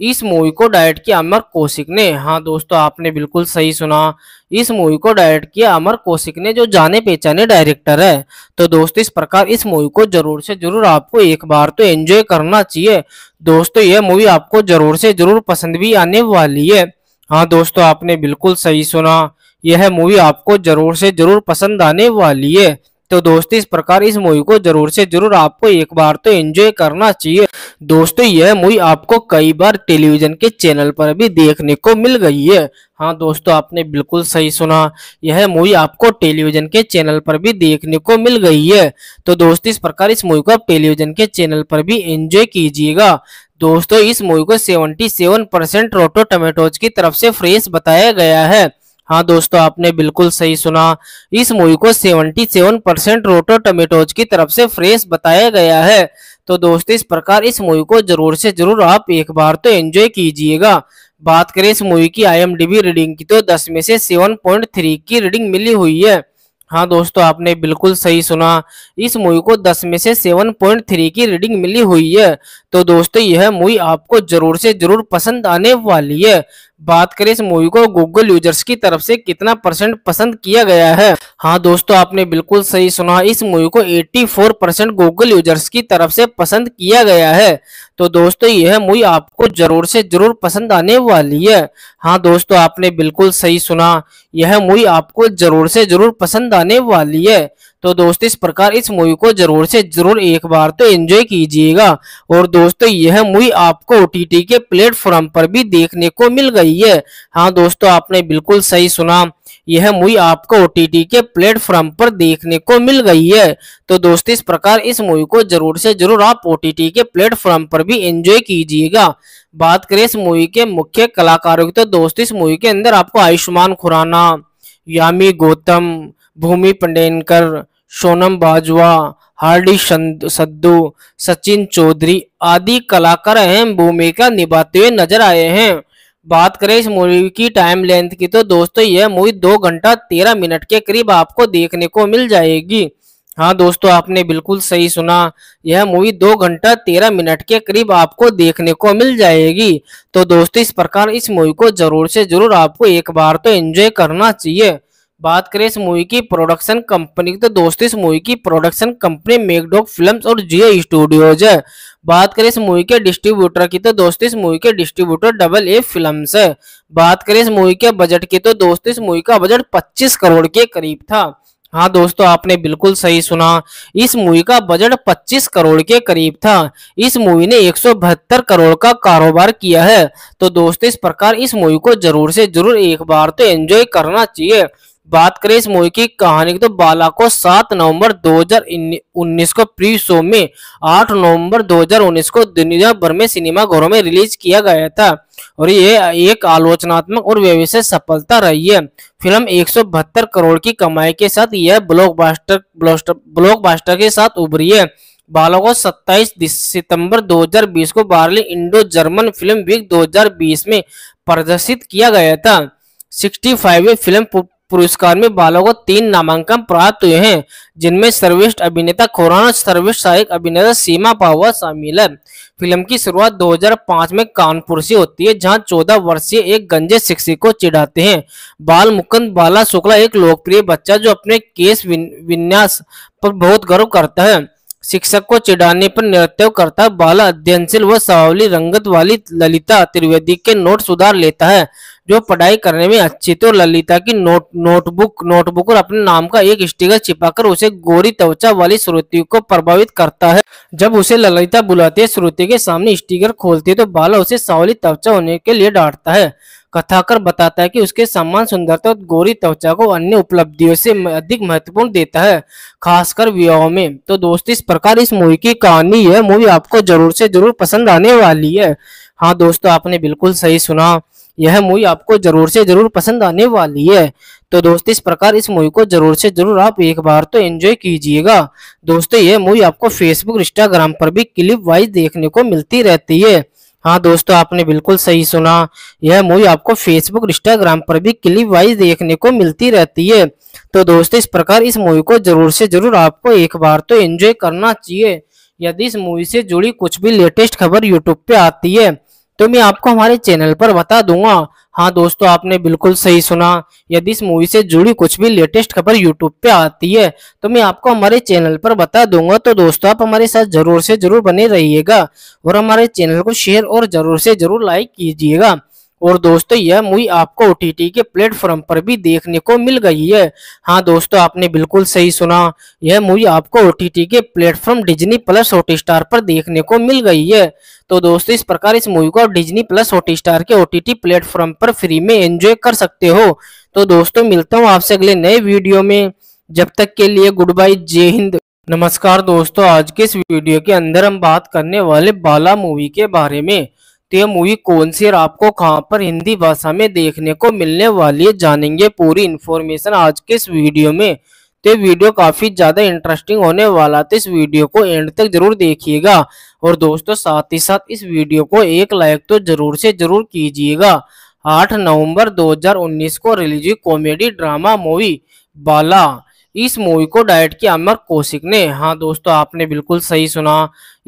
इस मूवी को डायरेक्ट किया अमर कौशिक ने हाँ दोस्तों आपने बिल्कुल सही सुना इस मूवी को डायरेक्ट किया अमर कौशिक ने जो जाने पहचाने डायरेक्टर है तो दोस्तों इस प्रकार इस मूवी को जरूर से जरूर आपको एक बार तो एंजॉय करना चाहिए दोस्तों यह मूवी आपको जरूर से जरूर पसंद भी आने वाली है हाँ दोस्तों आपने बिल्कुल सही सुना यह मूवी आपको जरूर से जरूर पसंद आने वाली है तो दोस्तों इस प्रकार इस मूवी को जरूर से जरूर आपको एक बार तो एंजॉय करना चाहिए दोस्तों यह मूवी आपको कई बार टेलीविजन के चैनल पर भी देखने को मिल गई है हाँ दोस्तों आपने बिल्कुल सही सुना यह मूवी आपको टेलीविजन के चैनल पर भी देखने को मिल गई है तो दोस्तों इस प्रकार इस मूवी को आप टेलीविजन के चैनल पर भी एंजॉय कीजिएगा दोस्तों इस मूवी को सेवन परसेंट रोटो टमेटोज की तरफ से फ्रेश बताया गया है हाँ दोस्तों आपने बिल्कुल सही सुना इस मूवी को 77 परसेंट रोटो टमेटोज की तरफ से फ्रेश बताया गया है तो दोस्तों इस प्रकार इस मूवी को जरूर से जरूर आप एक बार तो एंजॉय कीजिएगा बात करें इस मूवी की आईएमडीबी रीडिंग की तो 10 में से 7.3 की रीडिंग मिली हुई है हाँ दोस्तों आपने बिल्कुल सही सुना इस मूवी को 10 में से 7.3 की रीडिंग मिली हुई है तो दोस्तों यह मूवी आपको जरूर से जरूर पसंद आने वाली है बात करें इस मूवी को गूगल यूजर्स की तरफ से कितना परसेंट पसंद किया गया है हाँ दोस्तों आपने बिल्कुल सही सुना इस मूवी को 84 परसेंट गूगल यूजर्स की तरफ से पसंद किया गया है तो दोस्तों यह मूवी आपको जरूर से जरूर पसंद आने वाली है हाँ दोस्तों आपने बिल्कुल सही सुना यह मूवी आपको जरूर से जरूर पसंद आने वाली है तो दोस्त इस प्रकार इस मूवी को जरूर से जरूर एक बार तो एंजॉय कीजिएगा और दोस्तों यह मूवी आपको ओ के प्लेटफॉर्म पर भी देखने को मिल गई है हाँ दोस्तों आपने बिल्कुल सही सुना यह मूवी आपको ओ के प्लेटफॉर्म पर देखने को मिल गई है तो दोस्तों इस प्रकार इस मूवी को जरूर से जरूर आप ओ के प्लेटफॉर्म पर भी एंजॉय कीजिएगा बात करें इस मूवी के मुख्य कलाकारों की तो दोस्तों इस मूवी के अंदर आपको आयुष्मान खुराना यामी गौतम भूमि पंडेनकर सोनम बाजवा हार्डी सद्दू सचिन चौधरी आदि कलाकार अहम भूमिका निभाते हुए नजर आए हैं बात करें इस मूवी की टाइम लेंथ की तो दोस्तों यह मूवी दो घंटा तेरह मिनट के करीब आपको देखने को मिल जाएगी हाँ दोस्तों आपने बिल्कुल सही सुना यह मूवी दो घंटा तेरह मिनट के करीब आपको देखने को मिल जाएगी तो दोस्तों इस प्रकार इस मूवी को जरूर से जरूर आपको एक बार तो एंजॉय करना चाहिए बात करें इस मूवी की प्रोडक्शन कंपनी की तो दोस्तों इस मूवी की प्रोडक्शन कंपनी मेकडॉग फिल्म्स और जियो स्टूडियोज है बात करें इस मूवी के डिस्ट्रीब्यूटर की तो दोस्तों इस मूवी के डिस्ट्रीब्यूटर डबल ए फिल्म्स है बात करें इस मूवी के बजट की तो दोस्तों इस मूवी का बजट 25 करोड़ के करीब था हाँ दोस्तों आपने बिल्कुल सही सुना इस मूवी का बजट 25 करोड़ के करीब था इस मूवी ने एक करोड़ का कारोबार किया है तो दोस्तों इस प्रकार इस मूवी को जरूर से जरूर एक बार तो एंजॉय करना चाहिए बात करें इस मूवी की कहानी की तो बाला को 7 नवंबर 2019 को प्री शो में 8 नवंबर 2019 को दुनिया भर में सिनेमा घरों में रिलीज किया गया था और ये एक आलोचनात्मक और व्यवसाय सफलता रही है फिल्म एक करोड़ की कमाई के साथ यह ब्लॉकबस्टर ब्लॉकबस्टर के साथ उभरी है बालों को 27 सितंबर 2020 को Berlin Indo German film week 2020 में प्रदर्शित किया गया था सिक्सटी फाइव फिल्म पुरस्कार में बालों को तीन नामांकन प्राप्त हुए हैं जिनमें सर्वेष्ठ अभिनेता खुराना सर्वेष्ठ सहायक अभिनेता सीमा पावा शामिल है फिल्म की शुरुआत 2005 में कानपुर से होती है जहां 14 वर्षीय एक गंजे शिक्षक को चिढ़ाते हैं बाल मुकुंद बाला शुक्ला एक लोकप्रिय बच्चा जो अपने केस विन्यास पर बहुत गर्व करता है शिक्षक को चिढ़ाने पर नृत्य करता बाल अध्ययनशील व सावली रंगत वाली ललिता त्रिवेदी के नोट सुधार लेता है जो पढ़ाई करने में अच्छी तो ललिता की नोट नोटबुक नोटबुक और अपने नाम का एक स्टिकर छिपाकर उसे गोरी त्वचा वाली श्रुति को प्रभावित करता है जब उसे ललिता बुलाती है श्रुति के सामने स्टिकर खोलती है तो बाला उसे सावली त्वचा होने के लिए डांटता है कथाकर बताता है कि उसके सम्मान सुंदरता और गोरी त्वचा को अन्य उपलब्धियों से अधिक महत्वपूर्ण देता है खासकर विवाह में तो दोस्त इस प्रकार इस मूवी की कहानी है मूवी आपको जरूर से जरूर पसंद आने वाली है हाँ दोस्तों आपने बिल्कुल सही सुना यह मूवी आपको जरूर से जरूर पसंद आने वाली है तो दोस्त इस प्रकार इस मूवी को जरूर से जरूर आप एक बार तो एंजॉय कीजिएगा दोस्तों यह मूवी आपको फेसबुक इंस्टाग्राम पर भी क्लिप वाइज देखने को मिलती रहती है हाँ दोस्तों आपने बिल्कुल सही सुना यह मूवी आपको फेसबुक इंस्टाग्राम पर भी क्लिप वाइज देखने को मिलती रहती है तो दोस्तों इस प्रकार इस मूवी को जरूर से जरूर आपको एक बार तो एंजॉय करना चाहिए यदि इस मूवी से जुड़ी कुछ भी लेटेस्ट खबर यूट्यूब पे आती है तो मैं आपको हमारे चैनल पर बता दूंगा हाँ दोस्तों आपने बिल्कुल सही सुना यदि इस मूवी से जुड़ी कुछ भी लेटेस्ट खबर यूट्यूब पे आती है तो मैं आपको हमारे चैनल पर बता दूंगा तो दोस्तों आप हमारे साथ जरूर से जरूर बने रहिएगा और हमारे चैनल को शेयर और जरूर से जरूर लाइक कीजिएगा और दोस्तों यह मूवी आपको ओ के प्लेटफॉर्म पर भी देखने को मिल गई है हाँ दोस्तों आपने बिल्कुल सही सुना यह मूवी आपको ओ के platform Disney plus hot star पर देखने को मिल गई है तो दोस्तों इस प्रकार इस मूवी को आप डिजनी प्लस हॉट स्टार के ओ टी टी प्लेटफॉर्म पर फ्री में एंजॉय कर सकते हो तो दोस्तों मिलता हूँ आपसे अगले नए वीडियो में जब तक के लिए गुड बाय जय हिंद नमस्कार दोस्तों आज के इस वीडियो के अंदर हम बात करने वाले बाला मूवी के बारे में तो ये मूवी कौन सी और आपको कहाँ पर हिंदी भाषा में देखने को मिलने वाली है जानेंगे पूरी इन्फॉर्मेशन आज के इस वीडियो में तो वीडियो काफ़ी ज़्यादा इंटरेस्टिंग होने वाला तो इस वीडियो को एंड तक जरूर देखिएगा और दोस्तों साथ ही साथ इस वीडियो को एक लाइक तो जरूर से जरूर कीजिएगा आठ नवंबर 2019 को रिलीज हुई कॉमेडी ड्रामा मूवी बाला इस मूवी को डायरेक्ट किया अमर कौशिक ने हाँ दोस्तों आपने बिल्कुल सही सुना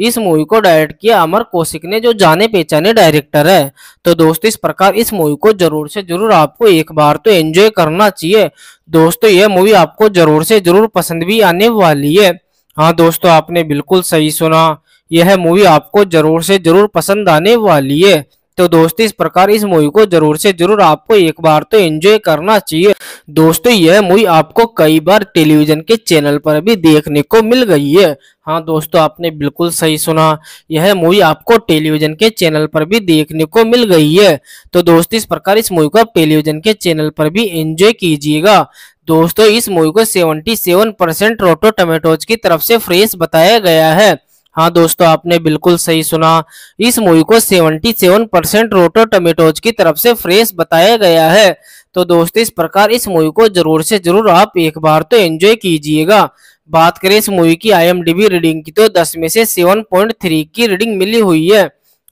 इस मूवी को डायरेक्ट किया अमर कौशिक ने जो जाने पहचाने डायरेक्टर है तो दोस्तों इस प्रकार इस मूवी को जरूर से जरूर आपको एक बार तो एंजॉय करना चाहिए दोस्तों यह मूवी आपको जरूर से जरूर पसंद भी आने वाली है हाँ दोस्तों आपने बिल्कुल सही सुना यह मूवी आपको जरूर से जरूर पसंद आने वाली है तो दोस्तों इस प्रकार इस मूवी को जरूर से जरूर आपको एक बार तो एंजॉय करना चाहिए दोस्तों यह मूवी आपको कई बार टेलीविजन के चैनल पर भी देखने को मिल गई है हाँ दोस्तों आपने बिल्कुल सही सुना यह मूवी आपको टेलीविजन के चैनल पर भी देखने को मिल गई है तो दोस्तों इस प्रकार इस मूवी को आप टेलीविजन के चैनल पर भी एंजॉय कीजिएगा दोस्तों इस मूवी को 77 परसेंट रोटो टमेटोज की तरफ से फ्रेश बताया गया है हाँ दोस्तों आपने बिल्कुल सही सुना इस मूवी को 77 परसेंट रोटो टमेटोज की तरफ से फ्रेश बताया गया है तो दोस्तों इस प्रकार इस मूवी को जरूर से जरूर आप एक बार तो एंजॉय कीजिएगा बात करें इस मूवी की आईएमडीबी रीडिंग की तो 10 में से 7.3 की रीडिंग मिली हुई है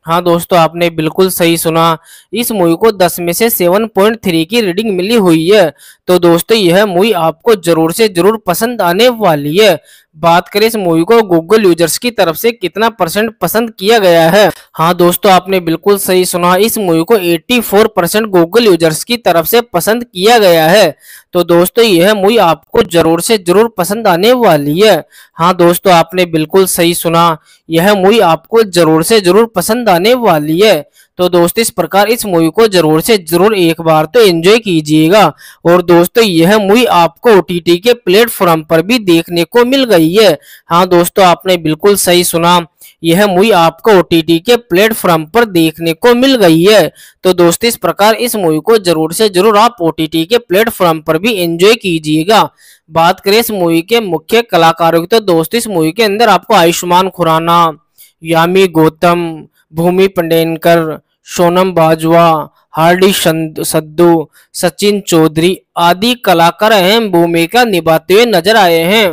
हाँ दोस्तों आपने बिल्कुल सही सुना इस मूवी को 10 में से 7.3 की रीडिंग मिली हुई है तो दोस्तों यह मूवी आपको जरूर से जरूर पसंद आने वाली है बात करें इस मूवी को गूगल यूजर्स की तरफ से कितना परसेंट पसंद किया गया है हाँ दोस्तों आपने बिल्कुल सही सुना इस मूवी को 84 परसेंट गूगल यूजर्स की तरफ से पसंद किया गया है तो दोस्तों यह मूवी आपको जरूर से जरूर पसंद आने वाली है हाँ दोस्तों आपने बिल्कुल सही सुना यह मूवी आपको जरूर से जरूर पसंद आने वाली है तो दोस्तों इस प्रकार इस मूवी को जरूर से जरूर एक बार तो एंजॉय कीजिएगा और दोस्तों यह मूवी आपको ओ के प्लेटफॉर्म पर भी देखने को मिल गई है हाँ दोस्तों आपने बिल्कुल सही सुना यह मूवी आपको ओ के प्लेटफॉर्म पर देखने को मिल गई है तो दोस्तों इस प्रकार इस मूवी को जरूर से जरूर आप ओ के प्लेटफॉर्म पर भी एंजॉय कीजिएगा बात करें इस मूवी के मुख्य कलाकारों की तो दोस्तों इस मूवी के अंदर आपको आयुष्मान खुराना यामी गौतम भूमि पंडेनकर सोनम बाजवा हार्डी सद्दू सचिन चौधरी आदि कलाकार अहम भूमिका निभाते हुए नजर आए हैं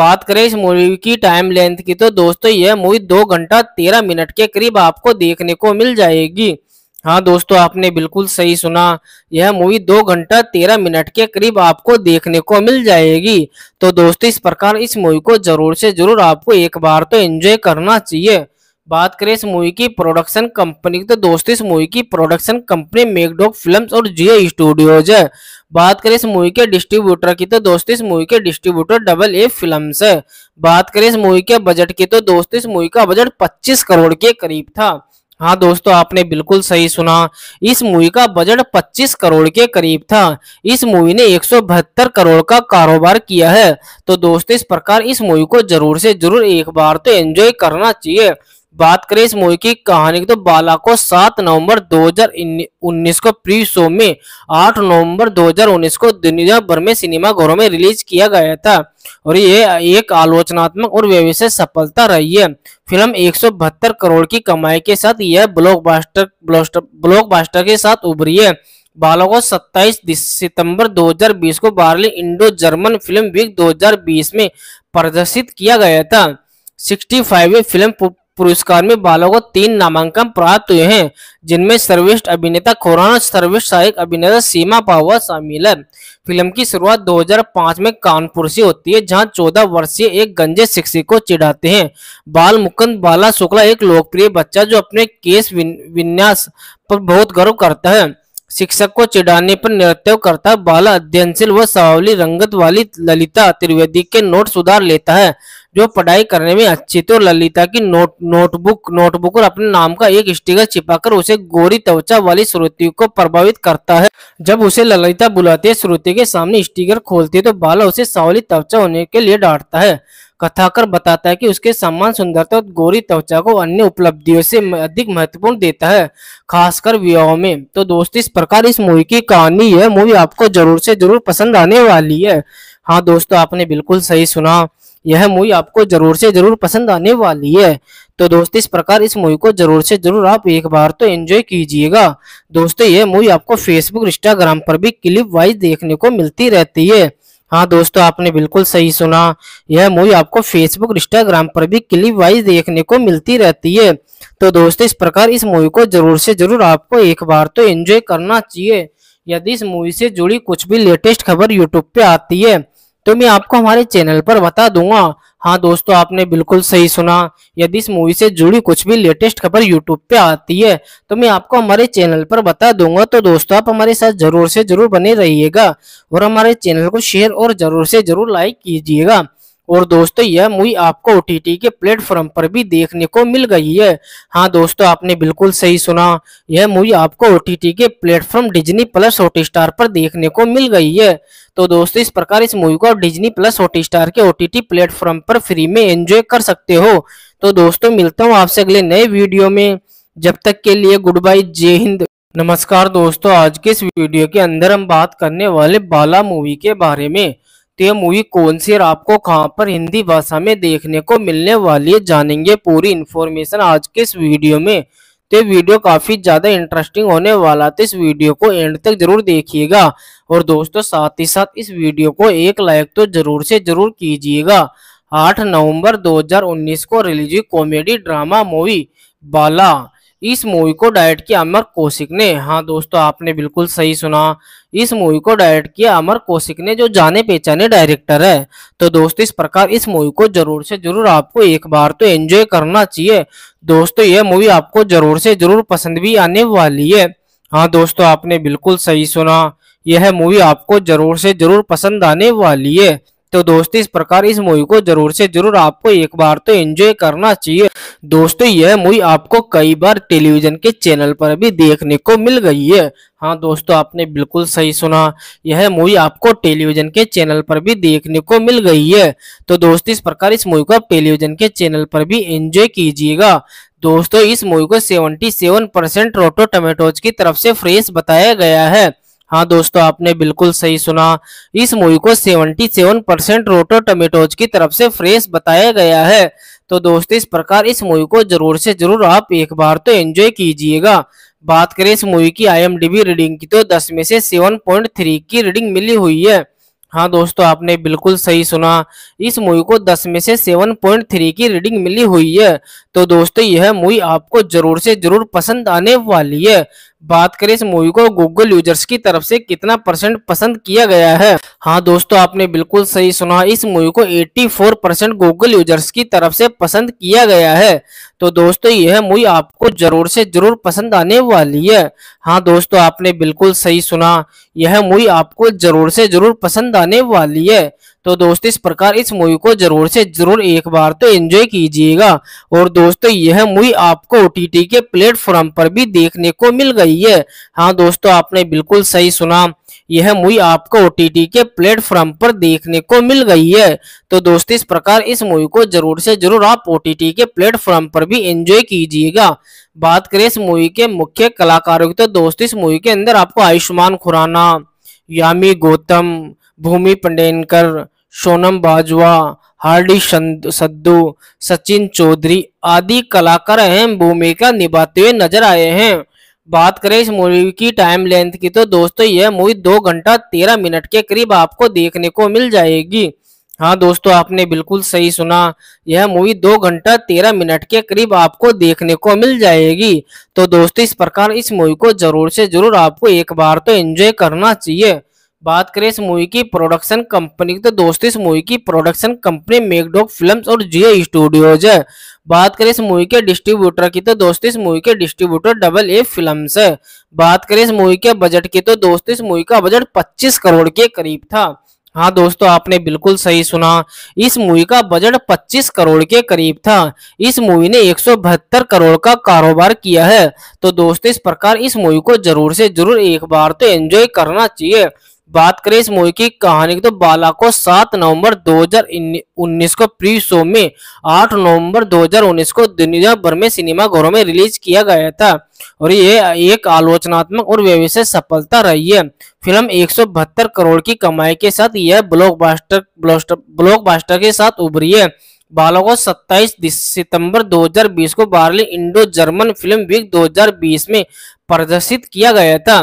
बात करें इस मूवी की टाइम लेंथ की तो दोस्तों यह मूवी दो घंटा तेरह मिनट के करीब आपको देखने को मिल जाएगी हाँ दोस्तों आपने बिल्कुल सही सुना यह मूवी दो घंटा तेरह मिनट के करीब आपको देखने को मिल जाएगी तो दोस्तों इस प्रकार इस मूवी को जरूर से जरूर आपको एक बार तो एंजॉय करना चाहिए बात करें इस मूवी की प्रोडक्शन कंपनी की तो दोस्तों इस मूवी की प्रोडक्शन कंपनी मेकडोक फिल्म्स और जियो स्टूडियोज है बात करें इस मूवी के डिस्ट्रीब्यूटर की तो दोस्तों इस मूवी के डिस्ट्रीब्यूटर डबल ए फिल्म्स है बात करें इस मूवी के बजट की तो दोस्तों इस मूवी का बजट पच्चीस करोड़ के करीब था हाँ दोस्तों आपने बिल्कुल सही सुना इस मूवी का बजट 25 करोड़ के करीब था इस मूवी ने एक करोड़ का कारोबार किया है तो दोस्तों इस प्रकार इस मूवी को जरूर से जरूर एक बार तो एंजॉय करना चाहिए बात करें इस मूवी की कहानी की तो बाला को 7 नवंबर 2019 को प्री शो में 8 नवंबर 2019 को दुनिया भर में सिनेमा घरों में रिलीज किया गया था और ये एक आलोचनात्मक और व्यवसाय सफलता रही है फिल्म एक करोड़ की कमाई के साथ यह ब्लॉकबस्टर ब्लॉकबस्टर के साथ उभरी है बालों को 27 सितंबर 2020 को Berlin Indo German film week 2020 में प्रदर्शित किया गया था 65वें फाइव फिल्म पुरस्कार में बालों को तीन नामांकन प्राप्त हुए हैं जिनमें सर्वेष्ठ अभिनेता खुरान और सर्वेष्ठ सहायक अभिनेता सीमा पावा शामिल है फिल्म की शुरुआत 2005 में कानपुर से होती है जहां 14 वर्षीय एक गंजे शिक्षक को चिढ़ाते हैं बाल मुकुंद बाला शुक्ला एक लोकप्रिय बच्चा जो अपने केस विन्यास पर बहुत गर्व करता है शिक्षक को चिढ़ाने पर नृत्य करता बाला अध्ययनशील व सावली रंगत वाली ललिता त्रिवेदी के नोट सुधार लेता है जो पढ़ाई करने में अच्छी और ललिता की नोट नोटबुक नोटबुक और अपने नाम का एक स्टिकर छिपाकर उसे गोरी त्वचा वाली श्रुति को प्रभावित करता है जब उसे ललिता बुलाती है श्रुति के सामने स्टिकर खोलती है तो बाला उसे सावली त्वचा होने के लिए डांटता है कथाकर बताता है कि उसके सम्मान सुंदरता और गोरी त्वचा को अन्य उपलब्धियों से अधिक महत्वपूर्ण देता है खासकर विवाह में तो दोस्त इस प्रकार इस मूवी की कहानी है मूवी आपको जरूर से जरूर पसंद आने वाली है हाँ दोस्तों आपने बिल्कुल सही सुना यह मूवी आपको जरूर से जरूर पसंद आने वाली है तो दोस्तों इस प्रकार इस मूवी को जरूर से जरूर आप एक बार तो एंजॉय कीजिएगा दोस्तों यह मूवी आपको फेसबुक इंस्टाग्राम पर भी क्लिप वाइज देखने को मिलती रहती है हाँ दोस्तों आपने बिल्कुल सही सुना यह मूवी आपको फेसबुक इंस्टाग्राम पर भी क्लिप वाइज देखने को मिलती रहती है तो दोस्तों इस प्रकार इस मूवी को जरूर से जरूर आपको एक बार तो एंजॉय करना चाहिए यदि इस मूवी से जुड़ी कुछ भी लेटेस्ट खबर यूट्यूब पे आती है तो मैं आपको हमारे चैनल पर बता दूंगा हाँ दोस्तों आपने बिल्कुल सही सुना यदि इस मूवी से जुड़ी कुछ भी लेटेस्ट खबर यूट्यूब पे आती है तो मैं आपको हमारे चैनल पर बता दूंगा तो दोस्तों आप हमारे साथ जरूर से जरूर बने रहिएगा और हमारे चैनल को शेयर और जरूर से जरूर लाइक कीजिएगा और दोस्तों यह मूवी आपको ओ के प्लेटफॉर्म पर भी देखने को मिल गई है हाँ दोस्तों आपने बिल्कुल सही सुना यह मूवी आपको ओ के platform Disney plus hot star पर देखने को मिल गई है तो दोस्तों इस प्रकार इस मूवी को डिजनी प्लस हॉट स्टार के ओ टी टी प्लेटफॉर्म पर फ्री में एंजॉय कर सकते हो तो दोस्तों मिलता हूँ आपसे अगले नए वीडियो में जब तक के लिए गुड बाई जय हिंद नमस्कार दोस्तों आज के इस वीडियो के अंदर हम बात करने वाले बाला मूवी के बारे में तो ये मूवी कौन सी और आपको कहाँ पर हिंदी भाषा में देखने को मिलने वाली है जानेंगे पूरी इन्फॉर्मेशन आज के इस वीडियो में तो ये वीडियो काफ़ी ज़्यादा इंटरेस्टिंग होने वाला तो इस वीडियो को एंड तक जरूर देखिएगा और दोस्तों साथ ही साथ इस वीडियो को एक लाइक तो जरूर से जरूर कीजिएगा 8 नवंबर 2019 को रिलीज हुई कॉमेडी ड्रामा मूवी बाला इस मूवी को डायरेक्ट किया अमर कौशिक ने हाँ दोस्तों आपने बिल्कुल सही सुना इस मूवी को डायरेक्ट किया अमर कौशिक ने जो जाने पहचाने डायरेक्टर है तो दोस्तों इस प्रकार इस मूवी को जरूर से जरूर आपको एक बार तो एंजॉय करना चाहिए दोस्तों यह मूवी आपको जरूर से जरूर पसंद भी आने वाली है हाँ दोस्तों आपने बिल्कुल सही सुना यह मूवी आपको जरूर से जरूर पसंद आने वाली है तो दोस्तों इस प्रकार इस मूवी को जरूर से जरूर आपको एक बार तो एंजॉय करना चाहिए दोस्तों यह मूवी आपको कई बार टेलीविजन के चैनल पर भी देखने को मिल गई है हाँ दोस्तों आपने बिल्कुल सही सुना यह मूवी आपको टेलीविजन के चैनल पर भी देखने को मिल गई है तो दोस्तों इस प्रकार इस मूवी को आप टेलीविजन के चैनल पर भी एंजॉय कीजिएगा दोस्तों इस मूवी को सेवन परसेंट रोटो टमेटोज की तरफ से फ्रेश बताया गया है हाँ दोस्तों आपने बिल्कुल सही सुना इस मूवी को 77 परसेंट रोटो टमेटोज की तरफ से फ्रेश बताया गया है तो दोस्तों इस प्रकार इस मूवी को जरूर से जरूर आप एक बार तो एंजॉय कीजिएगा बात करें इस मूवी की आईएमडीबी रीडिंग की तो 10 में से 7.3 की रीडिंग मिली हुई है हाँ दोस्तों आपने बिल्कुल सही सुना इस मूवी को 10 में से 7.3 की रीडिंग मिली हुई है तो दोस्तों यह मूवी आपको जरूर से जरूर पसंद आने वाली है बात करें इस मूवी को गूगल यूजर्स की तरफ से कितना परसेंट पसंद किया गया है हाँ दोस्तों आपने बिल्कुल सही सुना इस मूवी को 84 परसेंट गूगल यूजर्स की तरफ से पसंद किया गया है तो दोस्तों यह मूवी आपको जरूर से जरूर पसंद आने वाली है हाँ दोस्तों आपने बिल्कुल सही सुना यह मूवी आपको जरूर से जरूर पसंद आने वाली है तो दोस्त इस प्रकार इस मूवी को जरूर से जरूर एक बार तो एंजॉय कीजिएगा और दोस्तों यह मूवी आपको ओ के प्लेटफॉर्म पर भी देखने को मिल गई है हाँ दोस्तों आपने बिल्कुल सही सुना यह मूवी आपको ओ के प्लेटफॉर्म पर देखने को मिल गई है तो दोस्तों इस प्रकार इस मूवी को जरूर से जरूर आप ओ के प्लेटफॉर्म पर भी एंजॉय कीजिएगा बात करें इस मूवी के मुख्य कलाकारों की तो दोस्तों इस मूवी के अंदर आपको आयुष्मान खुराना यामी गौतम भूमि पंडेनकर सोनम बाजवा हार्डी सद्दू सचिन चौधरी आदि कलाकार अहम भूमिका निभाते हुए नजर आए हैं बात करें इस मूवी की टाइम लेंथ की तो दोस्तों यह मूवी दो घंटा तेरह मिनट के करीब आपको देखने को मिल जाएगी हाँ दोस्तों आपने बिल्कुल सही सुना यह मूवी दो घंटा तेरह मिनट के करीब आपको देखने को मिल जाएगी तो दोस्तों इस प्रकार इस मूवी को जरूर से जरूर आपको एक बार तो एंजॉय करना चाहिए बात करें इस मूवी की प्रोडक्शन कंपनी की तो दोस्तों इस मूवी की प्रोडक्शन कंपनी मेकडॉग फिल्म्स और जियो स्टूडियोज है बात करें इस मूवी के डिस्ट्रीब्यूटर की तो दोस्तों इस मूवी के डिस्ट्रीब्यूटर डबल ए फिल्म्स है बात करें इस मूवी के बजट की तो दोस्तों इस मूवी का बजट 25 करोड़ के करीब था हाँ दोस्तों आपने बिल्कुल सही सुना इस मूवी का बजट 25 करोड़ के करीब था इस मूवी ने एक करोड़ का कारोबार किया है तो दोस्तों इस प्रकार इस मूवी को जरूर से जरूर एक बार तो एंजॉय करना चाहिए बात करें इस मूवी की कहानी की तो बाला को 7 नवंबर 2019 को प्री शो में 8 नवंबर 2019 को दुनिया भर में सिनेमा घरों में रिलीज किया गया था और ये एक आलोचनात्मक और व्यवसाय सफलता रही है फिल्म एक करोड़ की कमाई के साथ यह ब्लॉकबस्टर ब्लॉकबस्टर के साथ उभरी है बालों को 27 सितंबर 2020 को Berlin Indo German film week 2020 में प्रदर्शित किया गया था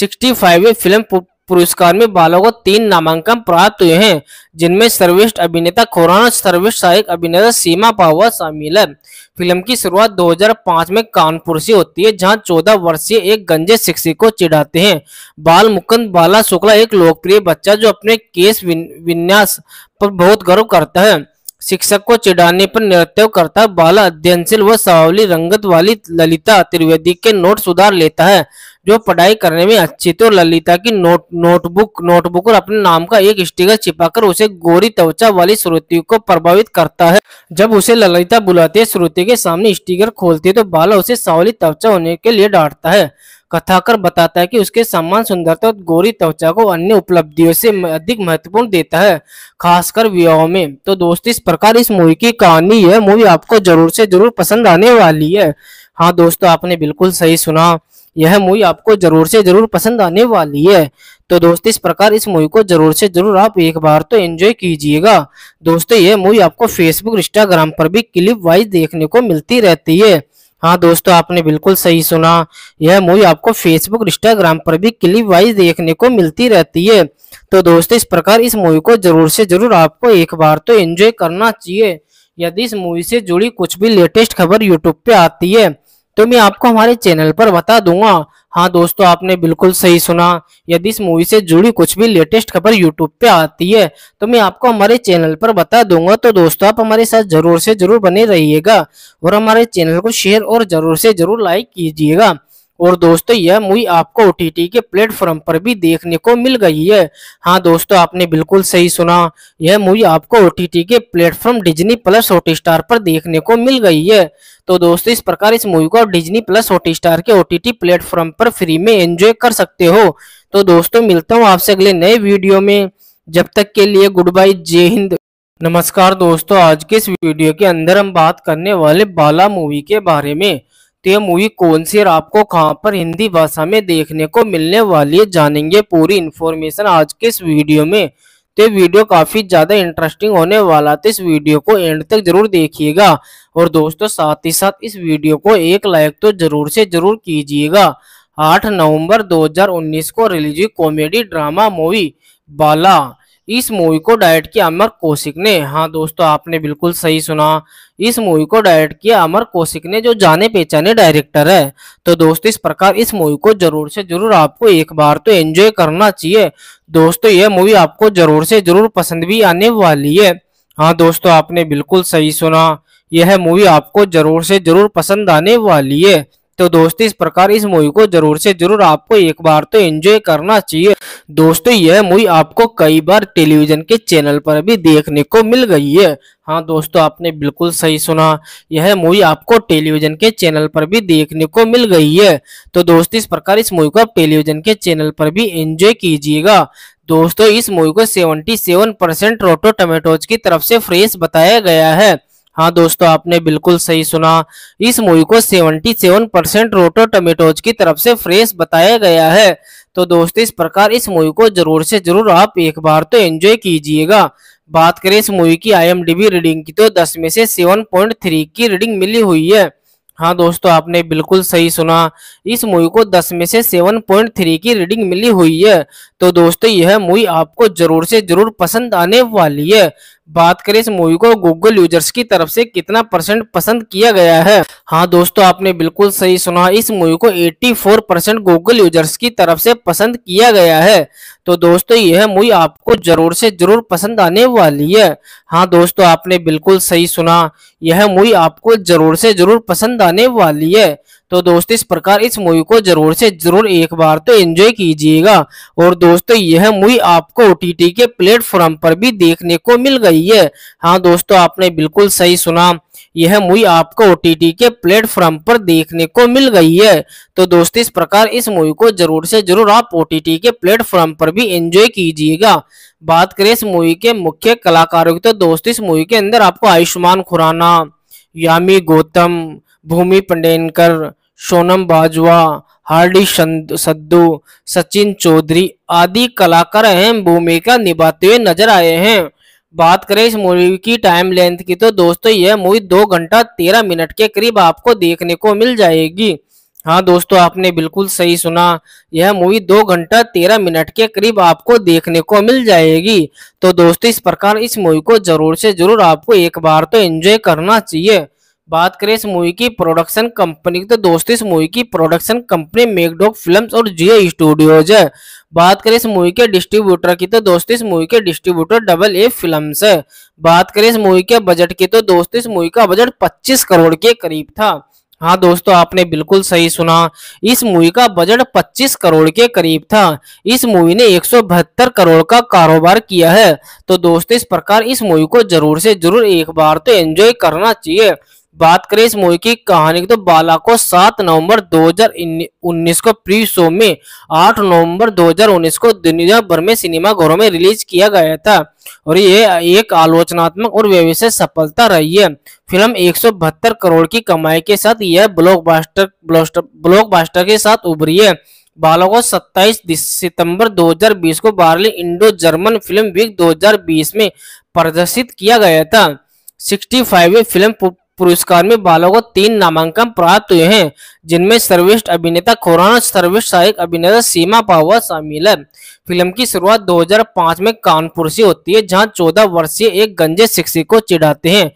सिक्सटी फाइव फिल्म पुरस्कार में बालों को तीन नामांकन प्राप्त हुए हैं जिनमें सर्वेष्ठ अभिनेता खुराना सर्वेष्ठ सहायक अभिनेता सीमा पावा शामिल है फिल्म की शुरुआत 2005 में कानपुर से होती है जहां 14 वर्षीय एक गंजे शिक्षक को चिढ़ाते हैं बाल मुकुंद बाला शुक्ला एक लोकप्रिय बच्चा जो अपने केस विन्यास पर बहुत गर्व करता है शिक्षक को चिढ़ाने पर नृत्य करता बाला अध्ययनशील व सावली रंगत वाली ललिता त्रिवेदी के नोट सुधार लेता है जो पढ़ाई करने में अच्छी तो ललिता की नोट नोटबुक नोटबुक और अपने नाम का एक स्टिकर छिपाकर उसे गोरी त्वचा वाली श्रुति को प्रभावित करता है जब उसे ललिता बुलाती है श्रुति के सामने स्टिकर खोलती है तो बाला उसे सावली त्वचा होने के लिए डांटता है कथाकर बताता है कि उसके सम्मान सुंदरता और गोरी त्वचा को अन्य उपलब्धियों से अधिक महत्वपूर्ण देता है खासकर विवाह में तो दोस्त इस प्रकार इस मूवी की कहानी है मूवी आपको जरूर से जरूर पसंद आने वाली है हाँ दोस्तों आपने बिल्कुल सही सुना यह मूवी आपको जरूर से जरूर पसंद आने वाली है तो दोस्तों इस प्रकार इस मूवी को जरूर से जरूर आप एक बार तो एंजॉय कीजिएगा दोस्तों यह मूवी आपको फेसबुक इंस्टाग्राम पर भी क्लिप वाइज देखने को मिलती रहती है हाँ दोस्तों आपने बिल्कुल सही सुना यह मूवी आपको फेसबुक इंस्टाग्राम पर भी क्लिप वाइज देखने को मिलती रहती है तो दोस्तों इस प्रकार इस मूवी को जरूर से जरूर आपको एक बार तो एंजॉय करना चाहिए यदि इस मूवी से जुड़ी कुछ भी लेटेस्ट खबर यूट्यूब पे आती है तो मैं आपको हमारे चैनल पर बता दूंगा हाँ दोस्तों आपने बिल्कुल सही सुना यदि इस मूवी से जुड़ी कुछ भी लेटेस्ट खबर यूट्यूब पे आती है तो मैं आपको हमारे चैनल पर बता दूंगा तो दोस्तों आप हमारे साथ जरूर से जरूर बने रहिएगा और हमारे चैनल को शेयर और जरूर से जरूर लाइक कीजिएगा और दोस्तों यह मूवी आपको ओ के प्लेटफॉर्म पर भी देखने को मिल गई है हाँ दोस्तों आपने बिल्कुल सही सुना यह मूवी आपको ओ के platform Disney plus hot star पर देखने को मिल गई है तो दोस्तों इस प्रकार इस मूवी को आप डिजनी प्लस हॉट स्टार के ओ प्लेटफॉर्म पर फ्री में एंजॉय कर सकते हो तो दोस्तों मिलता हूँ आपसे अगले नए वीडियो में जब तक के लिए गुड बाय जय हिंद नमस्कार दोस्तों आज के इस वीडियो के अंदर हम बात करने वाले बाला मूवी के बारे में तो ये मूवी कौन सी और आपको कहाँ पर हिंदी भाषा में देखने को मिलने वाली है जानेंगे पूरी इन्फॉर्मेशन आज के इस वीडियो में तो ये वीडियो काफ़ी ज़्यादा इंटरेस्टिंग होने वाला तो इस वीडियो को एंड तक जरूर देखिएगा और दोस्तों साथ ही साथ इस वीडियो को एक लाइक तो जरूर से जरूर कीजिएगा 8 नवंबर 2019 को रिलीज हुई कॉमेडी ड्रामा मूवी बाला इस मूवी को डायरेक्ट किया अमर कौशिक ने हाँ दोस्तों आपने बिल्कुल सही सुना इस मूवी को डायरेक्ट किया अमर कौशिक ने जो जाने पहचाने डायरेक्टर है तो दोस्तों इस प्रकार इस मूवी को जरूर से जरूर आपको एक बार तो एंजॉय करना चाहिए दोस्तों यह मूवी आपको जरूर से जरूर पसंद भी आने वाली है हाँ दोस्तों आपने बिल्कुल सही सुना यह मूवी आपको जरूर से जरूर पसंद आने वाली है तो दोस्तों इस प्रकार इस मूवी को जरूर से जरूर आपको एक बार तो एंजॉय करना चाहिए दोस्तों यह मूवी आपको कई बार टेलीविजन के चैनल पर भी देखने को मिल गई है हाँ दोस्तों आपने बिल्कुल सही सुना यह मूवी आपको टेलीविजन के चैनल पर भी देखने को मिल गई है तो दोस्तों इस प्रकार इस मूवी को आप टेलीविजन के चैनल पर भी एंजॉय कीजिएगा दोस्तों इस मूवी को सेवन परसेंट रोटो टोमेटोज की तरफ से फ्रेश बताया गया है हाँ दोस्तों आपने बिल्कुल सही सुना इस मूवी को 77 परसेंट रोटो टमेटोज की तरफ से फ्रेश बताया गया है तो दोस्तों इस प्रकार इस मूवी को जरूर से जरूर आप एक बार तो एंजॉय कीजिएगा बात करें इस मूवी की आईएमडीबी रीडिंग की तो 10 में से 7.3 की रीडिंग मिली हुई है हाँ दोस्तों आपने बिल्कुल सही सुना इस मूवी को 10 में से 7.3 की रीडिंग मिली हुई है तो दोस्तों यह मूवी आपको जरूर से जरूर पसंद आने वाली है बात करें इस मूवी को गूगल यूजर्स की तरफ से कितना परसेंट पसंद किया गया है हाँ दोस्तों आपने बिल्कुल सही सुना इस मूवी को 84 परसेंट गूगल यूजर्स की तरफ से पसंद किया गया है तो दोस्तों यह मूवी आपको जरूर से जरूर पसंद आने वाली है हाँ दोस्तों आपने बिल्कुल सही सुना यह मूवी आपको जरूर से जरूर पसंद आने वाली है तो दोस्त इस प्रकार इस मूवी को जरूर से जरूर एक बार तो एंजॉय कीजिएगा और दोस्तों यह मूवी आपको ओ के प्लेटफॉर्म पर भी देखने को मिल गई है हाँ दोस्तों आपने बिल्कुल सही सुना यह मूवी आपको ओ के प्लेटफॉर्म पर देखने को मिल गई है तो दोस्तों इस प्रकार इस मूवी को जरूर से जरूर आप ओ के प्लेटफॉर्म पर भी एंजॉय कीजिएगा बात करें इस मूवी के मुख्य कलाकारों की तो दोस्तों इस मूवी के अंदर आपको आयुष्मान खुराना यामी गौतम भूमि पंडेनकर सोनम बाजवा हार्डी सद्दू सचिन चौधरी आदि कलाकार अहम भूमिका निभाते हुए नजर आए हैं बात करें इस मूवी की टाइम लेंथ की तो दोस्तों यह मूवी दो घंटा तेरह मिनट के करीब आपको देखने को मिल जाएगी हाँ दोस्तों आपने बिल्कुल सही सुना यह मूवी दो घंटा तेरह मिनट के करीब आपको देखने को मिल जाएगी तो दोस्तों इस प्रकार इस मूवी को जरूर से जरूर आपको एक बार तो एंजॉय करना चाहिए बात करें इस मूवी की प्रोडक्शन कंपनी की तो दोस्तों इस मूवी की प्रोडक्शन कंपनी मेकडॉग फिल्म्स और जियो स्टूडियोज है बात करें इस मूवी के डिस्ट्रीब्यूटर की तो दोस्तों इस मूवी के डिस्ट्रीब्यूटर डबल ए फिल्म्स है बात करें इस मूवी के बजट की तो दोस्तों इस मूवी का बजट 25 करोड़ के करीब था हाँ दोस्तों आपने बिल्कुल सही सुना इस मूवी का बजट 25 करोड़ के करीब था इस मूवी ने एक करोड़ का कारोबार किया है तो दोस्तों इस प्रकार इस मूवी को जरूर से जरूर एक बार तो एंजॉय करना चाहिए बात करें इस मूवी की कहानी की तो बाला को 7 नवंबर 2019 को प्री शो में 8 नवंबर 2019 को दुनिया भर में सिनेमा घरों में रिलीज किया गया था और ये एक आलोचनात्मक और व्यवसाय सफलता रही है फिल्म एक करोड़ की कमाई के साथ यह ब्लॉकबस्टर ब्लॉकबस्टर के साथ उभरी है बालों को 27 सितंबर 2020 को Berlin Indo German film week 2020 में प्रदर्शित किया गया था सिक्सटी फाइव फिल्म पुरस्कार में बालों को तीन नामांकन प्राप्त हुए हैं जिनमें सर्वेष्ठ अभिनेता खुरान और सर्वश्रेष्ठ सहायक अभिनेता सीमा पावा शामिल है फिल्म की शुरुआत 2005 में कानपुर से होती है जहां 14 वर्षीय एक गंजे शिक्षक को चिढ़ाते हैं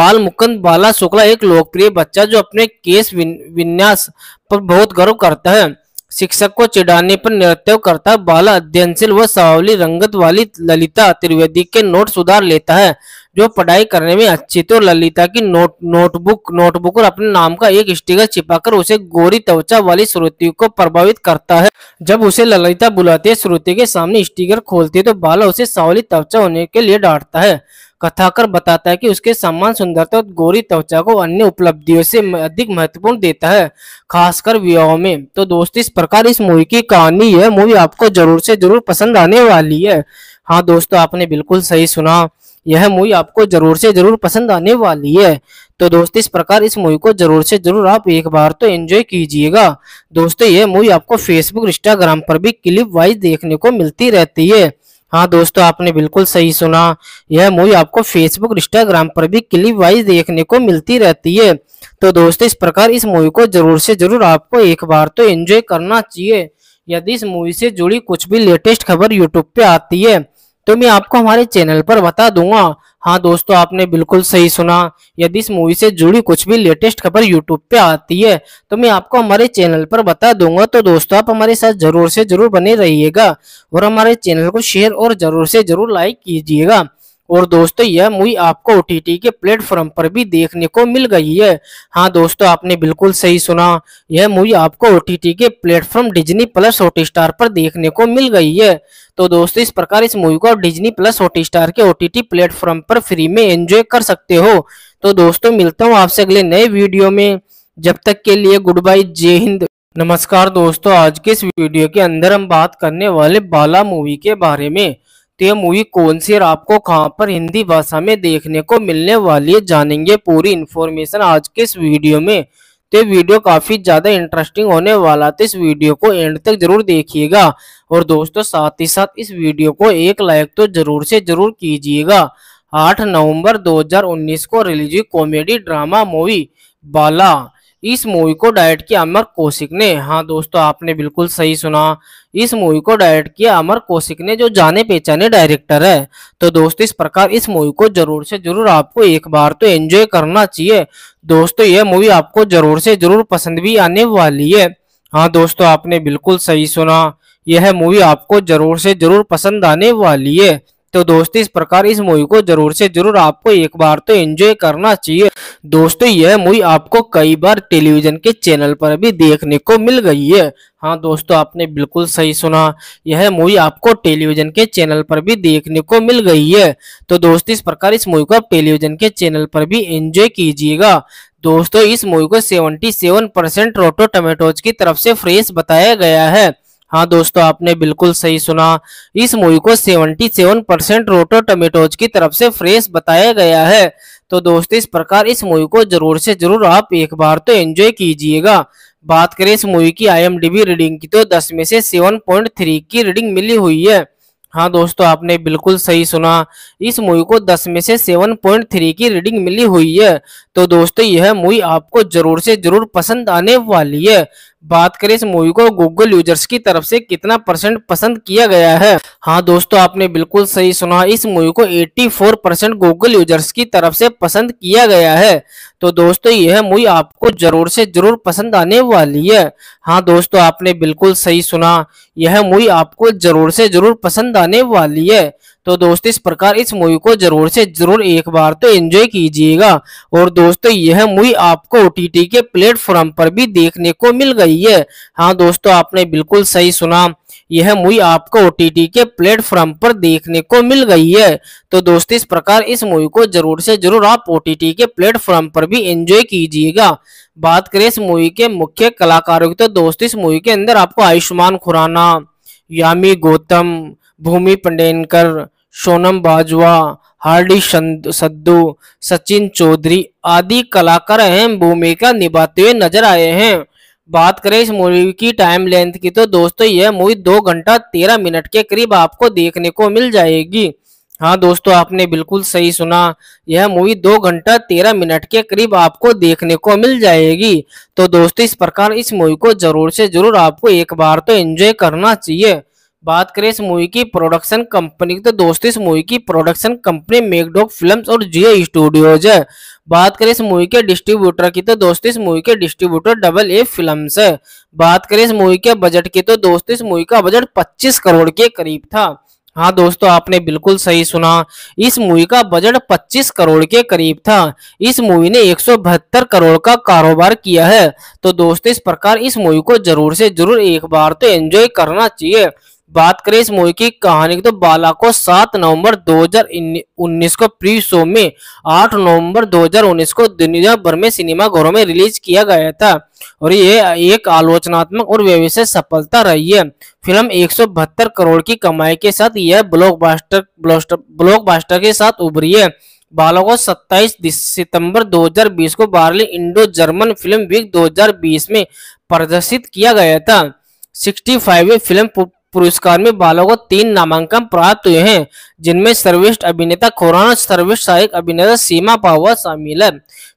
बाल मुकुंद बाला शुक्ला एक लोकप्रिय बच्चा जो अपने केस विन्यास पर बहुत गर्व करता है शिक्षक को चिढ़ाने पर नृत्य करता बाला अध्ययनशील व सावली रंगत वाली ललिता त्रिवेदी के नोट सुधार लेता है जो पढ़ाई करने में अच्छी और तो ललिता की नोट नोटबुक नोटबुक और अपने नाम का एक स्टिकर छिपाकर उसे गोरी त्वचा वाली श्रुति को प्रभावित करता है जब उसे ललिता बुलाती है श्रुति के सामने स्टिकर खोलती है तो बाला उसे सावली त्वचा होने के लिए डांटता है कथाकर बताता है कि उसके सम्मान सुंदरता और गोरी त्वचा को अन्य उपलब्धियों से अधिक महत्वपूर्ण देता है खासकर विवाह में तो दोस्त इस प्रकार इस मूवी की कहानी है मूवी आपको जरूर से जरूर पसंद आने वाली है हाँ दोस्तों आपने बिल्कुल सही सुना यह मूवी आपको जरूर से जरूर पसंद आने वाली है तो दोस्तों इस प्रकार इस मूवी को जरूर से जरूर आप एक बार तो एंजॉय कीजिएगा दोस्तों यह मूवी आपको फेसबुक इंस्टाग्राम पर भी क्लिप वाइज देखने को मिलती रहती है हाँ दोस्तों आपने बिल्कुल सही सुना यह मूवी आपको फेसबुक इंस्टाग्राम पर भी क्लिप वाइज देखने को मिलती रहती है तो दोस्तों इस प्रकार इस मूवी को जरूर से जरूर आपको एक बार तो एंजॉय करना चाहिए यदि इस मूवी से जुड़ी कुछ भी लेटेस्ट खबर यूट्यूब पे आती है तो मैं आपको हमारे चैनल पर बता दूंगा हाँ दोस्तों आपने बिल्कुल सही सुना यदि इस मूवी से जुड़ी कुछ भी लेटेस्ट खबर यूट्यूब पे आती है तो मैं आपको हमारे चैनल पर बता दूंगा तो दोस्तों आप हमारे साथ जरूर से जरूर बने रहिएगा और हमारे चैनल को शेयर और जरूर से जरूर लाइक कीजिएगा और दोस्तों यह मूवी आपको ओ के प्लेटफॉर्म पर भी देखने को मिल गई है हाँ दोस्तों आपने बिल्कुल सही सुना यह मूवी आपको ओ के platform Disney plus hot star पर देखने को मिल गई है तो दोस्तों इस प्रकार इस मूवी को आप डिजनी प्लस हॉट स्टार के ओ प्लेटफॉर्म पर फ्री में एंजॉय कर सकते हो तो दोस्तों मिलता हूँ आपसे अगले नए वीडियो में जब तक के लिए गुड बाई जय हिंद नमस्कार दोस्तों आज के इस वीडियो के अंदर हम बात करने वाले बाला मूवी के बारे में तो ये मूवी कौन सी और आपको कहाँ पर हिंदी भाषा में देखने को मिलने वाली है जानेंगे पूरी इन्फॉर्मेशन आज के इस वीडियो में तो ये वीडियो काफ़ी ज़्यादा इंटरेस्टिंग होने वाला तो इस वीडियो को एंड तक जरूर देखिएगा और दोस्तों साथ ही साथ इस वीडियो को एक लाइक तो जरूर से जरूर कीजिएगा आठ नवंबर 2019 को रिलीज हुई कॉमेडी ड्रामा मूवी बाला इस मूवी को डायरेक्ट किया अमर कौशिक ने हाँ दोस्तों आपने बिल्कुल सही सुना इस मूवी को डायरेक्ट किया अमर कौशिक ने जो जाने पहचाने डायरेक्टर है तो दोस्तों इस प्रकार इस मूवी को जरूर से जरूर आपको एक बार तो एंजॉय करना चाहिए दोस्तों यह मूवी आपको जरूर से जरूर पसंद भी आने वाली है हाँ दोस्तों आपने बिल्कुल सही सुना यह मूवी आपको जरूर से जरूर पसंद आने वाली है तो दोस्तों इस प्रकार इस मूवी को जरूर से जरूर आपको एक बार तो एंजॉय करना चाहिए दोस्तों यह मूवी आपको कई बार टेलीविजन के चैनल पर भी देखने को मिल गई है हाँ दोस्तों आपने बिल्कुल सही सुना यह मूवी आपको टेलीविजन के चैनल पर भी देखने को मिल गई है तो दोस्तों इस प्रकार इस मूवी को आप टेलीविजन के चैनल पर भी एंजॉय कीजिएगा दोस्तों इस मूवी को 77 परसेंट रोटो टमेटोज की तरफ से फ्रेश बताया गया है हाँ दोस्तों आपने बिल्कुल सही सुना इस मूवी को 77 परसेंट रोटो टमेटोज की तरफ से फ्रेश बताया गया है तो दोस्तों इस प्रकार इस मूवी को जरूर से जरूर आप एक बार तो एंजॉय कीजिएगा बात करें इस मूवी की आईएमडीबी रीडिंग की तो 10 में से 7.3 की रीडिंग मिली हुई है हाँ दोस्तों आपने बिल्कुल सही सुना इस मूवी को 10 में से 7.3 की रीडिंग मिली हुई है तो दोस्तों यह मूवी आपको जरूर से जरूर पसंद आने वाली है बात करें इस मूवी को गूगल यूजर्स की तरफ से कितना परसेंट पसंद किया गया है हाँ दोस्तों आपने बिल्कुल सही सुना इस मूवी को 84 परसेंट गूगल यूजर्स की तरफ से पसंद किया गया है तो दोस्तों यह मूवी आपको जरूर से जरूर पसंद आने वाली है हाँ दोस्तों आपने बिल्कुल सही सुना यह मूवी आपको जरूर से जरूर पसंद आने वाली है तो दोस्तों इस प्रकार इस मूवी को जरूर से जरूर एक बार तो एंजॉय कीजिएगा और दोस्तों यह मूवी आपको ओ के प्लेटफॉर्म पर भी देखने को मिल गई है हाँ दोस्तों आपने बिल्कुल सही सुना यह मूवी आपको ओ के प्लेटफॉर्म पर देखने को मिल गई है तो दोस्त इस प्रकार इस मूवी को जरूर से जरूर आप ओ के प्लेटफॉर्म पर भी एंजॉय कीजिएगा बात करें इस मूवी के मुख्य कलाकारों की तो दोस्त इस मूवी के अंदर आपको आयुष्मान खुराना यामी गौतम भूमि पंडेनकर सोनम बाजवा हार्डी सद्दू सचिन चौधरी आदि कलाकार अहम भूमिका निभाते हुए नजर आए हैं बात करें इस मूवी की टाइम लेंथ की तो दोस्तों यह मूवी दो घंटा तेरह मिनट के करीब आपको देखने को मिल जाएगी हाँ दोस्तों आपने बिल्कुल सही सुना यह मूवी दो घंटा तेरह मिनट के करीब आपको देखने को मिल जाएगी तो दोस्तों इस प्रकार इस मूवी को जरूर से जरूर आपको एक बार तो एंजॉय करना चाहिए बात करें इस मूवी की प्रोडक्शन कंपनी की तो दोस्तों इस मूवी की प्रोडक्शन कंपनी मेकडोक फिल्म्स और जियो स्टूडियोज है बात करें इस मूवी के डिस्ट्रीब्यूटर की तो दोस्तों इस मूवी के डिस्ट्रीब्यूटर डबल ए फिल्म्स है बात करें इस मूवी के बजट की तो दोस्तों इस मूवी का बजट पच्चीस करोड़ के करीब था हाँ दोस्तों आपने बिल्कुल सही सुना इस मूवी का बजट 25 करोड़ के करीब था इस मूवी ने एक करोड़ का कारोबार किया है तो दोस्तों इस प्रकार इस मूवी को जरूर से जरूर एक बार तो एंजॉय करना चाहिए बात करें इस मूवी की कहानी की तो बाला को 7 नवंबर 2019 को प्री शो में 8 नवंबर 2019 को दुनिया भर में सिनेमा घरों में रिलीज किया गया था और ये एक आलोचनात्मक और व्यवसाय सफलता रही है फिल्म एक करोड़ की कमाई के साथ यह ब्लॉकबस्टर ब्लॉकबस्टर के साथ उभरी है बालों को 27 सितंबर 2020 को Berlin Indo German film week 2020 में प्रदर्शित किया गया था 65वें फिल्म पुरस्कार में बालों को तीन नामांकन प्राप्त हुए हैं जिनमें सर्वेष्ठ अभिनेता खुरान और सर्वेष्ठ सहायक अभिनेता सीमा पावा शामिल है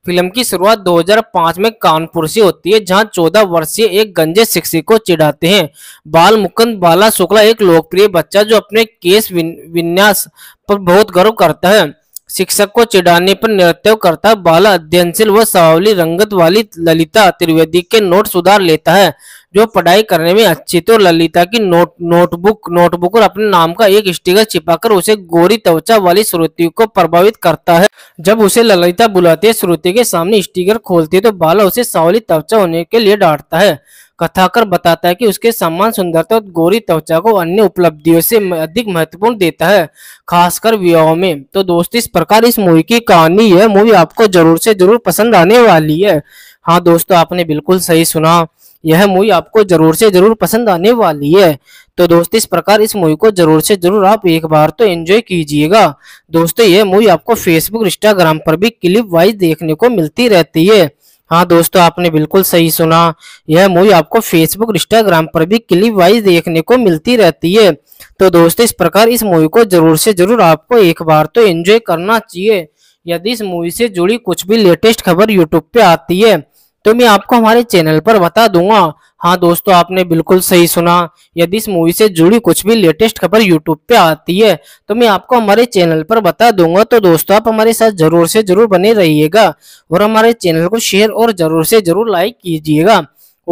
फिल्म की शुरुआत 2005 में कानपुर से होती है जहां 14 वर्षीय एक गंजे शिक्षक को चिढ़ाते हैं बाल मुकुंद बाला शुक्ला एक लोकप्रिय बच्चा जो अपने केस विन्यास पर बहुत गर्व करता है शिक्षक को चिढ़ाने पर नृत्य करता बाला अध्ययनशील व सावली रंगत वाली ललिता त्रिवेदी के नोट सुधार लेता है जो पढ़ाई करने में अच्छी थी और ललिता की नोट नोटबुक नोटबुक और अपने नाम का एक स्टिकर छिपाकर उसे गोरी त्वचा वाली श्रुति को प्रभावित करता है जब उसे ललिता बुलाती है श्रुति के सामने स्टिकर खोलती है तो बाला उसे सावली त्वचा होने के लिए डांटता है कथाकर बताता है कि उसके सम्मान सुंदरता और गोरी त्वचा को अन्य उपलब्धियों से अधिक महत्वपूर्ण देता है खासकर विवाह में तो दोस्त इस प्रकार इस मूवी की कहानी है मूवी आपको जरूर से जरूर पसंद आने वाली है हाँ दोस्तों आपने बिल्कुल सही सुना यह मूवी आपको जरूर से जरूर पसंद आने वाली है तो दोस्तों इस प्रकार इस मूवी को जरूर से जरूर आप एक बार तो एंजॉय कीजिएगा दोस्तों यह मूवी आपको फेसबुक इंस्टाग्राम पर भी क्लिप वाइज देखने को मिलती रहती है हाँ दोस्तों आपने बिल्कुल सही सुना यह मूवी आपको फेसबुक इंस्टाग्राम पर भी क्लिप वाइज देखने को मिलती रहती है तो दोस्तों इस प्रकार इस मूवी को जरूर से जरूर आपको एक बार तो एंजॉय करना चाहिए यदि इस मूवी से जुड़ी कुछ भी लेटेस्ट खबर यूट्यूब पे आती है तो मैं आपको हमारे चैनल पर बता दूंगा हाँ दोस्तों आपने बिल्कुल सही सुना यदि इस मूवी से जुड़ी कुछ भी लेटेस्ट खबर यूट्यूब पे आती है तो मैं आपको हमारे चैनल पर बता दूंगा तो दोस्तों आप हमारे साथ जरूर से जरूर बने रहिएगा और हमारे चैनल को शेयर और जरूर से जरूर लाइक कीजिएगा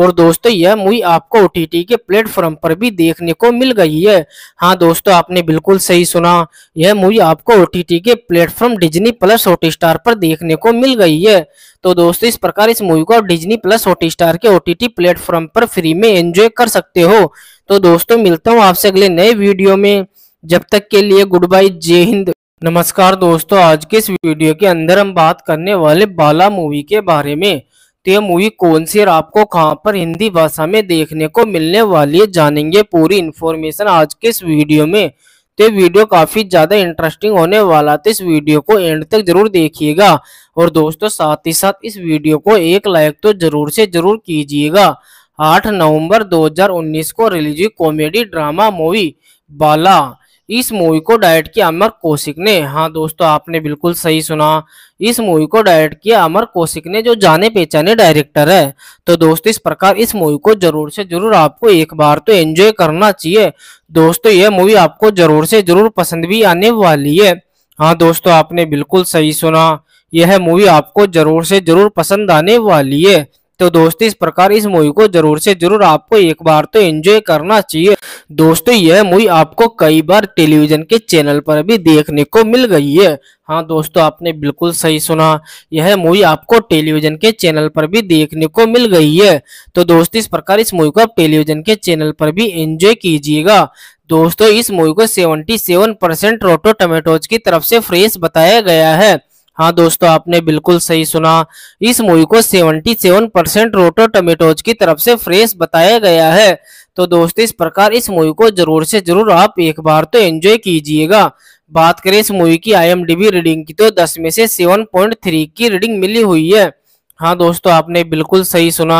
और दोस्तों यह मूवी आपको ओ के प्लेटफॉर्म पर भी देखने को मिल गई है हाँ दोस्तों आपने बिल्कुल सही सुना यह मूवी आपको ओ के platform Disney plus hot star पर देखने को मिल गई है तो दोस्तों इस प्रकार इस मूवी को डिजनी प्लस हॉट स्टार के ओ टी टी प्लेटफॉर्म पर फ्री में एंजॉय कर सकते हो तो दोस्तों मिलता हूँ आपसे अगले नए वीडियो में जब तक के लिए गुड बाई जय हिंद नमस्कार दोस्तों आज के इस वीडियो के अंदर हम बात करने वाले बाला मूवी के बारे में तो ये मूवी कौन सी और आपको कहाँ पर हिंदी भाषा में देखने को मिलने वाली है जानेंगे पूरी इन्फॉर्मेशन आज के इस वीडियो में तो ये वीडियो काफ़ी ज़्यादा इंटरेस्टिंग होने वाला तो इस वीडियो को एंड तक जरूर देखिएगा और दोस्तों साथ ही साथ इस वीडियो को एक लाइक तो जरूर से जरूर कीजिएगा 8 नवंबर 2019 को रिलीज हुई कॉमेडी ड्रामा मूवी बाला इस मूवी को डायरेक्ट किया अमर कौशिक ने हाँ दोस्तों आपने बिल्कुल सही सुना इस मूवी को डायरेक्ट किया अमर कौशिक ने जो जाने पहचाने डायरेक्टर है तो दोस्तों इस प्रकार इस मूवी को जरूर से जरूर आपको एक बार तो एंजॉय करना चाहिए दोस्तों यह मूवी आपको जरूर से जरूर पसंद भी आने वाली है हाँ दोस्तों आपने बिल्कुल सही सुना यह मूवी आपको जरूर से जरूर पसंद आने वाली है तो दोस्तों इस प्रकार इस मूवी को जरूर से जरूर आपको एक बार तो एंजॉय करना चाहिए दोस्तों यह मूवी आपको कई बार टेलीविजन के चैनल पर भी देखने को मिल गई है हाँ दोस्तों आपने बिल्कुल सही सुना यह मूवी आपको टेलीविजन के चैनल पर भी देखने को मिल गई है तो दोस्तों इस प्रकार इस मूवी को आप टेलीविजन के चैनल पर भी एंजॉय कीजिएगा दोस्तों इस मूवी को सेवन परसेंट रोटो टमेटोज की तरफ से फ्रेश बताया गया है हाँ दोस्तों आपने बिल्कुल सही सुना इस मूवी को 77 परसेंट रोटो टमेटोज की तरफ से फ्रेश बताया गया है तो दोस्तों इस प्रकार इस मूवी को जरूर से जरूर आप एक बार तो एंजॉय कीजिएगा बात करें इस मूवी की आईएमडीबी रीडिंग की तो 10 में से 7.3 की रीडिंग मिली हुई है हाँ दोस्तों आपने बिल्कुल सही सुना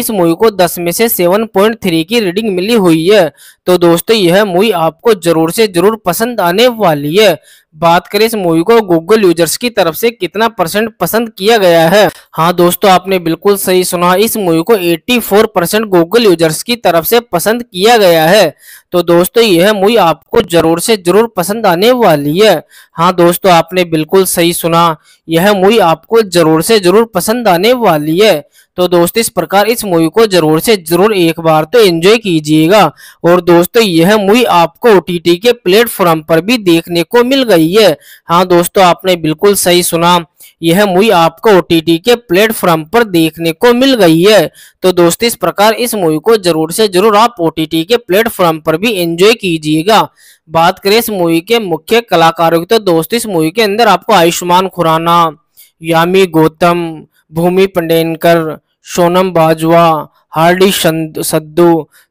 इस मूवी को 10 में से 7.3 की रीडिंग मिली हुई है तो दोस्तों यह मूवी आपको जरूर से जरूर पसंद आने वाली है बात करें इस मूवी को गूगल यूजर्स की तरफ से कितना परसेंट पसंद किया गया है हाँ दोस्तों आपने बिल्कुल सही सुना इस मूवी को 84 परसेंट गूगल यूजर्स की तरफ से पसंद किया गया है तो दोस्तों यह मूवी आपको जरूर से जरूर पसंद आने वाली है हाँ दोस्तों आपने बिल्कुल सही सुना यह मूवी आपको जरूर से जरूर पसंद आने वाली है तो दोस्त इस प्रकार इस मूवी को जरूर से जरूर एक बार तो एंजॉय कीजिएगा और दोस्तों यह मूवी आपको ओ के प्लेटफॉर्म पर भी देखने को मिल गई है हाँ दोस्तों आपने बिल्कुल सही सुना यह मूवी आपको ओ के प्लेटफॉर्म पर देखने को मिल गई है तो दोस्तों इस प्रकार इस मूवी को जरूर से जरूर आप ओ के प्लेटफॉर्म पर भी एंजॉय कीजिएगा बात करें इस मूवी के मुख्य कलाकारों की तो दोस्तों इस मूवी के अंदर आपको आयुष्मान खुराना यामी गौतम भूमि पंडेनकर सोनम बाजवा हार्डी सद्दू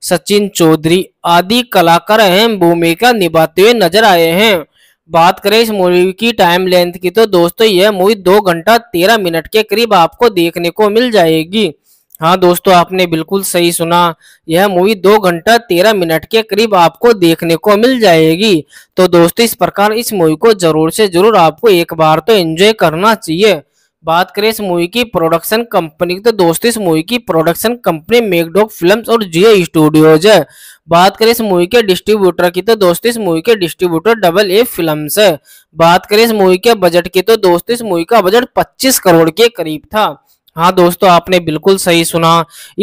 सचिन चौधरी आदि कलाकार अहम भूमिका निभाते हुए नजर आए हैं बात करें इस मूवी की टाइम लेंथ की तो दोस्तों यह मूवी दो घंटा तेरह मिनट के करीब आपको देखने को मिल जाएगी हाँ दोस्तों आपने बिल्कुल सही सुना यह मूवी दो घंटा तेरह मिनट के करीब आपको देखने को मिल जाएगी तो दोस्तों इस प्रकार इस मूवी को जरूर से जरूर आपको एक बार तो एंजॉय करना चाहिए बात करें इस मूवी की प्रोडक्शन कंपनी की तो दोस्तों इस मूवी की प्रोडक्शन कंपनी मेकडॉग फिल्म्स और जियो स्टूडियोज है बात करें इस मूवी के डिस्ट्रीब्यूटर की तो दोस्तों इस मूवी के डिस्ट्रीब्यूटर डबल ए फिल्म्स है बात करें इस मूवी के बजट की तो दोस्तों इस मूवी का बजट 25 करोड़ के करीब था हाँ दोस्तों आपने बिल्कुल सही सुना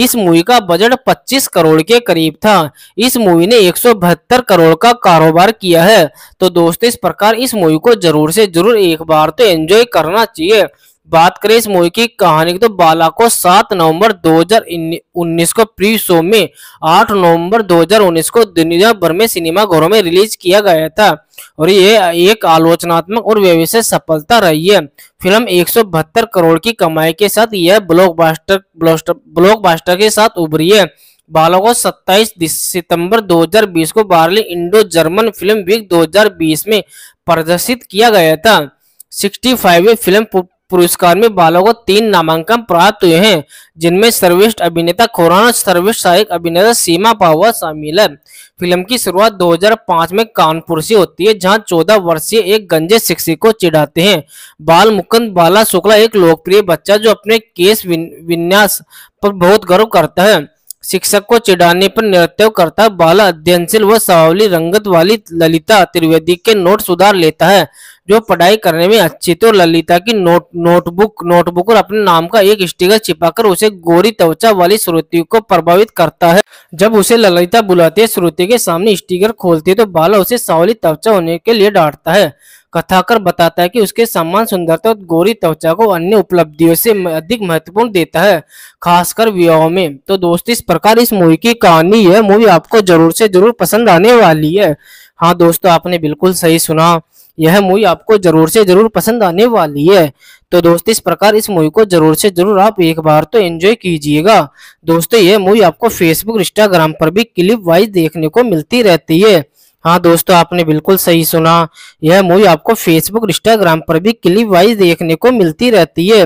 इस मूवी का बजट 25 करोड़ के करीब था इस मूवी ने एक करोड़ का कारोबार किया है तो दोस्तों इस प्रकार इस मूवी को जरूर से जरूर एक बार तो एंजॉय करना चाहिए बात करें इस मूवी की कहानी की तो बाला को 7 नवंबर 2019 को प्री शो में 8 नवंबर 2019 को दुनिया भर में सिनेमा घरों में रिलीज किया गया था और ये एक आलोचनात्मक और व्यवसाय सफलता रही है फिल्म एक करोड़ की कमाई के साथ यह ब्लॉकबस्टर ब्लॉकबस्टर के साथ उभरी है बालों को 27 सितंबर 2020 को Berlin Indo German film week 2020 में प्रदर्शित किया गया था सिक्सटी फाइव फिल्म पुरस्कार में बालों को तीन नामांकन प्राप्त हुए हैं जिनमें सर्वेष्ठ अभिनेता खुरान और सर्वश्रेष्ठ सहायक अभिनेता सीमा पावा शामिल है फिल्म की शुरुआत 2005 में कानपुर से होती है जहां 14 वर्षीय एक गंजे शिक्षक को चिढ़ाते हैं बाल मुकुंद बाला शुक्ला एक लोकप्रिय बच्चा जो अपने केस विन्यास पर बहुत गर्व करता है शिक्षक को चिढ़ाने पर नृत्य करता बाला अध्ययनशील व सावली रंगत वाली ललिता त्रिवेदी के नोट सुधार लेता है जो पढ़ाई करने में अच्छी तो ललिता की नोट नोटबुक नोटबुक और अपने नाम का एक स्टिकर छिपाकर उसे गोरी त्वचा वाली श्रुति को प्रभावित करता है जब उसे ललिता बुलाती है श्रुति के सामने स्टिकर खोलती है तो बाला उसे सावली त्वचा होने के लिए डांटता है कथाकर बताता है कि उसके सम्मान सुंदरता और गोरी त्वचा को अन्य उपलब्धियों से अधिक महत्वपूर्ण देता है खासकर विवाह में तो दोस्त इस प्रकार इस मूवी की कहानी है मूवी आपको जरूर से जरूर पसंद आने वाली है हाँ दोस्तों आपने बिल्कुल सही सुना यह मूवी आपको जरूर से जरूर पसंद आने वाली है तो दोस्तों इस प्रकार इस मूवी को जरूर से जरूर आप एक बार तो एंजॉय कीजिएगा दोस्तों यह मूवी आपको फेसबुक इंस्टाग्राम पर भी क्लिप वाइज देखने को मिलती रहती है हाँ दोस्तों आपने बिल्कुल सही सुना यह मूवी आपको फेसबुक इंस्टाग्राम पर भी क्लिप वाइज देखने को मिलती रहती है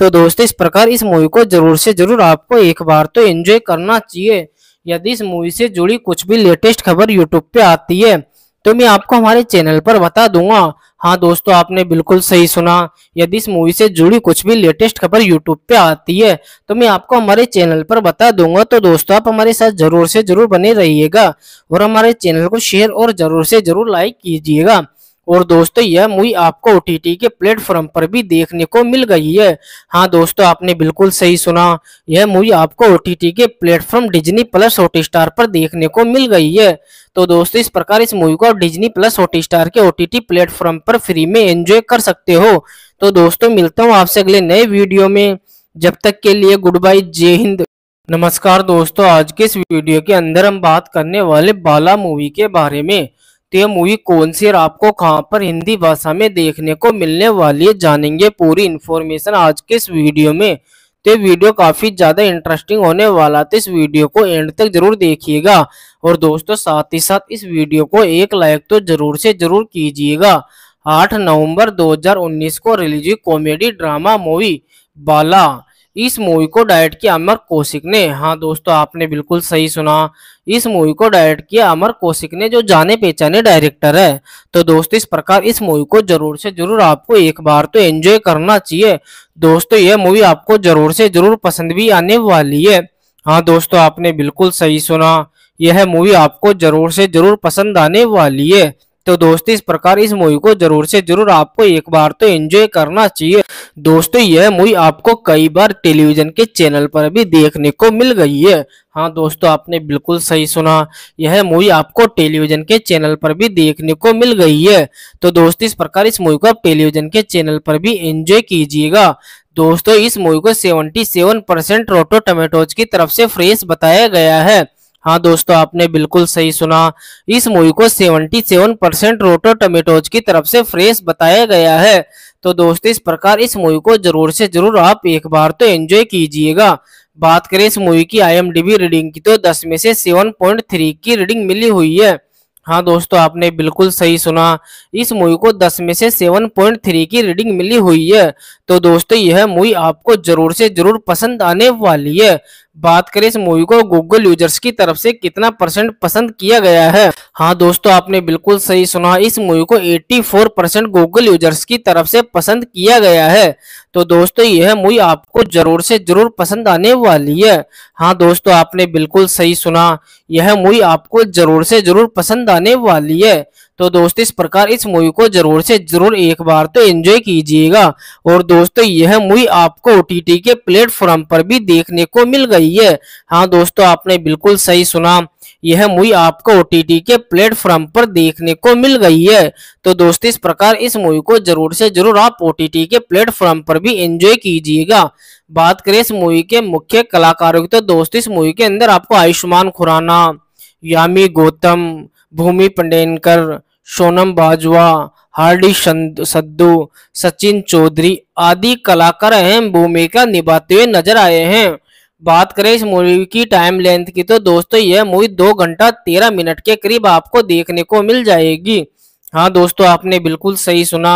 तो दोस्तों इस प्रकार इस मूवी को जरूर से जरूर आपको एक बार तो एंजॉय करना चाहिए यदि इस मूवी से जुड़ी कुछ भी लेटेस्ट खबर यूट्यूब पे आती है तो मैं आपको हमारे चैनल पर बता दूंगा हाँ दोस्तों आपने बिल्कुल सही सुना यदि इस मूवी से जुड़ी कुछ भी लेटेस्ट खबर यूट्यूब पे आती है तो मैं आपको हमारे चैनल पर बता दूंगा तो दोस्तों आप हमारे साथ जरूर से जरूर बने रहिएगा और हमारे चैनल को शेयर और जरूर से जरूर लाइक कीजिएगा और दोस्तों यह मूवी आपको ओ के प्लेटफॉर्म पर भी देखने को मिल गई है हाँ दोस्तों आपने बिल्कुल सही सुना यह मूवी आपको ओ के platform Disney plus hot star पर देखने को मिल गई है तो दोस्तों इस प्रकार इस मूवी को आप डिजनी प्लस हॉट स्टार के ओ प्लेटफॉर्म पर फ्री में एंजॉय कर सकते हो तो दोस्तों मिलता हूँ आपसे अगले नए वीडियो में जब तक के लिए गुड बाय जय हिंद नमस्कार दोस्तों आज के इस वीडियो के अंदर हम बात करने वाले बाला मूवी के बारे में तो ये मूवी कौन सी और आपको कहाँ पर हिंदी भाषा में देखने को मिलने वाली है जानेंगे पूरी इन्फॉर्मेशन आज के इस वीडियो में तो ये वीडियो काफ़ी ज़्यादा इंटरेस्टिंग होने वाला तो इस वीडियो को एंड तक जरूर देखिएगा और दोस्तों साथ ही साथ इस वीडियो को एक लाइक तो जरूर से जरूर कीजिएगा 8 नवंबर 2019 को रिलीज हुई कॉमेडी ड्रामा मूवी बाला इस मूवी को डायरेक्ट किया अमर कौशिक ने हाँ दोस्तों आपने बिल्कुल सही सुना इस मूवी को डायरेक्ट किया अमर कौशिक ने जो जाने पहचाने डायरेक्टर है तो दोस्तों इस प्रकार इस मूवी को जरूर से जरूर आपको एक बार तो एंजॉय करना चाहिए दोस्तों यह मूवी आपको जरूर से जरूर पसंद भी आने वाली है हाँ दोस्तों आपने बिल्कुल सही सुना यह मूवी आपको जरूर से जरूर पसंद आने वाली है तो दोस्तों इस प्रकार इस मूवी को जरूर से जरूर आपको एक बार तो एंजॉय करना चाहिए दोस्तों यह मूवी आपको कई बार टेलीविजन के चैनल पर भी देखने को मिल गई है हाँ दोस्तों आपने बिल्कुल सही सुना यह मूवी आपको टेलीविजन के चैनल पर भी देखने को मिल गई है तो दोस्तों इस प्रकार इस मूवी को आप टेलीविजन के चैनल पर भी एंजॉय कीजिएगा दोस्तों इस मूवी को 77 परसेंट रोटो टमेटोज की तरफ से फ्रेश बताया गया है हाँ दोस्तों आपने बिल्कुल सही सुना इस मूवी को 77 परसेंट रोटो टमेटोज की तरफ से फ्रेश बताया गया है तो दोस्तों इस प्रकार इस मूवी को जरूर से जरूर आप एक बार तो एंजॉय कीजिएगा बात करें इस मूवी की आईएमडीबी रीडिंग की तो 10 में से 7.3 की रीडिंग मिली हुई है हाँ दोस्तों आपने बिल्कुल सही सुना इस मूवी को 10 में से 7.3 की रीडिंग मिली हुई है तो दोस्तों यह मूवी आपको जरूर से जरूर पसंद आने वाली है बात करें इस मूवी को गूगल यूजर्स की तरफ से कितना परसेंट पसंद किया गया है हाँ दोस्तों आपने बिल्कुल सही सुना इस मूवी को 84 परसेंट गूगल यूजर्स की तरफ से पसंद किया गया है तो दोस्तों यह मूवी आपको जरूर से जरूर पसंद आने वाली है हाँ दोस्तों आपने बिल्कुल सही सुना यह मूवी आपको जरूर से जरूर पसंद आने वाली है तो दोस्तों इस प्रकार इस मूवी को जरूर से जरूर एक बार तो एंजॉय कीजिएगा और दोस्तों यह मूवी आपको ओ के प्लेटफॉर्म पर भी देखने को मिल गई है हाँ दोस्तों आपने बिल्कुल सही सुना यह मूवी आपको ओ के प्लेटफॉर्म पर देखने को मिल गई है तो दोस्तों इस प्रकार इस मूवी को जरूर से जरूर आप ओ के प्लेटफॉर्म पर भी एंजॉय कीजिएगा बात करें इस मूवी के मुख्य कलाकारों की तो दोस्तों इस मूवी के अंदर आपको आयुष्मान खुराना यामी गौतम भूमि पंडेनकर सोनम बाजवा हार्डी सद्दू सचिन चौधरी आदि कलाकार अहम भूमिका निभाते हुए नजर आए हैं बात करें इस मूवी की टाइम लेंथ की तो दोस्तों यह मूवी दो घंटा तेरह मिनट के करीब आपको देखने को मिल जाएगी हाँ दोस्तों आपने बिल्कुल सही सुना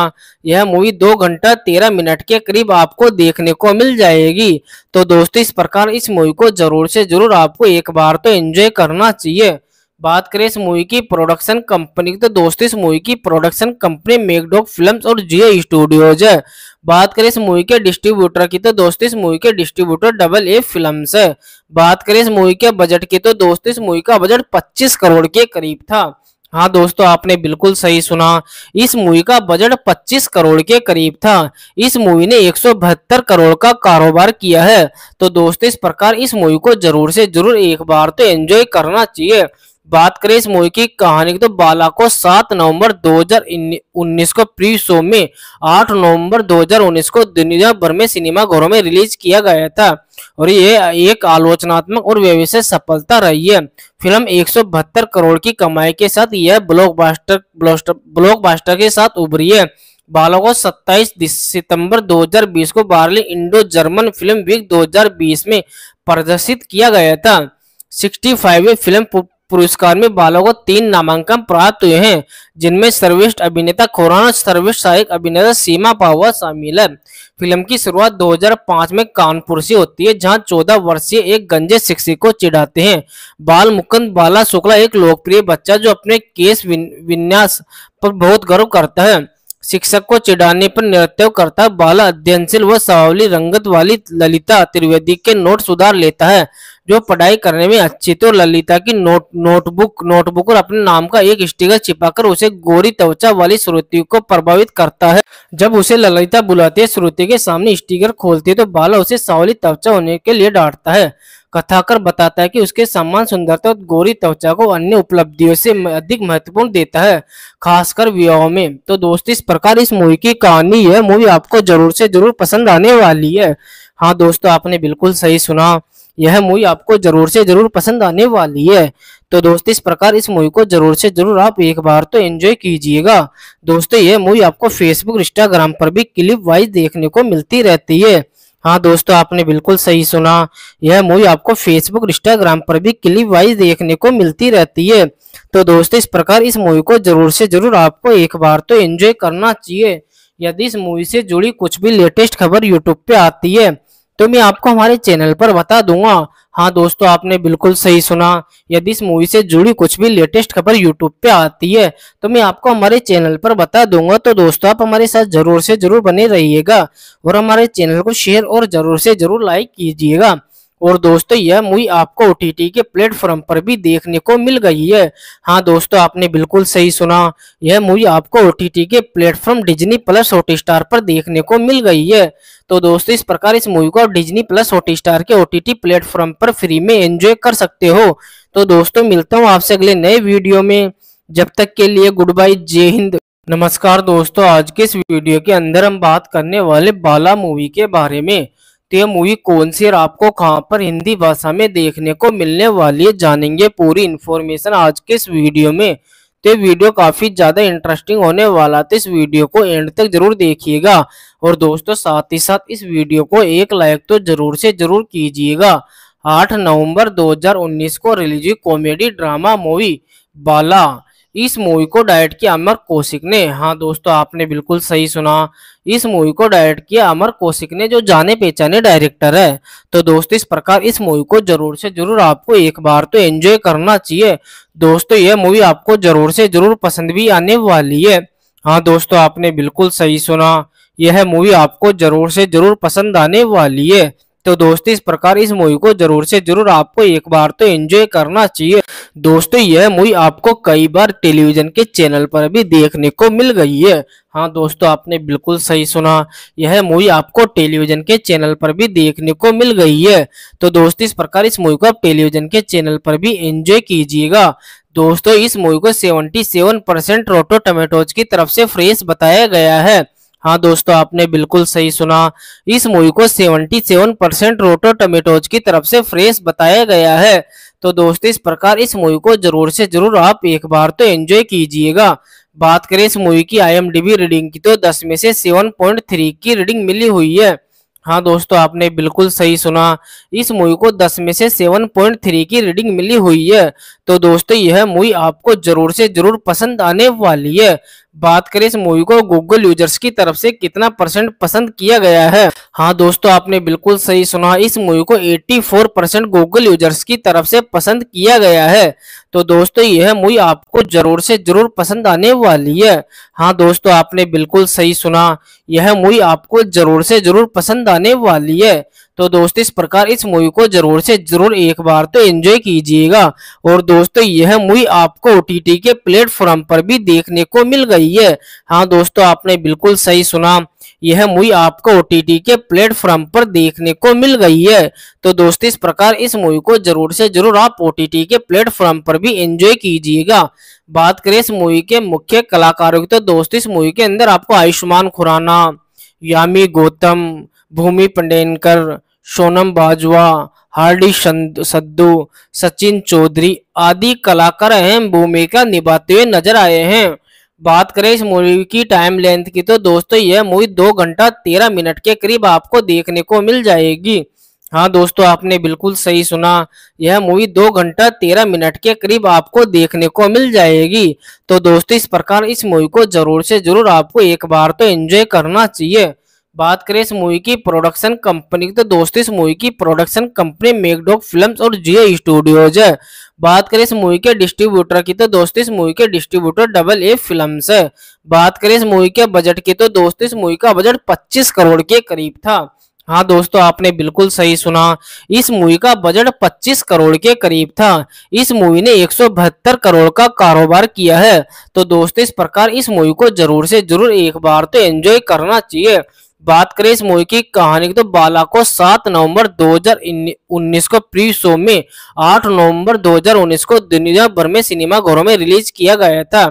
यह मूवी दो घंटा तेरह मिनट के करीब आपको देखने को मिल जाएगी तो दोस्तों इस प्रकार इस मूवी को जरूर से जरूर आपको एक बार तो एंजॉय करना चाहिए बात करें इस मूवी की प्रोडक्शन कंपनी की तो दोस्तों इस मूवी की प्रोडक्शन कंपनी मेकडॉग फिल्म्स और जियो स्टूडियोज है बात करें इस मूवी के डिस्ट्रीब्यूटर की तो दोस्तों इस मूवी के डिस्ट्रीब्यूटर डबल ए फिल्म्स है बात करें इस मूवी के बजट की तो दोस्तों इस मूवी का बजट 25 करोड़ के करीब था हाँ दोस्तों आपने बिल्कुल सही सुना इस मूवी का बजट 25 करोड़ के करीब था इस मूवी ने एक करोड़ का कारोबार किया है तो दोस्तों इस प्रकार इस मूवी को जरूर से जरूर एक बार तो एंजॉय करना चाहिए बात करें इस मूवी की कहानी की तो बाला को 7 नवंबर 2019 को प्री शो में 8 नवंबर 2019 को दुनिया भर में सिनेमा घरों में रिलीज किया गया था और ये एक आलोचनात्मक और व्यवसाय सफलता रही है फिल्म एक करोड़ की कमाई के साथ यह ब्लॉकबस्टर ब्लॉकबस्टर के साथ उभरी है बालों को 27 सितंबर 2020 को Berlin Indo German film week 2020 में प्रदर्शित किया गया था सिक्सटी फाइव फिल्म पुरस्कार में बालों को तीन नामांकन प्राप्त हुए हैं जिनमें सर्वेष्ठ अभिनेता खुराना सर्वेष्ठ सहायक अभिनेता सीमा पावा शामिल है फिल्म की शुरुआत 2005 में कानपुर से होती है जहां 14 वर्षीय एक गंजे शिक्षक को चिढ़ाते हैं बाल मुकुंद बाला शुक्ला एक लोकप्रिय बच्चा जो अपने केस विन्यास पर बहुत गर्व करता है शिक्षक को चिढ़ाने पर नृत्य करता बाला अध्ययनशील व सावली रंगत वाली ललिता त्रिवेदी के नोट सुधार लेता है जो पढ़ाई करने में अच्छी तो ललिता की नोट नोटबुक नोटबुक और अपने नाम का एक स्टिकर छिपाकर उसे गोरी त्वचा वाली श्रुति को प्रभावित करता है जब उसे ललिता बुलाती है श्रुति के सामने स्टिकर खोलती है तो बाला उसे सावली त्वचा होने के लिए डांटता है कथाकर बताता है कि उसके सम्मान सुंदरता और गोरी त्वचा को अन्य उपलब्धियों से अधिक महत्वपूर्ण देता है खासकर विवाह में तो दोस्त इस प्रकार इस मूवी की कहानी है मूवी आपको जरूर से जरूर पसंद आने वाली है हाँ दोस्तों आपने बिल्कुल सही सुना यह मूवी आपको जरूर से जरूर पसंद आने वाली है तो दोस्तों इस प्रकार इस मूवी को जरूर से जरूर आप एक बार तो एंजॉय कीजिएगा दोस्तों यह मूवी आपको फेसबुक इंस्टाग्राम पर भी क्लिप वाइज देखने को मिलती रहती है हाँ दोस्तों आपने बिल्कुल सही सुना यह मूवी आपको फेसबुक इंस्टाग्राम पर भी क्लिप वाइज देखने को मिलती रहती है तो दोस्तों इस प्रकार इस मूवी को जरूर से जरूर आपको एक बार तो एंजॉय करना चाहिए यदि इस मूवी से जुड़ी कुछ भी लेटेस्ट खबर यूट्यूब पे आती है तो मैं आपको हमारे चैनल पर बता दूंगा हाँ दोस्तों आपने बिल्कुल सही सुना यदि इस मूवी से जुड़ी कुछ भी लेटेस्ट खबर यूट्यूब पे आती है तो मैं आपको हमारे चैनल पर बता दूंगा तो दोस्तों आप हमारे साथ जरूर से जरूर बने रहिएगा और हमारे चैनल को शेयर और जरूर से जरूर लाइक कीजिएगा और दोस्तों यह मूवी आपको ओ के प्लेटफॉर्म पर भी देखने को मिल गई है हाँ दोस्तों आपने बिल्कुल सही सुना यह मूवी आपको ओ के platform Disney plus hot star पर देखने को मिल गई है तो दोस्तों इस प्रकार इस मूवी को आप डिज्नी प्लस हॉट स्टार के ओ प्लेटफॉर्म पर फ्री में एंजॉय कर सकते हो तो दोस्तों मिलता हूँ आपसे अगले नए वीडियो में जब तक के लिए गुड बाई जय हिंद नमस्कार दोस्तों आज के इस वीडियो के अंदर हम बात करने वाले बाला मूवी के बारे में तो ये मूवी कौन सी और आपको कहाँ पर हिंदी भाषा में देखने को मिलने वाली है जानेंगे पूरी इन्फॉर्मेशन आज के इस वीडियो में तो ये वीडियो काफ़ी ज़्यादा इंटरेस्टिंग होने वाला तो इस वीडियो को एंड तक जरूर देखिएगा और दोस्तों साथ ही साथ इस वीडियो को एक लाइक तो जरूर से जरूर कीजिएगा आठ नवंबर 2019 को रिलीज हुई कॉमेडी ड्रामा मूवी बाला इस मूवी को डायरेक्ट किया अमर कौशिक ने हाँ दोस्तों आपने बिल्कुल सही सुना इस मूवी को डायरेक्ट किया अमर कौशिक ने जो जाने पहचाने डायरेक्टर है तो दोस्तों इस प्रकार इस मूवी को जरूर से जरूर आपको एक बार तो एंजॉय करना चाहिए दोस्तों यह मूवी आपको जरूर से जरूर पसंद भी आने वाली है हाँ दोस्तों आपने बिल्कुल सही सुना यह मूवी आपको जरूर से जरूर पसंद आने वाली है तो दोस्तों इस प्रकार इस मूवी को जरूर से जरूर आपको एक बार तो एंजॉय करना चाहिए दोस्तों यह मूवी आपको कई बार टेलीविजन के चैनल पर भी देखने को मिल गई है हाँ दोस्तों आपने बिल्कुल सही सुना यह मूवी आपको टेलीविजन के चैनल पर भी देखने को मिल गई है तो दोस्तों इस प्रकार इस मूवी को आप टेलीविजन के चैनल पर भी एंजॉय कीजिएगा दोस्तों इस मूवी को 77 परसेंट रोटो टमेटोज की तरफ से फ्रेश बताया गया है हाँ दोस्तों आपने बिल्कुल सही सुना इस मूवी को 77 परसेंट रोटो टमेटोज की तरफ से फ्रेश बताया गया है तो दोस्तों इस प्रकार इस मूवी को जरूर से जरूर आप एक बार तो एंजॉय कीजिएगा बात करें इस मूवी की आईएमडीबी रीडिंग की तो 10 में से 7.3 की रीडिंग मिली हुई है हाँ दोस्तों आपने बिल्कुल सही सुना इस मूवी को 10 में से 7.3 की रीडिंग मिली हुई है तो दोस्तों यह मूवी आपको जरूर से जरूर पसंद आने वाली है बात करें इस मूवी को गूगल यूजर्स की तरफ से कितना परसेंट पसंद किया गया है हाँ दोस्तों आपने बिल्कुल सही सुना इस मूवी को 84 परसेंट गूगल यूजर्स की तरफ से पसंद किया गया है तो दोस्तों यह मूवी आपको जरूर से जरूर पसंद आने वाली है हाँ दोस्तों आपने बिल्कुल सही सुना यह मूवी आपको जरूर से जरूर पसंद आने वाली है तो दोस्तों इस प्रकार इस मूवी को जरूर से जरूर एक बार तो एंजॉय कीजिएगा और दोस्तों यह मूवी आपको ओ के प्लेटफॉर्म पर भी देखने को मिल गई है हाँ दोस्तों आपने बिल्कुल सही सुना यह मूवी आपको ओ के प्लेटफॉर्म पर देखने को मिल गई है तो दोस्तों इस प्रकार इस मूवी को जरूर से जरूर आप ओ के प्लेटफॉर्म पर भी एंजॉय कीजिएगा बात करें इस मूवी के मुख्य कलाकारों की तो दोस्तों इस मूवी के अंदर आपको आयुष्मान खुराना यामी गौतम भूमि पंडेनकर सोनम बाजवा हार्डी सद्दू सचिन चौधरी आदि कलाकार अहम भूमिका निभाते हुए नजर आए हैं बात करें इस मूवी की टाइम लेंथ की तो दोस्तों यह मूवी दो घंटा तेरह मिनट के करीब आपको देखने को मिल जाएगी हाँ दोस्तों आपने बिल्कुल सही सुना यह मूवी दो घंटा तेरह मिनट के करीब आपको देखने को मिल जाएगी तो दोस्तों इस प्रकार इस मूवी को जरूर से जरूर आपको एक बार तो एंजॉय करना चाहिए बात करें इस मूवी की प्रोडक्शन कंपनी की तो दोस्तों इस मूवी की प्रोडक्शन कंपनी मेकडोक फिल्म्स और जियो स्टूडियोज है बात करें इस मूवी के डिस्ट्रीब्यूटर की तो दोस्तों इस मूवी के डिस्ट्रीब्यूटर डबल ए फिल्म्स है बात करें इस मूवी के बजट की तो दोस्तों इस मूवी का बजट पच्चीस करोड़ के करीब था हाँ दोस्तों आपने बिल्कुल सही सुना इस मूवी का बजट 25 करोड़ के करीब था इस मूवी ने एक करोड़ का कारोबार किया है तो दोस्तों इस प्रकार इस मूवी को जरूर से जरूर एक बार तो एंजॉय करना चाहिए बात करें इस मूवी की कहानी की तो बाला को 7 नवंबर 2019 को प्री शो में 8 नवंबर 2019 को दुनिया भर में सिनेमा घरों में रिलीज किया गया था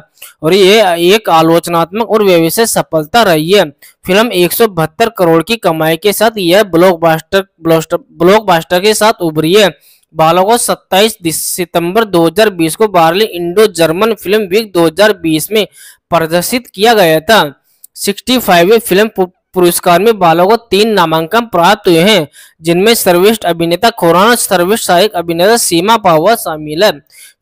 और ये एक आलोचनात्मक और व्यवसाय सफलता रही है फिल्म एक करोड़ की कमाई के साथ यह ब्लॉकबस्टर ब्लॉकबस्टर के साथ उभरी है बालों को 27 सितंबर 2020 को Berlin Indo German film week 2020 में प्रदर्शित किया गया था 65वें फाइव फिल्म पुरस्कार में बालों को तीन नामांकन प्राप्त हुए हैं जिनमें सर्वेष्ठ अभिनेता खुरान और सर्वश्रेष्ठ सहायक अभिनेता सीमा पावा शामिल है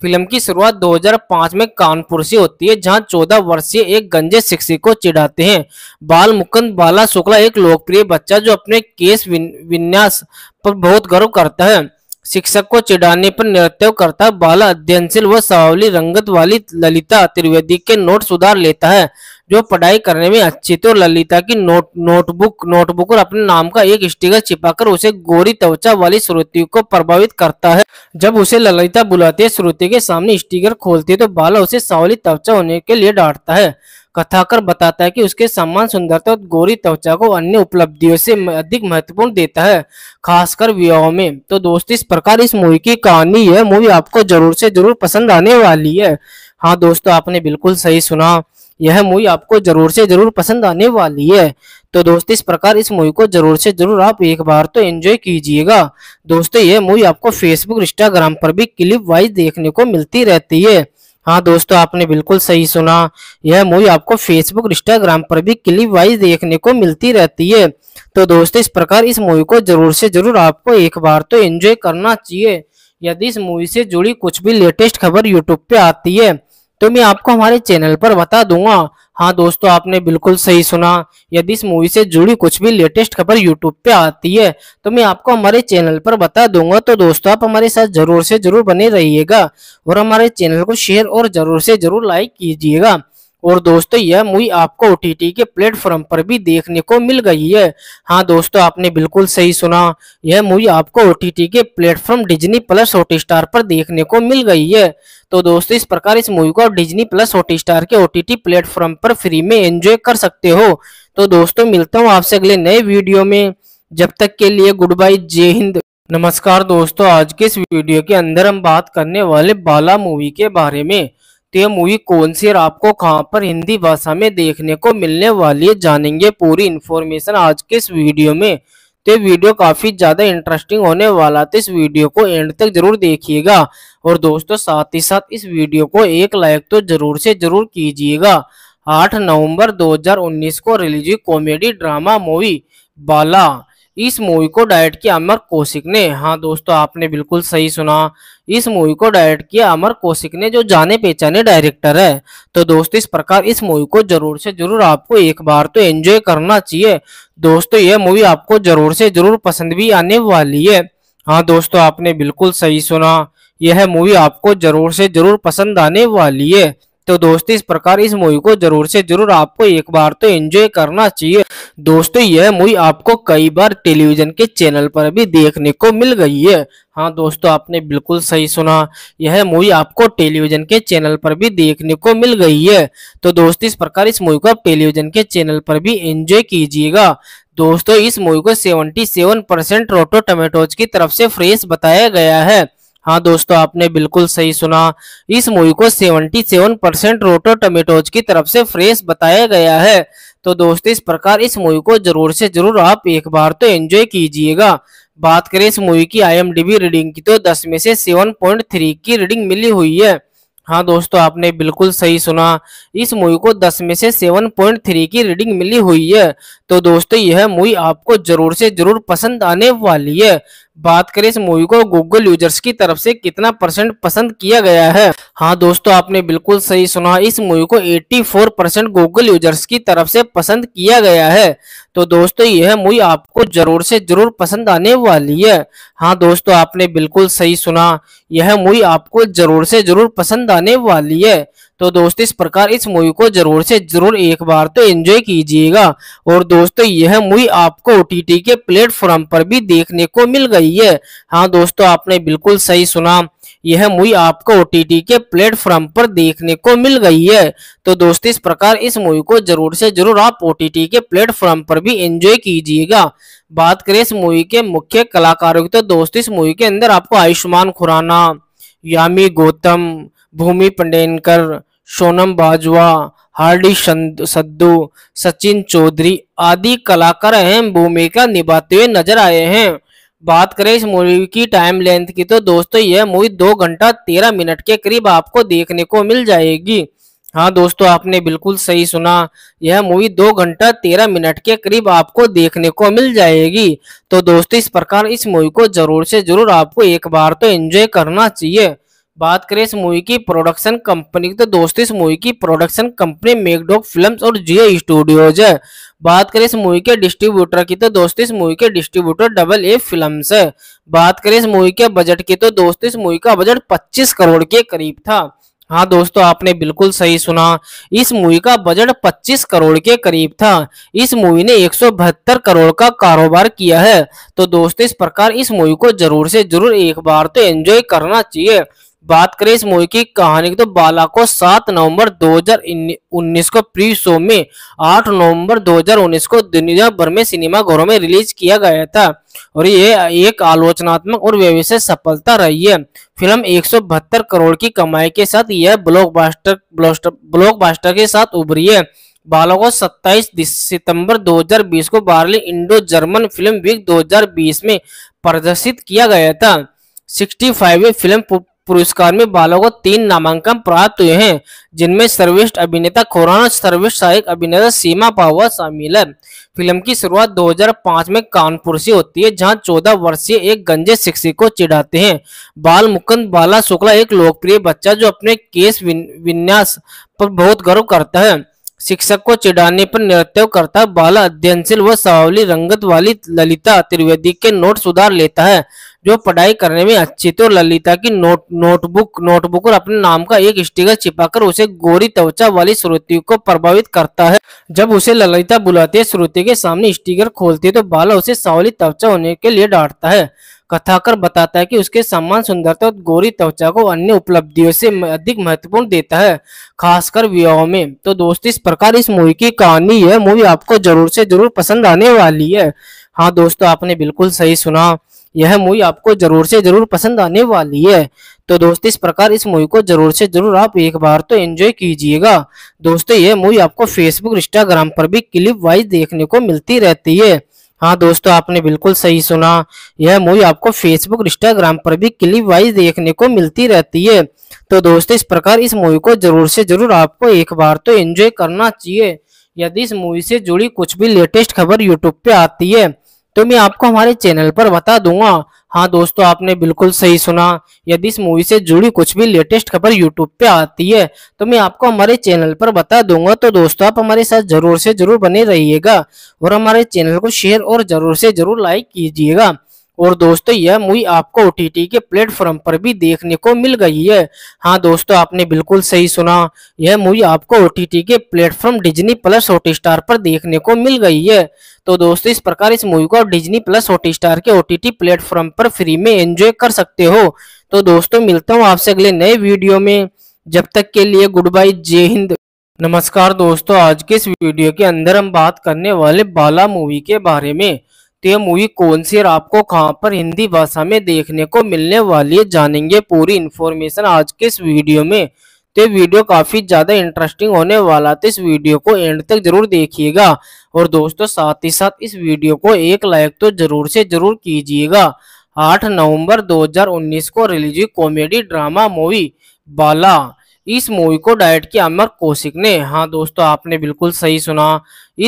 फिल्म की शुरुआत 2005 में कानपुर से होती है जहां 14 वर्षीय एक गंजे शिक्षक को चिढ़ाते हैं बाल मुकुंद बाला शुक्ला एक लोकप्रिय बच्चा जो अपने केस विन्यास पर बहुत गर्व करता है शिक्षक को चिढ़ाने पर नृत्य करता बाला अध्ययनशील व सावली रंगत वाली ललिता त्रिवेदी के नोट सुधार लेता है जो पढ़ाई करने में अच्छी तो ललिता की नोट नोटबुक नोटबुक और अपने नाम का एक स्टिकर छिपाकर उसे गोरी त्वचा वाली श्रुति को प्रभावित करता है जब उसे ललिता बुलाती है श्रुति के सामने स्टिकर खोलती है तो बाला उसे सावली त्वचा होने के लिए डांटता है कथाकर बताता है कि उसके सम्मान सुंदरता और गोरी त्वचा को अन्य उपलब्धियों से अधिक महत्वपूर्ण देता है खासकर विवाह में तो दोस्त इस प्रकार इस मूवी की कहानी है मूवी आपको जरूर से जरूर पसंद आने वाली है हाँ दोस्तों आपने बिल्कुल सही सुना यह मूवी आपको जरूर से जरूर पसंद आने वाली है तो दोस्तों इस प्रकार इस मूवी को जरूर से जरूर आप एक बार तो एंजॉय कीजिएगा दोस्तों यह मूवी आपको फेसबुक इंस्टाग्राम पर भी क्लिप वाइज देखने को मिलती रहती है हाँ दोस्तों आपने बिल्कुल सही सुना यह मूवी आपको फेसबुक इंस्टाग्राम पर भी क्लिप वाइज देखने को मिलती रहती है तो दोस्तों इस प्रकार इस मूवी को जरूर से जरूर आपको एक बार तो एंजॉय करना चाहिए यदि इस मूवी से जुड़ी कुछ भी लेटेस्ट खबर यूट्यूब पे आती है तो मैं आपको हमारे चैनल पर बता दूंगा हाँ दोस्तों आपने बिल्कुल सही सुना यदि इस मूवी से जुड़ी कुछ भी लेटेस्ट खबर यूट्यूब पे आती है तो मैं आपको हमारे चैनल पर बता दूंगा तो दोस्तों आप हमारे साथ जरूर से जरूर बने रहिएगा और हमारे चैनल को शेयर और जरूर से जरूर लाइक कीजिएगा और दोस्तों यह मूवी आपको ओ के प्लेटफॉर्म पर भी देखने को मिल गई है हाँ दोस्तों आपने बिल्कुल सही सुना यह मूवी आपको ओ के platform Disney plus hot star पर देखने को मिल गई है तो दोस्तों इस प्रकार इस मूवी को डिजनी प्लस हॉट स्टार के ओ टी टी प्लेटफॉर्म पर फ्री में एंजॉय कर सकते हो तो दोस्तों मिलता हूँ आपसे अगले नए वीडियो में जब तक के लिए गुड बाई जय हिंद नमस्कार दोस्तों आज के इस वीडियो के अंदर हम बात करने वाले बाला मूवी के बारे में तो ये मूवी कौन सी और आपको कहाँ पर हिंदी भाषा में देखने को मिलने वाली है जानेंगे पूरी इन्फॉर्मेशन आज के इस वीडियो में तो ये वीडियो काफ़ी ज़्यादा इंटरेस्टिंग होने वाला तो इस वीडियो को एंड तक जरूर देखिएगा और दोस्तों साथ ही साथ इस वीडियो को एक लाइक तो जरूर से जरूर कीजिएगा आठ नवंबर 2019 को रिलीज हुई कॉमेडी ड्रामा मूवी बाला इस मूवी को डायरेक्ट किया अमर कौशिक ने हाँ दोस्तों आपने बिल्कुल सही सुना इस मूवी को डायरेक्ट किया अमर कौशिक ने जो जाने पहचाने डायरेक्टर है तो दोस्तों इस प्रकार इस मूवी को जरूर से जरूर आपको एक बार तो एंजॉय करना चाहिए दोस्तों यह मूवी आपको जरूर से जरूर पसंद भी आने वाली है हाँ दोस्तों आपने बिल्कुल सही सुना यह मूवी आपको जरूर से जरूर पसंद आने वाली है तो दोस्तों इस प्रकार इस मूवी को जरूर से जरूर आपको एक बार तो एंजॉय करना चाहिए दोस्तों यह मूवी आपको कई बार टेलीविजन के चैनल पर भी देखने को मिल गई है हाँ दोस्तों आपने बिल्कुल सही सुना यह मूवी आपको टेलीविजन के चैनल पर भी देखने को मिल गई है तो दोस्तों इस प्रकार इस मूवी को आप टेलीविजन के चैनल पर भी एंजॉय कीजिएगा दोस्तों इस मूवी को 77 परसेंट रोटो टमेटोज की तरफ से फ्रेश बताया गया है हाँ दोस्तों आपने बिल्कुल सही सुना इस मूवी को 77 परसेंट रोटो टमेटोज की तरफ से फ्रेश बताया गया है तो दोस्तों इस प्रकार इस मूवी को जरूर से जरूर आप एक बार तो एंजॉय कीजिएगा बात करें इस मूवी की आईएमडीबी रीडिंग की तो 10 में से 7.3 की रीडिंग मिली हुई है हाँ दोस्तों आपने बिल्कुल सही सुना इस मूवी को 10 में से 7.3 की रीडिंग मिली हुई है तो दोस्तों यह मूवी आपको जरूर से जरूर पसंद आने वाली है बात करें इस मूवी को गूगल यूजर्स की तरफ से कितना परसेंट पसंद किया गया है हाँ दोस्तों आपने बिल्कुल सही सुना इस मूवी को 84 परसेंट गूगल यूजर्स की तरफ से पसंद किया गया है तो दोस्तों यह मूवी आपको जरूर से जरूर पसंद आने वाली है हाँ दोस्तों आपने बिल्कुल सही सुना यह मूवी आपको जरूर से जरूर पसंद आने वाली है तो दोस्त इस प्रकार इस मूवी को जरूर से जरूर एक बार तो एंजॉय कीजिएगा और दोस्तों यह मूवी आपको ओ के प्लेटफॉर्म पर भी देखने को मिल गई है हाँ दोस्तों आपने बिल्कुल सही सुना यह मूवी आपको ओ के प्लेटफॉर्म पर देखने को मिल गई है तो दोस्तों इस प्रकार इस मूवी को जरूर से जरूर आप ओ के प्लेटफॉर्म पर भी एंजॉय कीजिएगा बात करें इस मूवी के मुख्य कलाकारों की तो दोस्तों इस मूवी के अंदर आपको आयुष्मान खुराना यामी गौतम भूमि पंडेनकर सोनम बाजवा हार्डी सद्दू सचिन चौधरी आदि कलाकार अहम भूमिका निभाते हुए नजर आए हैं बात करें इस मूवी की टाइम लेंथ की तो दोस्तों यह मूवी दो घंटा तेरह मिनट के करीब आपको देखने को मिल जाएगी हाँ दोस्तों आपने बिल्कुल सही सुना यह मूवी दो घंटा तेरह मिनट के करीब आपको देखने को मिल जाएगी तो दोस्तों इस प्रकार इस मूवी को जरूर से जरूर आपको एक बार तो एंजॉय करना चाहिए बात करें इस मूवी की प्रोडक्शन कंपनी की तो दोस्तों इस मूवी की प्रोडक्शन कंपनी मेकडॉग फिल्म्स और जियो स्टूडियोज है बात करें इस मूवी के डिस्ट्रीब्यूटर की तो दोस्तों इस मूवी के डिस्ट्रीब्यूटर डबल ए फिल्म्स है बात करें इस मूवी के बजट की तो दोस्तों इस मूवी का बजट 25 करोड़ के करीब था हाँ दोस्तों आपने बिल्कुल सही सुना इस मूवी का बजट 25 करोड़ के करीब था इस मूवी ने एक करोड़ का कारोबार किया है तो दोस्तों इस प्रकार इस मूवी को जरूर से जरूर एक बार तो एंजॉय करना चाहिए बात करें इस मूवी की कहानी की तो बाला को 7 नवंबर 2019 को प्री शो में 8 नवंबर 2019 को दुनिया भर में सिनेमा घरों में रिलीज किया गया था और ये एक आलोचनात्मक और व्यवसाय सफलता रही है फिल्म एक करोड़ की कमाई के साथ यह ब्लॉकबस्टर ब्लॉकबस्टर के साथ उभरी है बालों को 27 सितंबर 2020 को Berlin Indo German film week 2020 में प्रदर्शित किया गया था सिक्सटी फाइव फिल्म पुरस्कार में बालों को तीन नामांकन प्राप्त हुए हैं जिनमें सर्वेष्ठ अभिनेता खुराना सर्वेष्ठ सहायक अभिनेता सीमा पावा शामिल है फिल्म की शुरुआत 2005 में कानपुर से होती है जहां 14 वर्षीय एक गंजे शिक्षक को चिढ़ाते हैं बाल मुकुंद बाला शुक्ला एक लोकप्रिय बच्चा जो अपने केस विन्यास पर बहुत गर्व करता है शिक्षक को चिढ़ाने पर नृत्य करता बाला अध्ययनशील व सावली रंगत वाली ललिता त्रिवेदी के नोट सुधार लेता है जो पढ़ाई करने में अच्छी तो ललिता की नोट नोटबुक नोटबुक और अपने नाम का एक स्टिकर छिपाकर उसे गोरी त्वचा वाली श्रुति को प्रभावित करता है जब उसे ललिता बुलाती है श्रुति के सामने स्टिकर खोलती है तो बाला उसे सावली त्वचा होने के लिए डांटता है कथाकर बताता है कि उसके सम्मान सुंदरता और गोरी त्वचा को अन्य उपलब्धियों से अधिक महत्वपूर्ण देता है खासकर विवाह में तो दोस्त इस प्रकार इस मूवी की कहानी है मूवी आपको जरूर से जरूर पसंद आने वाली है हाँ दोस्तों आपने बिल्कुल सही सुना यह मूवी आपको जरूर से जरूर पसंद आने वाली है तो दोस्तों इस प्रकार इस मूवी को जरूर से जरूर आप एक बार तो एंजॉय कीजिएगा दोस्तों यह मूवी आपको फेसबुक इंस्टाग्राम पर भी क्लिप वाइज देखने को मिलती रहती है हाँ दोस्तों आपने बिल्कुल सही सुना यह मूवी आपको फेसबुक इंस्टाग्राम पर भी क्लिप वाइज देखने को मिलती रहती है तो दोस्तों इस प्रकार इस मूवी को जरूर से जरूर आपको एक बार तो एंजॉय करना चाहिए यदि इस मूवी से जुड़ी कुछ भी लेटेस्ट खबर यूट्यूब पे आती है तो मैं आपको हमारे चैनल पर बता दूंगा हाँ दोस्तों आपने बिल्कुल सही सुना यदि इस मूवी से जुड़ी कुछ भी लेटेस्ट खबर यूट्यूब पे आती है तो मैं आपको हमारे चैनल पर बता दूंगा तो दोस्तों आप हमारे साथ जरूर से जरूर बने रहिएगा और हमारे चैनल को शेयर और जरूर से जरूर लाइक कीजिएगा और दोस्तों यह मूवी आपको ओ के प्लेटफॉर्म पर भी देखने को मिल गई है हाँ दोस्तों आपने बिल्कुल सही सुना यह मूवी आपको ओ के platform Disney plus hot star पर देखने को मिल गई है तो दोस्तों इस प्रकार इस मूवी को आप डिजनी प्लस हॉट स्टार के ओ प्लेटफॉर्म पर फ्री में एंजॉय कर सकते हो तो दोस्तों मिलता हूँ आपसे अगले नए वीडियो में जब तक के लिए गुड बाय जय हिंद नमस्कार दोस्तों आज के इस वीडियो के अंदर हम बात करने वाले बाला मूवी के बारे में तो ये मूवी कौन सी और आपको कहाँ पर हिंदी भाषा में देखने को मिलने वाली है जानेंगे पूरी इन्फॉर्मेशन आज के इस वीडियो में तो ये वीडियो काफ़ी ज़्यादा इंटरेस्टिंग होने वाला तो इस वीडियो को एंड तक जरूर देखिएगा और दोस्तों साथ ही साथ इस वीडियो को एक लाइक तो जरूर से जरूर कीजिएगा आठ नवंबर 2019 को रिलीज हुई कॉमेडी ड्रामा मूवी बाला इस मूवी को डायरेक्ट किया अमर कौशिक ने हाँ दोस्तों आपने बिल्कुल सही सुना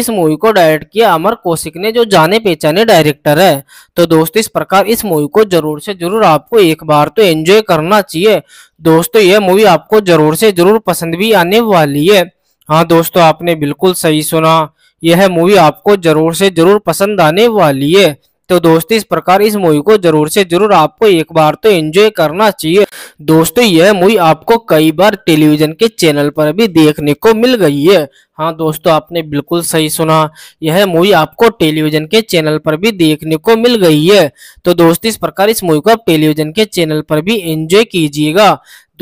इस मूवी को डायरेक्ट किया अमर कौशिक ने जो जाने पहचाने डायरेक्टर है तो दोस्तों इस प्रकार इस मूवी को जरूर से जरूर आपको एक बार तो एंजॉय करना चाहिए दोस्तों यह मूवी आपको जरूर से जरूर पसंद भी आने वाली है हाँ दोस्तों आपने बिल्कुल सही सुना यह मूवी आपको जरूर से जरूर पसंद आने वाली है तो दोस्तों इस प्रकार इस मूवी को जरूर से जरूर आपको एक बार तो एंजॉय करना चाहिए दोस्तों यह मूवी आपको कई बार टेलीविजन के चैनल पर भी देखने को मिल गई है हाँ दोस्तों आपने बिल्कुल सही सुना यह मूवी आपको टेलीविजन के चैनल पर भी देखने को मिल गई है तो दोस्तों इस प्रकार इस मूवी को आप टेलीविजन के चैनल पर भी एंजॉय कीजिएगा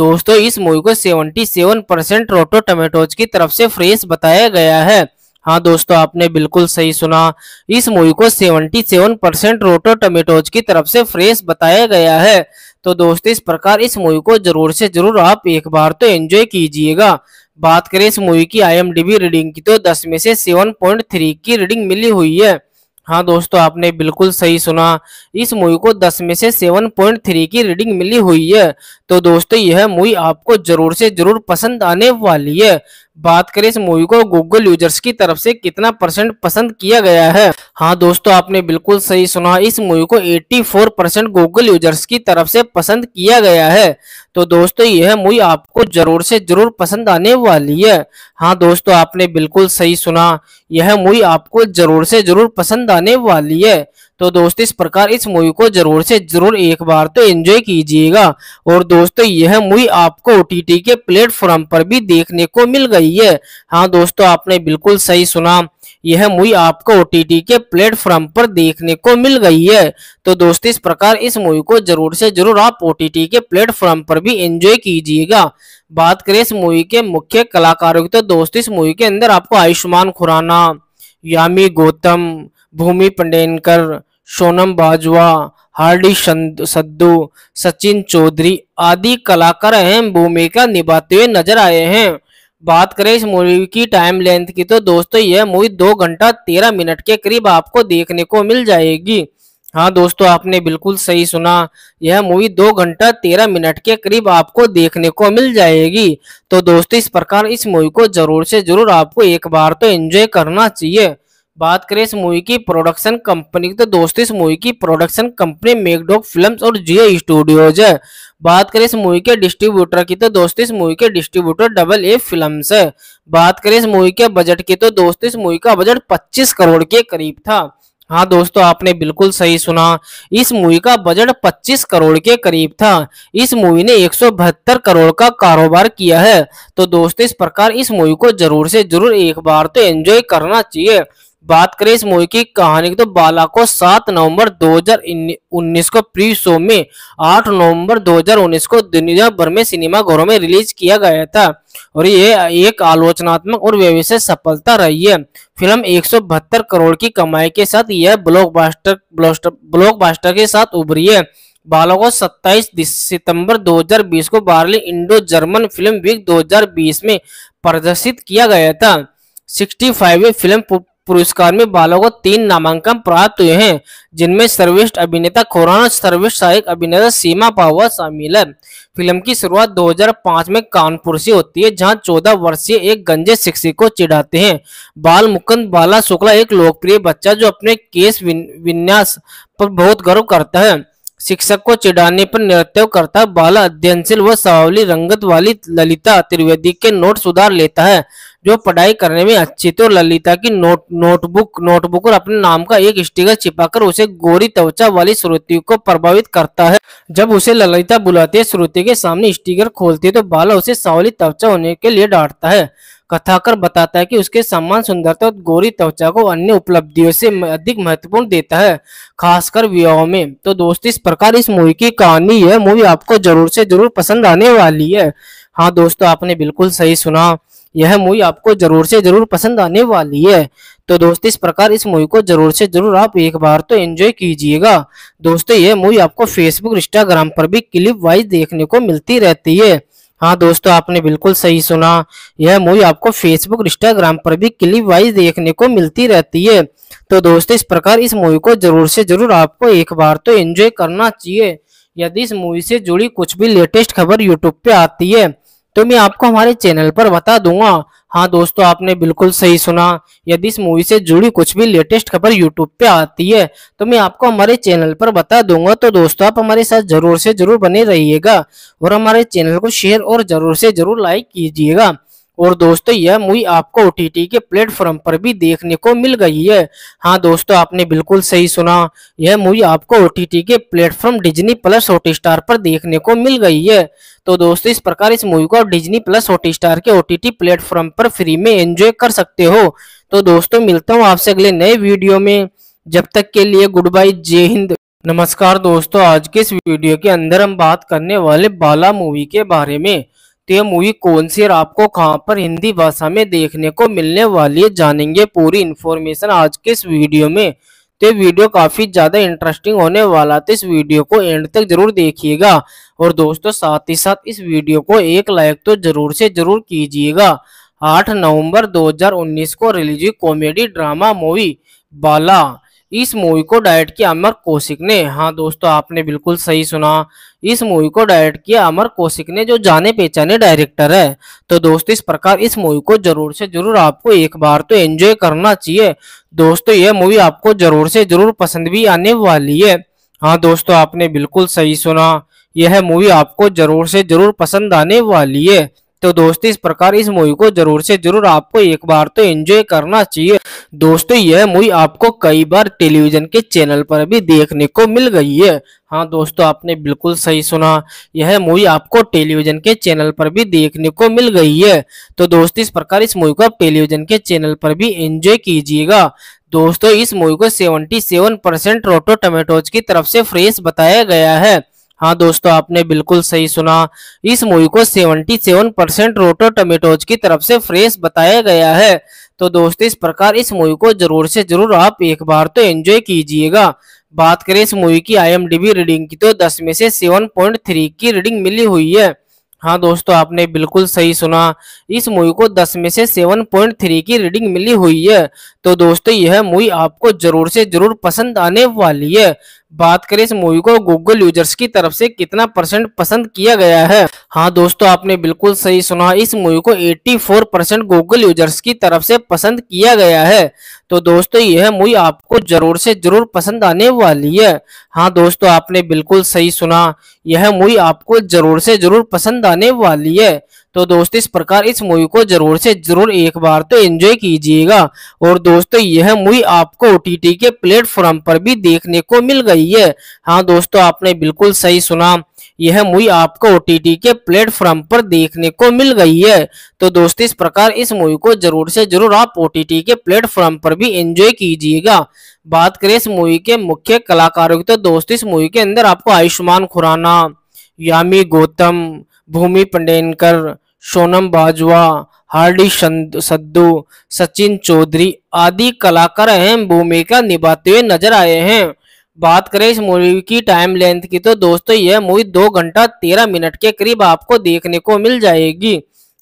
दोस्तों इस मूवी को 77 परसेंट रोटो टमेटोज की तरफ से फ्रेश बताया गया है हाँ दोस्तों आपने बिल्कुल सही सुना इस मूवी को 77 परसेंट रोटो टमेटोज की तरफ से फ्रेश बताया गया है तो दोस्तों इस प्रकार इस मूवी को जरूर से जरूर आप एक बार तो एंजॉय कीजिएगा बात करें इस मूवी की आईएमडीबी रीडिंग की तो 10 में से 7.3 की रीडिंग मिली हुई है हाँ दोस्तों आपने बिल्कुल सही सुना इस मूवी को 10 में से 7.3 की रीडिंग मिली हुई है तो दोस्तों यह मूवी आपको जरूर से जरूर पसंद आने वाली है बात करें इस मूवी को गूगल यूजर्स की तरफ से कितना परसेंट पसंद किया गया है हाँ दोस्तों आपने बिल्कुल सही सुना इस मूवी को 84 परसेंट गूगल यूजर्स की तरफ से पसंद किया गया है तो दोस्तों यह मूवी आपको जरूर से जरूर पसंद आने वाली है हाँ दोस्तों आपने बिल्कुल सही सुना यह मूवी आपको जरूर से जरूर पसंद आने वाली है तो दोस्त इस प्रकार इस मूवी को जरूर से जरूर एक बार तो एंजॉय कीजिएगा और दोस्तों यह मूवी आपको ओ के प्लेटफॉर्म पर भी देखने को मिल गई है हाँ दोस्तों आपने बिल्कुल सही सुना यह मूवी आपको ओ के प्लेटफॉर्म पर देखने को मिल गई है तो दोस्तों इस प्रकार इस मूवी को जरूर से जरूर आप ओ के प्लेटफॉर्म पर भी एंजॉय कीजिएगा बात करें इस मूवी के मुख्य कलाकारों की तो दोस्तों इस मूवी के अंदर आपको आयुष्मान खुराना यामी गौतम भूमि पंडेनकर सोनम बाजवा हार्डी सद्दू सचिन चौधरी आदि कलाकार अहम भूमिका निभाते हुए नजर आए हैं बात करें इस मूवी की टाइम लेंथ की तो दोस्तों यह मूवी दो घंटा तेरह मिनट के करीब आपको देखने को मिल जाएगी हाँ दोस्तों आपने बिल्कुल सही सुना यह मूवी दो घंटा तेरह मिनट के करीब आपको देखने को मिल जाएगी तो दोस्तों इस प्रकार इस मूवी को जरूर से जरूर आपको एक बार तो एंजॉय करना चाहिए बात करें इस मूवी की प्रोडक्शन कंपनी की तो दोस्तों इस मूवी की प्रोडक्शन कंपनी मेकडॉग फिल्म्स और जियो स्टूडियोज है बात करें इस मूवी के डिस्ट्रीब्यूटर की तो दोस्तों इस मूवी के डिस्ट्रीब्यूटर डबल ए फिल्म्स है बात करें इस मूवी के बजट की तो दोस्तों इस मूवी का बजट 25 करोड़ के करीब था हाँ दोस्तों आपने बिल्कुल सही सुना इस मूवी का बजट 25 करोड़ के करीब था इस मूवी ने एक करोड़ का कारोबार किया है तो दोस्तों इस प्रकार इस मूवी को जरूर से जरूर एक बार तो एंजॉय करना चाहिए बात करें इस मूवी की कहानी की तो बाला को 7 नवंबर 2019 को प्री शो में 8 नवंबर 2019 को दुनिया भर में सिनेमा घरों में रिलीज किया गया था और ये एक आलोचनात्मक और व्यवसाय सफलता रही है फिल्म एक करोड़ की कमाई के साथ यह ब्लॉकबस्टर ब्लॉकबस्टर के साथ उभरी है बालों को 27 सितंबर 2020 को Berlin Indo German film week 2020 में प्रदर्शित किया गया था सिक्सटी फाइव फिल्म पुरस्कार में बालों को तीन नामांकन प्राप्त हुए हैं जिनमें सर्वेष्ठ अभिनेता खुरान और सर्वश्रेष्ठ सहायक अभिनेता सीमा पावा शामिल है फिल्म की शुरुआत 2005 में कानपुर से होती है जहां 14 वर्षीय एक गंजे शिक्षक को चिढ़ाते हैं बाल मुकुंद बाला शुक्ला एक लोकप्रिय बच्चा जो अपने केस विन्यास पर बहुत गर्व करता है शिक्षक को चिढ़ाने पर नृत्य करता बाला अध्ययनशील व सावली रंगत वाली ललिता त्रिवेदी के नोट सुधार लेता है जो पढ़ाई करने में अच्छी और तो ललिता की नोट नोटबुक नोटबुक और अपने नाम का एक स्टिकर छिपाकर उसे गोरी त्वचा वाली श्रुति को प्रभावित करता है जब उसे ललिता बुलाती है श्रुति के सामने स्टिकर खोलती है तो बाला उसे सावली त्वचा होने के लिए डांटता है कथाकर बताता है कि उसके सम्मान सुंदरता और गोरी त्वचा को अन्य उपलब्धियों से अधिक महत्वपूर्ण देता है खासकर विवाह में तो दोस्त इस प्रकार इस मूवी की कहानी है मूवी आपको जरूर से जरूर पसंद आने वाली है हाँ दोस्तों आपने बिल्कुल सही सुना यह मूवी आपको जरूर से जरूर पसंद आने वाली है तो दोस्तों इस प्रकार इस मूवी को जरूर से जरूर आप एक बार तो एंजॉय कीजिएगा दोस्तों यह मूवी आपको फेसबुक इंस्टाग्राम पर भी क्लिप वाइज देखने को मिलती रहती है हाँ दोस्तों आपने बिल्कुल सही सुना यह मूवी आपको फेसबुक इंस्टाग्राम पर भी क्लिप वाइज देखने को मिलती रहती है तो दोस्तों इस प्रकार इस मूवी को जरूर से जरूर आपको एक बार तो एंजॉय करना चाहिए यदि इस मूवी से जुड़ी कुछ भी लेटेस्ट खबर यूट्यूब पे आती है तो मैं आपको हमारे चैनल पर बता दूंगा हाँ दोस्तों आपने बिल्कुल सही सुना यदि इस मूवी से जुड़ी कुछ भी लेटेस्ट खबर यूट्यूब पे आती है तो मैं आपको हमारे चैनल पर बता दूंगा तो दोस्तों आप हमारे साथ जरूर से जरूर बने रहिएगा और हमारे चैनल को शेयर और जरूर से जरूर लाइक कीजिएगा और दोस्तों यह मूवी आपको ओ के प्लेटफॉर्म पर भी देखने को मिल गई है हाँ दोस्तों आपने बिल्कुल सही सुना यह मूवी आपको ओ के platform Disney plus hot star पर देखने को मिल गई है तो दोस्तों इस प्रकार इस मूवी को डिज्नी प्लस हॉट स्टार के ओ प्लेटफॉर्म पर फ्री में एंजॉय कर सकते हो तो दोस्तों मिलता हूँ आपसे अगले नए वीडियो में जब तक के लिए गुड बाई जय हिंद नमस्कार दोस्तों आज के इस वीडियो के अंदर हम बात करने वाले बाला मूवी के बारे में तो ये मूवी कौन सी और आपको कहाँ पर हिंदी भाषा में देखने को मिलने वाली है जानेंगे पूरी इन्फॉर्मेशन आज के इस वीडियो में तो ये वीडियो काफ़ी ज़्यादा इंटरेस्टिंग होने वाला तो इस वीडियो को एंड तक जरूर देखिएगा और दोस्तों साथ ही साथ इस वीडियो को एक लाइक तो जरूर से जरूर कीजिएगा आठ नवंबर 2019 को रिलीज हुई कॉमेडी ड्रामा मूवी बाला इस मूवी को डायरेक्ट किया अमर कौशिक ने हाँ दोस्तों आपने बिल्कुल सही सुना इस मूवी को डायरेक्ट किया अमर कौशिक ने जो जाने पहचाने डायरेक्टर है तो दोस्तों इस प्रकार इस मूवी को जरूर से जरूर आपको एक बार तो एंजॉय करना चाहिए दोस्तों यह मूवी आपको जरूर से जरूर पसंद भी आने वाली है हाँ दोस्तों आपने बिल्कुल सही सुना यह मूवी आपको जरूर से जरूर पसंद आने वाली है तो दोस्तों इस प्रकार इस मूवी को जरूर से जरूर आपको एक बार तो एंजॉय करना चाहिए दोस्तों यह मूवी आपको कई बार टेलीविजन के चैनल पर भी देखने को मिल गई है हाँ दोस्तों आपने बिल्कुल सही सुना यह मूवी आपको टेलीविजन के चैनल पर भी देखने को मिल गई है तो दोस्तों इस प्रकार इस मूवी को आप टेलीविजन के चैनल पर भी एंजॉय कीजिएगा दोस्तों इस मूवी को 77 परसेंट रोटो टमेटोज की तरफ से फ्रेश बताया गया है हाँ दोस्तों आपने बिल्कुल सही सुना इस मूवी को 77 परसेंट रोटो टमेटोज की तरफ से फ्रेश बताया गया है तो दोस्तों इस प्रकार इस मूवी को जरूर से जरूर आप एक बार तो एंजॉय कीजिएगा बात करें इस मूवी की आईएमडीबी रीडिंग की तो 10 में से 7.3 की रीडिंग मिली हुई है हाँ दोस्तों आपने बिल्कुल सही सुना इस मूवी को 10 में से 7.3 की रीडिंग मिली हुई है तो दोस्तों यह मूवी आपको जरूर से जरूर पसंद आने वाली है बात करें इस मूवी को गूगल यूजर्स की तरफ से कितना परसेंट पसंद किया गया है हाँ दोस्तों आपने बिल्कुल सही सुना इस मूवी को 84 परसेंट गूगल यूजर्स की तरफ से पसंद किया गया है तो दोस्तों यह मूवी आपको जरूर से जरूर पसंद आने वाली है हाँ दोस्तों आपने बिल्कुल सही सुना यह मूवी आपको जरूर से जरूर पसंद आने वाली है तो दोस्तों इस प्रकार इस मूवी को जरूर से जरूर एक बार तो एंजॉय कीजिएगा और दोस्तों यह मूवी आपको ओ के प्लेटफॉर्म पर भी देखने को मिल गई है हाँ दोस्तों आपने बिल्कुल सही सुना यह मूवी आपको ओ के प्लेटफॉर्म पर देखने को मिल गई है तो दोस्तों इस प्रकार इस मूवी को जरूर से जरूर आप ओ के प्लेटफॉर्म पर भी एंजॉय कीजिएगा बात करें इस मूवी के मुख्य कलाकारों की तो दोस्तों इस मूवी के अंदर आपको आयुष्मान खुराना यामी गौतम भूमि पंडेनकर सोनम बाजवा हार्डी सद्दू सचिन चौधरी आदि कलाकार अहम भूमिका निभाते हुए नजर आए हैं बात करें इस मूवी की टाइम लेंथ की तो दोस्तों यह मूवी दो घंटा तेरह मिनट के करीब आपको देखने को मिल जाएगी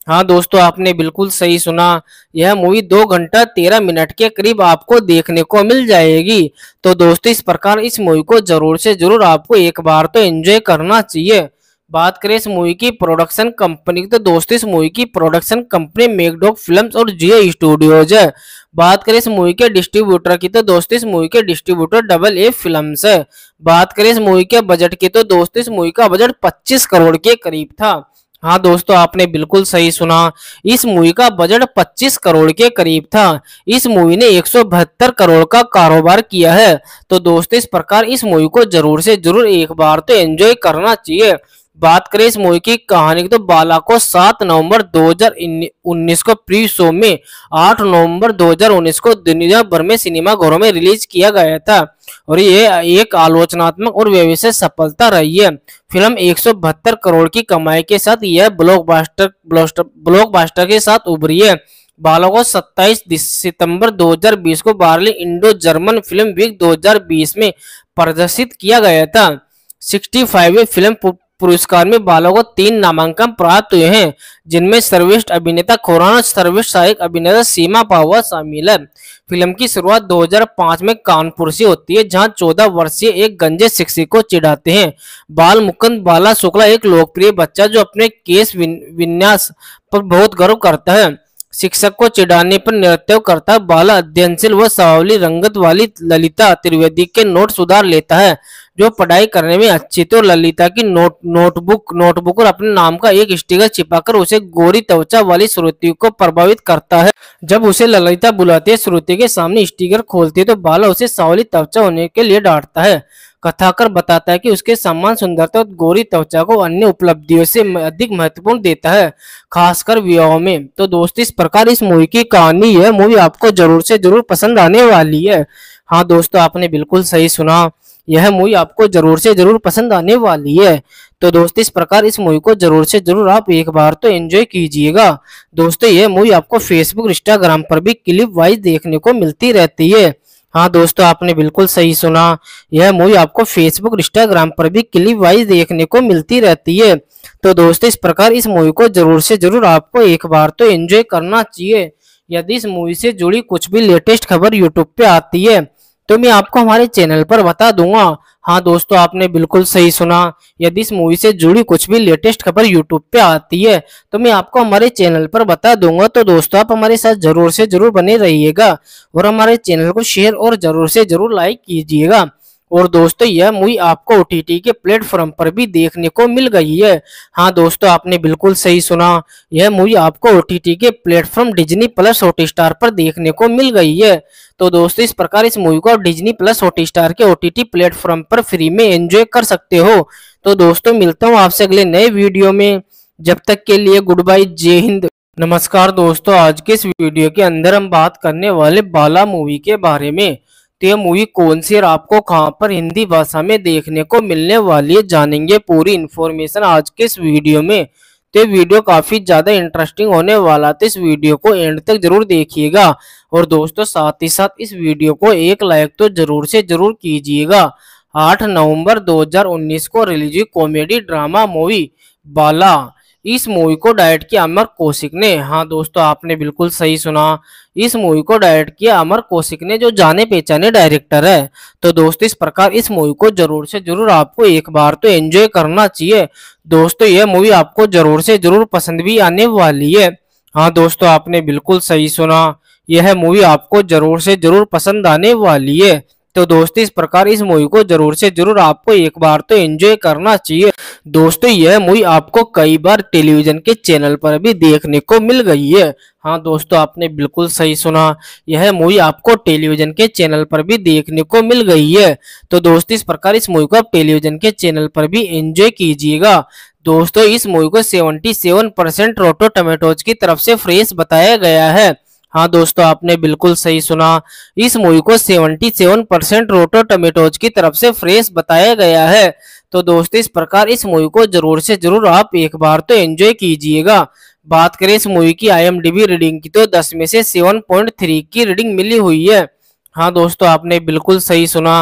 हाँ दोस्तों आपने बिल्कुल सही सुना यह मूवी दो घंटा तेरह मिनट के करीब आपको देखने को मिल जाएगी तो दोस्तों इस प्रकार इस मूवी को जरूर से जरूर आपको एक बार तो एंजॉय करना चाहिए बात करें इस मूवी की प्रोडक्शन कंपनी की तो दोस्तों इस मूवी की प्रोडक्शन कंपनी मेकडॉग फिल्म्स और जियो स्टूडियोज है बात करें इस मूवी के डिस्ट्रीब्यूटर की तो दोस्तों इस मूवी के डिस्ट्रीब्यूटर डबल ए फिल्म्स है बात करें इस मूवी के बजट की तो दोस्तों इस मूवी का बजट पच्चीस करोड़ के करीब था हाँ दोस्तों आपने बिल्कुल सही सुना इस मूवी का बजट 25 करोड़ के करीब था इस मूवी ने एक करोड़ का कारोबार किया है तो दोस्तों इस प्रकार इस मूवी को जरूर से जरूर एक बार तो एंजॉय करना चाहिए बात करें इस मूवी की कहानी की तो बाला को 7 नवंबर 2019 को प्री शो में 8 नवंबर 2019 को दुनिया भर में सिनेमा घरों में रिलीज किया गया था और ये एक आलोचनात्मक और व्यवसाय सफलता रही है फिल्म एक करोड़ की कमाई के साथ यह ब्लॉकबस्टर ब्लॉकबस्टर के साथ उभरी है बालों को 27 सितंबर 2020 को Berlin Indo German film week 2020 में प्रदर्शित किया गया था 65वें फाइव फिल्म पुरस्कार में बालों को तीन नामांकन प्राप्त हुए हैं जिनमें सर्वेष्ठ अभिनेता खुरान और सहायक अभिनेता सीमा पावा शामिल है फिल्म की शुरुआत 2005 में कानपुर से होती है जहां 14 वर्षीय एक गंजे शिक्षक को चिढ़ाते हैं बाल मुकुंद बाला शुक्ला एक लोकप्रिय बच्चा जो अपने केस विन्यास पर बहुत गर्व करता है शिक्षक को चिढ़ाने पर नृत्य करता बाला अध्ययनशील व सावली रंगत वाली ललिता त्रिवेदी के नोट सुधार लेता है जो पढ़ाई करने में अच्छी थी और ललिता की नोट नोटबुक नोटबुक और अपने नाम का एक स्टिकर छिपाकर उसे गोरी त्वचा वाली श्रुति को प्रभावित करता है जब उसे ललिता बुलाती है श्रुति के सामने स्टिकर खोलती है तो बाला उसे सावली त्वचा होने के लिए डांटता है कथाकर बताता है कि उसके सम्मान सुंदरता और गोरी त्वचा को अन्य उपलब्धियों से अधिक महत्वपूर्ण देता है खासकर विवाह में तो दोस्त इस प्रकार इस मूवी की कहानी है मूवी आपको जरूर से जरूर पसंद आने वाली है हाँ दोस्तों आपने बिल्कुल सही सुना यह मूवी आपको जरूर से जरूर पसंद आने वाली है तो दोस्त इस प्रकार इस मूवी को जरूर से जरूर आप एक बार तो एंजॉय कीजिएगा दोस्तों यह मूवी आपको फेसबुक इंस्टाग्राम पर भी क्लिप वाइज देखने को मिलती रहती है हाँ दोस्तों आपने बिल्कुल सही सुना यह मूवी आपको फेसबुक इंस्टाग्राम पर भी क्लिप वाइज देखने को मिलती रहती है तो दोस्तों इस प्रकार इस मूवी को जरूर से जरूर आपको एक बार तो एंजॉय करना चाहिए यदि इस मूवी से जुड़ी कुछ भी लेटेस्ट खबर यूट्यूब पे आती है तो मैं आपको हमारे चैनल पर बता दूंगा हाँ दोस्तों आपने बिल्कुल सही सुना यदि इस मूवी से जुड़ी कुछ भी लेटेस्ट खबर यूट्यूब पे आती है तो मैं आपको हमारे चैनल पर बता दूंगा तो दोस्तों आप हमारे साथ जरूर से जरूर बने रहिएगा और हमारे चैनल को शेयर और जरूर से जरूर लाइक कीजिएगा और दोस्तों यह मूवी आपको ओ के प्लेटफॉर्म पर भी देखने को मिल गई है हाँ दोस्तों आपने बिल्कुल सही सुना यह मूवी आपको ओ के platform Disney plus hot star पर देखने को मिल गई है तो दोस्तों इस प्रकार इस मूवी को डिजनी प्लस हॉट स्टार के ओ टी टी प्लेटफॉर्म पर फ्री में एंजॉय कर सकते हो तो दोस्तों मिलता हूँ आपसे अगले नए वीडियो में जब तक के लिए गुड बाई जय हिंद नमस्कार दोस्तों आज के इस वीडियो के अंदर हम बात करने वाले बाला मूवी के बारे में तो ये मूवी कौन सी और आपको कहाँ पर हिंदी भाषा में देखने को मिलने वाली है जानेंगे पूरी इन्फॉर्मेशन आज के इस वीडियो में तो ये वीडियो काफ़ी ज़्यादा इंटरेस्टिंग होने वाला तो इस वीडियो को एंड तक जरूर देखिएगा और दोस्तों साथ ही साथ इस वीडियो को एक लाइक तो जरूर से जरूर कीजिएगा आठ नवंबर 2019 को रिलीज हुई कॉमेडी ड्रामा मूवी बाला इस मूवी को डायरेक्ट किया अमर कौशिक ने हाँ दोस्तों आपने बिल्कुल सही सुना इस मूवी को डायरेक्ट किया अमर कौशिक ने जो जाने पहचाने डायरेक्टर है तो दोस्तों इस प्रकार इस मूवी को जरूर से जरूर आपको एक बार तो एंजॉय करना चाहिए दोस्तों यह मूवी आपको जरूर से जरूर पसंद भी आने वाली है हाँ दोस्तों आपने बिल्कुल सही सुना यह मूवी आपको जरूर से जरूर पसंद आने वाली है तो दोस्तों इस प्रकार इस मूवी को जरूर से जरूर आपको एक बार तो एंजॉय करना चाहिए दोस्तों यह मूवी आपको कई बार टेलीविजन के चैनल पर भी देखने को मिल गई है हाँ दोस्तों आपने बिल्कुल सही सुना यह मूवी आपको टेलीविजन के चैनल पर भी देखने को मिल गई है तो दोस्तों इस प्रकार इस मूवी को आप टेलीविजन के चैनल पर भी एंजॉय कीजिएगा दोस्तों इस मूवी को 77 परसेंट रोटो टमेटोज की तरफ से फ्रेश बताया गया है हाँ दोस्तों आपने बिल्कुल सही सुना इस मूवी को 77 परसेंट रोटो टमेटोज की तरफ से फ्रेश बताया गया है तो दोस्तों इस प्रकार इस मूवी को जरूर से जरूर आप एक बार तो एंजॉय कीजिएगा बात करें इस मूवी की आईएमडीबी रीडिंग की तो 10 में से 7.3 की रीडिंग मिली हुई है हाँ दोस्तों आपने बिल्कुल सही सुना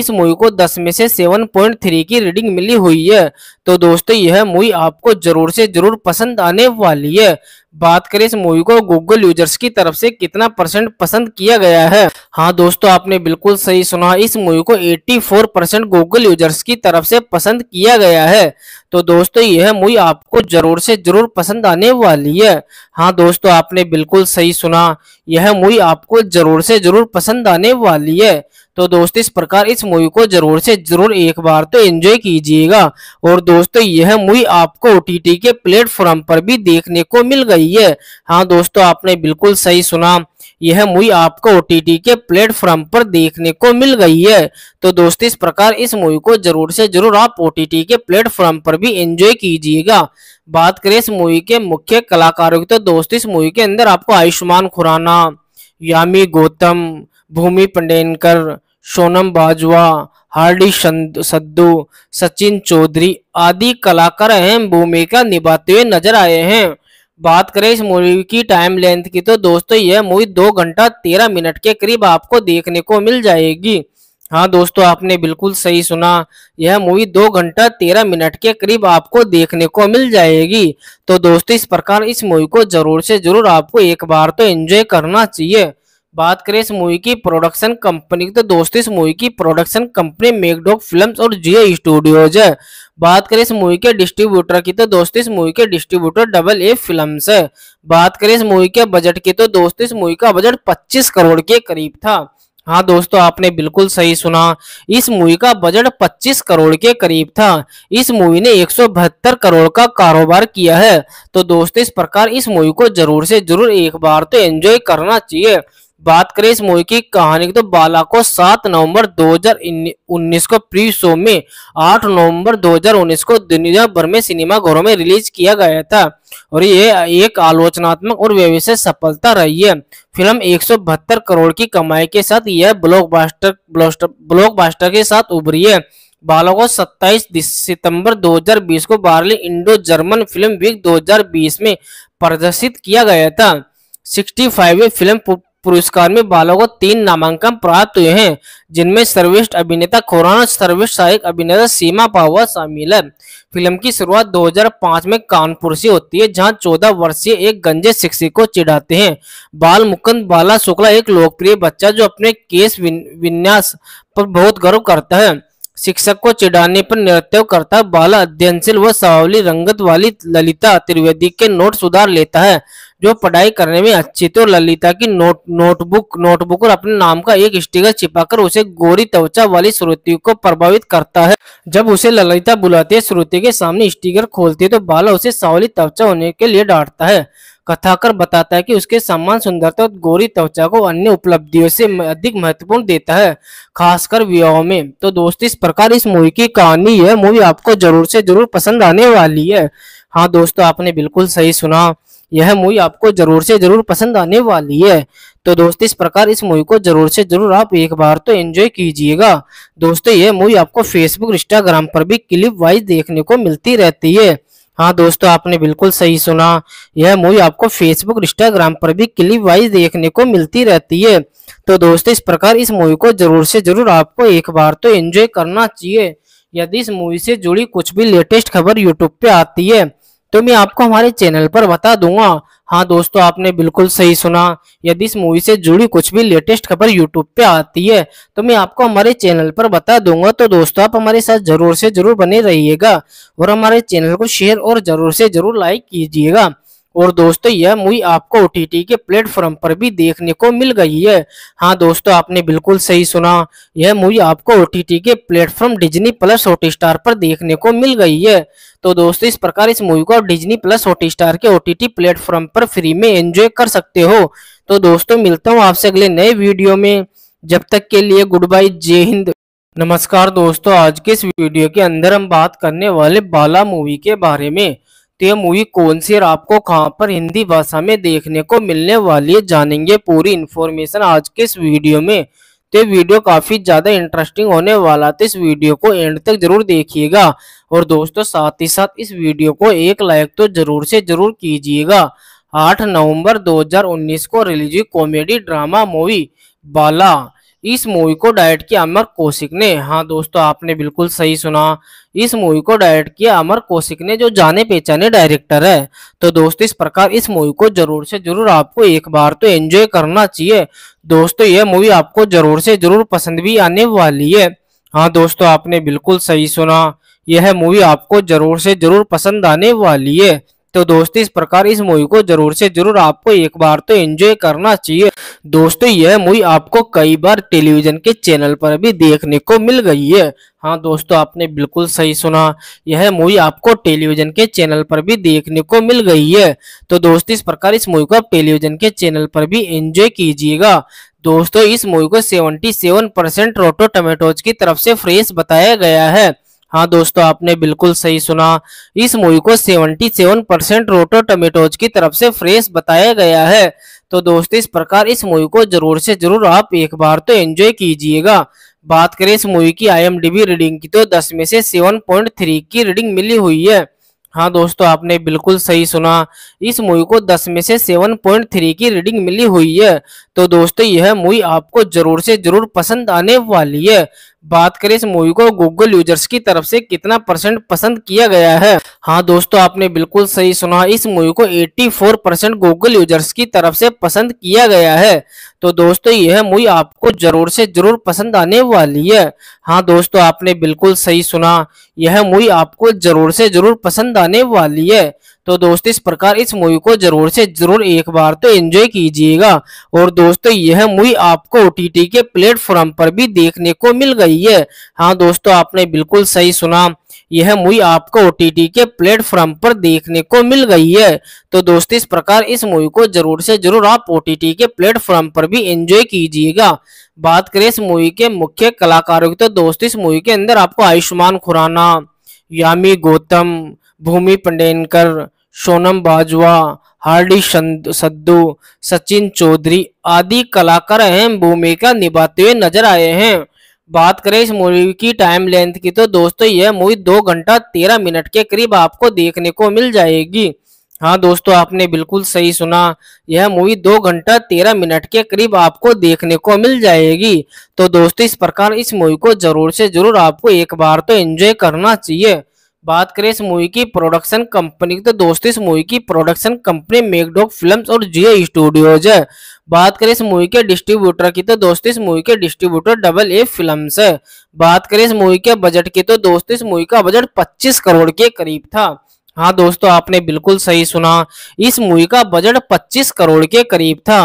इस मूवी को 10 में से 7.3 की रीडिंग मिली हुई है तो दोस्तों यह मूवी आपको जरूर से जरूर पसंद आने वाली है बात करें इस मूवी को गूगल यूजर्स की तरफ से कितना परसेंट पसंद किया गया है हाँ दोस्तों आपने बिल्कुल सही सुना इस मूवी को 84 परसेंट गूगल यूजर्स की तरफ से पसंद किया गया है तो दोस्तों यह मूवी आपको जरूर से जरूर पसंद आने वाली है हाँ दोस्तों आपने बिल्कुल सही सुना यह मूवी आपको जरूर से जरूर पसंद आने वाली है तो दोस्त इस प्रकार इस मूवी को जरूर से जरूर एक बार तो एंजॉय कीजिएगा और दोस्तों यह मूवी आपको ओ के प्लेटफॉर्म पर भी देखने को मिल गई है हाँ दोस्तों आपने बिल्कुल सही सुना यह मूवी आपको ओ के प्लेटफॉर्म पर देखने को मिल गई है तो दोस्तों इस प्रकार इस मूवी को जरूर से जरूर आप ओ के प्लेटफॉर्म पर भी एंजॉय कीजिएगा बात करें इस मूवी के मुख्य कलाकारों की तो दोस्तों इस मूवी के अंदर आपको आयुष्मान खुराना यामी गौतम भूमि पंडेनकर सोनम बाजवा हार्डी सद्दू सचिन चौधरी आदि कलाकार अहम भूमिका निभाते हुए नजर आए हैं बात करें इस मूवी की टाइम लेंथ की तो दोस्तों यह मूवी दो घंटा तेरह मिनट के करीब आपको देखने को मिल जाएगी हाँ दोस्तों आपने बिल्कुल सही सुना यह मूवी दो घंटा तेरह मिनट के करीब आपको देखने को मिल जाएगी तो दोस्तों इस प्रकार इस मूवी को जरूर से जरूर आपको एक बार तो एंजॉय करना चाहिए बात करें इस मूवी की प्रोडक्शन कंपनी की तो दोस्तों इस मूवी की प्रोडक्शन कंपनी मेकडॉग फिल्म्स और जियो स्टूडियोज है बात करें इस मूवी के डिस्ट्रीब्यूटर की तो दोस्तों इस मूवी के डिस्ट्रीब्यूटर डबल ए फिल्म्स है बात करें इस मूवी के बजट की तो दोस्तों इस मूवी का बजट 25 करोड़ के करीब था हाँ दोस्तों आपने बिल्कुल सही सुना इस मूवी का बजट 25 करोड़ के करीब था इस मूवी ने एक करोड़ का कारोबार किया है तो दोस्तों इस प्रकार इस मूवी को जरूर से जरूर एक बार तो एंजॉय करना चाहिए बात करें इस मूवी की कहानी की तो बाला को 7 नवंबर 2019 को प्री शो में 8 नवंबर 2019 को दुनिया भर में सिनेमा घरों में रिलीज किया गया था और ये एक आलोचनात्मक और व्यवसाय सफलता रही है फिल्म एक करोड़ की कमाई के साथ यह ब्लॉकबस्टर ब्लॉकबस्टर के साथ उभरी है बालों को 27 सितंबर 2020 को Berlin Indo German film week 2020 में प्रदर्शित किया गया था सिक्सटी फाइव फिल्म पुरस्कार में बालों को तीन नामांकन प्राप्त हुए हैं जिनमें सर्वेष्ठ अभिनेता खुरान और सर्वश्रेष्ठ सहायक अभिनेता सीमा पावा शामिल है फिल्म की शुरुआत 2005 में कानपुर से होती है जहां 14 वर्षीय एक गंजे शिक्षक को चिढ़ाते हैं बाल मुकुंद बाला शुक्ला एक लोकप्रिय बच्चा जो अपने केस विन्यास पर बहुत गर्व करता है शिक्षक को चिढ़ाने पर नृत्य करता बाला अध्ययनशील व सावली रंगत वाली ललिता त्रिवेदी के नोट सुधार लेता है जो पढ़ाई करने में अच्छी और तो ललिता की नोट नोटबुक नोटबुक और अपने नाम का एक स्टिकर छिपाकर उसे गोरी त्वचा वाली श्रुति को प्रभावित करता है जब उसे ललिता बुलाती है श्रुति के सामने स्टिकर खोलती है तो बाला उसे सावली त्वचा होने के लिए डांटता है कथाकर बताता है कि उसके सम्मान सुंदरता और गोरी त्वचा को अन्य उपलब्धियों से अधिक महत्वपूर्ण देता है खासकर विवाह में तो दोस्त इस प्रकार इस मूवी की कहानी है मूवी आपको जरूर से जरूर पसंद आने वाली है हाँ दोस्तों आपने बिल्कुल सही सुना यह मूवी आपको जरूर से जरूर पसंद आने वाली है तो दोस्तों इस प्रकार इस मूवी को जरूर से जरूर आप एक बार तो एंजॉय कीजिएगा दोस्तों यह मूवी आपको फेसबुक इंस्टाग्राम पर भी क्लिप वाइज देखने को मिलती रहती है हाँ दोस्तों आपने बिल्कुल सही सुना यह मूवी आपको फेसबुक इंस्टाग्राम पर भी क्लिप वाइज देखने को मिलती रहती है तो दोस्तों इस प्रकार इस मूवी को जरूर से जरूर आपको एक बार तो एंजॉय करना चाहिए यदि इस मूवी से जुड़ी कुछ भी लेटेस्ट खबर यूट्यूब पे आती है तो मैं आपको हमारे चैनल पर बता दूंगा हाँ दोस्तों आपने बिल्कुल सही सुना यदि इस मूवी से जुड़ी कुछ भी लेटेस्ट खबर यूट्यूब पे आती है तो मैं आपको हमारे चैनल पर बता दूंगा तो दोस्तों आप हमारे साथ जरूर से जरूर बने रहिएगा और हमारे चैनल को शेयर और जरूर से जरूर लाइक कीजिएगा और दोस्तों यह मूवी आपको ओ के प्लेटफॉर्म पर भी देखने को मिल गई है हाँ दोस्तों आपने बिल्कुल सही सुना यह मूवी आपको ओ के platform Disney plus hot star पर देखने को मिल गई है तो दोस्तों इस प्रकार इस मूवी को डिज्नी प्लस हॉट स्टार के ओ प्लेटफॉर्म पर फ्री में एंजॉय कर सकते हो तो दोस्तों मिलता हूँ आपसे अगले नए वीडियो में जब तक के लिए गुड बाय जय हिंद नमस्कार दोस्तों आज के इस वीडियो के अंदर हम बात करने वाले बाला मूवी के बारे में तो ये मूवी कौन सी और आपको कहाँ पर हिंदी भाषा में देखने को मिलने वाली है जानेंगे पूरी इन्फॉर्मेशन आज के इस वीडियो में तो ये वीडियो काफ़ी ज़्यादा इंटरेस्टिंग होने वाला तो इस वीडियो को एंड तक जरूर देखिएगा और दोस्तों साथ ही साथ इस वीडियो को एक लाइक तो जरूर से जरूर कीजिएगा 8 नवंबर 2019 को रिलीज हुई कॉमेडी ड्रामा मूवी बाला इस मूवी को डायरेक्ट किया अमर कौशिक ने हाँ दोस्तों आपने बिल्कुल सही सुना इस मूवी को डायरेक्ट किया अमर कौशिक ने जो जाने पहचाने डायरेक्टर है तो दोस्तों इस प्रकार इस मूवी को जरूर से जरूर आपको एक बार तो एंजॉय करना चाहिए दोस्तों यह मूवी आपको जरूर से जरूर पसंद भी आने वाली है हाँ दोस्तों आपने बिल्कुल सही सुना यह मूवी आपको जरूर से जरूर पसंद आने वाली है तो दोस्तों इस प्रकार इस मूवी को जरूर से जरूर आपको एक बार तो एंजॉय करना चाहिए दोस्तों यह मूवी आपको कई बार टेलीविजन के चैनल पर भी देखने को मिल गई है हाँ दोस्तों आपने बिल्कुल सही सुना यह मूवी आपको टेलीविजन के चैनल पर भी देखने को मिल गई है तो दोस्तों इस प्रकार इस मूवी को आप टेलीविजन के चैनल पर भी एंजॉय कीजिएगा दोस्तों इस मूवी को 77 परसेंट रोटो टमेटोज की तरफ से फ्रेश बताया गया है हाँ दोस्तों आपने बिल्कुल सही सुना इस मूवी को 77 परसेंट रोटो टमेटोज की तरफ से फ्रेश बताया गया है तो दोस्तों इस प्रकार इस मूवी को जरूर से जरूर आप एक बार तो एंजॉय कीजिएगा बात करें इस मूवी की आईएमडीबी रीडिंग की तो 10 में से 7.3 की रीडिंग मिली हुई है हाँ दोस्तों आपने बिल्कुल सही सुना इस मूवी को 10 में से 7.3 की रीडिंग मिली हुई है तो दोस्तों यह मूवी आपको जरूर से जरूर पसंद आने वाली है बात करें इस मूवी को गूगल यूजर्स की तरफ से कितना परसेंट पसंद किया गया है हाँ दोस्तों आपने बिल्कुल सही सुना इस मूवी को 84 परसेंट गूगल यूजर्स की तरफ से पसंद किया गया है तो दोस्तों यह मूवी आपको जरूर से जरूर पसंद आने वाली है हाँ दोस्तों आपने बिल्कुल सही सुना यह मूवी आपको जरूर से जरूर पसंद आने वाली है तो दोस्त इस प्रकार इस मूवी को जरूर से जरूर एक बार तो एंजॉय कीजिएगा और दोस्तों यह मूवी आपको ओ के प्लेटफॉर्म पर भी देखने को मिल गई है हाँ दोस्तों आपने बिल्कुल सही सुना यह मूवी आपको ओ के प्लेटफॉर्म पर देखने को मिल गई है तो दोस्तों इस प्रकार इस मूवी को जरूर से जरूर आप ओ के प्लेटफॉर्म पर भी एंजॉय कीजिएगा बात करें इस मूवी के मुख्य कलाकारों की तो दोस्तों इस मूवी के अंदर आपको आयुष्मान खुराना यामी गौतम भूमि पंडेनकर सोनम बाजवा हार्डी सद्दू सचिन चौधरी आदि कलाकार अहम भूमिका निभाते हुए नजर आए हैं बात करें इस मूवी की टाइम लेंथ की तो दोस्तों यह मूवी दो घंटा तेरह मिनट के करीब आपको देखने को मिल जाएगी हाँ दोस्तों आपने बिल्कुल सही सुना यह मूवी दो घंटा तेरह मिनट के करीब आपको देखने को मिल जाएगी तो दोस्तों इस प्रकार इस मूवी को जरूर से जरूर आपको एक बार तो एंजॉय करना चाहिए बात करें इस मूवी की प्रोडक्शन कंपनी की तो दोस्तों इस मूवी की प्रोडक्शन कंपनी मेकडॉग फिल्म्स और जियो स्टूडियोज है बात करें इस मूवी के डिस्ट्रीब्यूटर की तो दोस्तों इस मूवी के डिस्ट्रीब्यूटर डबल ए फिल्म्स है बात करें इस मूवी के बजट की तो दोस्तों इस मूवी का बजट 25 करोड़ के करीब था हाँ दोस्तों आपने बिल्कुल सही सुना इस मूवी का बजट 25 करोड़ के करीब था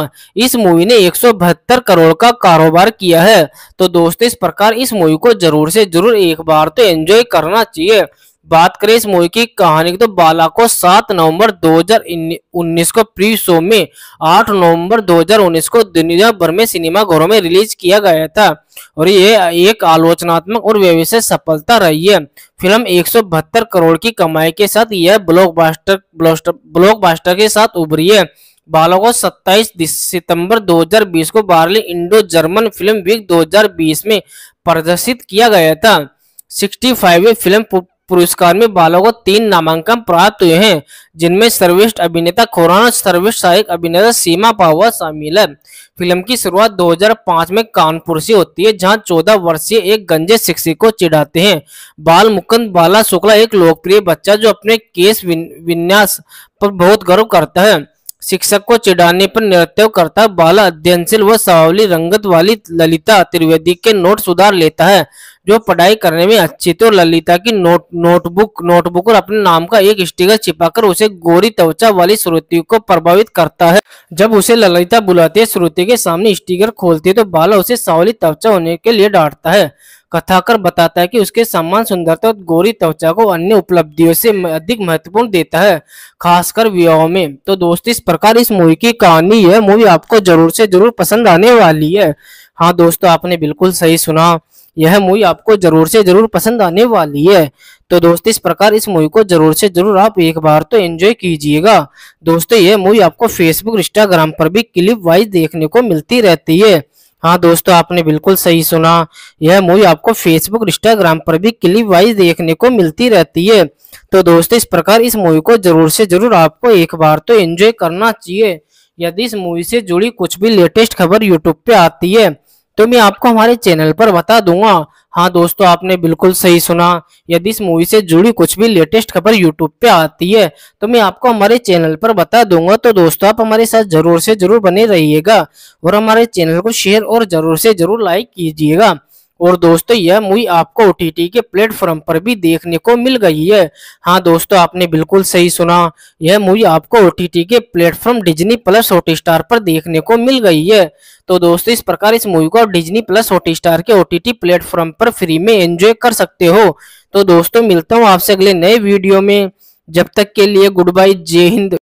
इस मूवी ने एक करोड़ का कारोबार किया है तो दोस्तों इस प्रकार इस मूवी को जरूर से जरूर एक बार तो एंजॉय करना चाहिए बात करें इस मूवी की कहानी की तो बाला को 7 नवंबर 2019 को प्री शो में 8 नवंबर 2019 को दुनिया भर में सिनेमा घरों में रिलीज किया गया था और ये एक आलोचनात्मक और व्यवसाय सफलता रही है फिल्म एक करोड़ की कमाई के साथ यह ब्लॉकबस्टर ब्लॉकबस्टर के साथ उभरी है बालों को 27 सितंबर 2020 को Berlin Indo German film week 2020 में प्रदर्शित किया गया था सिक्सटी फाइव फिल्म पुरस्कार में बालों को तीन नामांकन प्राप्त हुए हैं जिनमें सर्वेष्ठ अभिनेता खुरान और सर्वेष्ठ सहायक अभिनेता सीमा पावा शामिल है फिल्म की शुरुआत 2005 में कानपुर से होती है जहां 14 वर्षीय एक गंजे शिक्षक को चिढ़ाते हैं बाल मुकुंद बाला शुक्ला एक लोकप्रिय बच्चा जो अपने केस विन्यास पर बहुत गर्व करता है शिक्षक को चिढ़ाने पर नृत्य करता बाल अध्ययनशील व सावली रंगत वाली ललिता त्रिवेदी के नोट सुधार लेता है जो पढ़ाई करने में अच्छी तो ललिता की नोट नोटबुक नोटबुक और अपने नाम का एक स्टिकर छिपाकर उसे गोरी त्वचा वाली श्रुति को प्रभावित करता है जब उसे ललिता बुलाती है श्रुति के सामने स्टिकर खोलती है तो बाला उसे सावली त्वचा होने के लिए डांटता है कथाकर बताता है कि उसके सम्मान सुंदरता और गोरी त्वचा को अन्य उपलब्धियों से अधिक महत्वपूर्ण देता है खासकर विवाह में तो दोस्त इस प्रकार इस मूवी की कहानी है मूवी आपको जरूर से जरूर पसंद आने वाली है हाँ दोस्तों आपने बिल्कुल सही सुना यह मूवी आपको जरूर से जरूर पसंद आने वाली है तो दोस्त इस प्रकार इस मूवी को जरूर से जरूर आप एक बार तो एंजॉय कीजिएगा दोस्तों यह मूवी आपको फेसबुक इंस्टाग्राम पर भी क्लिप वाइज देखने को मिलती रहती है हाँ दोस्तों आपने बिल्कुल सही सुना यह मूवी आपको फेसबुक इंस्टाग्राम पर भी क्लिप वाइज देखने को मिलती रहती है तो दोस्तों इस प्रकार इस मूवी को जरूर से जरूर आपको एक बार तो एंजॉय करना चाहिए यदि इस मूवी से जुड़ी कुछ भी लेटेस्ट खबर यूट्यूब पे आती है तो मैं आपको हमारे चैनल पर बता दूंगा हाँ दोस्तों आपने बिल्कुल सही सुना यदि इस मूवी से जुड़ी कुछ भी लेटेस्ट खबर यूट्यूब पे आती है तो मैं आपको हमारे चैनल पर बता दूंगा तो दोस्तों आप हमारे साथ जरूर से जरूर बने रहिएगा और हमारे चैनल को शेयर और जरूर से जरूर लाइक कीजिएगा और दोस्तों यह मूवी आपको ओ के प्लेटफॉर्म पर भी देखने को मिल गई है हाँ दोस्तों आपने बिल्कुल सही सुना यह मूवी आपको ओ के platform Disney plus hot star पर देखने को मिल गई है तो दोस्तों इस प्रकार इस मूवी को डिज्नी प्लस हॉट स्टार के ओ प्लेटफॉर्म पर फ्री में एंजॉय कर सकते हो तो दोस्तों मिलता हूँ आपसे अगले नए वीडियो में जब तक के लिए गुड बाय जय हिंद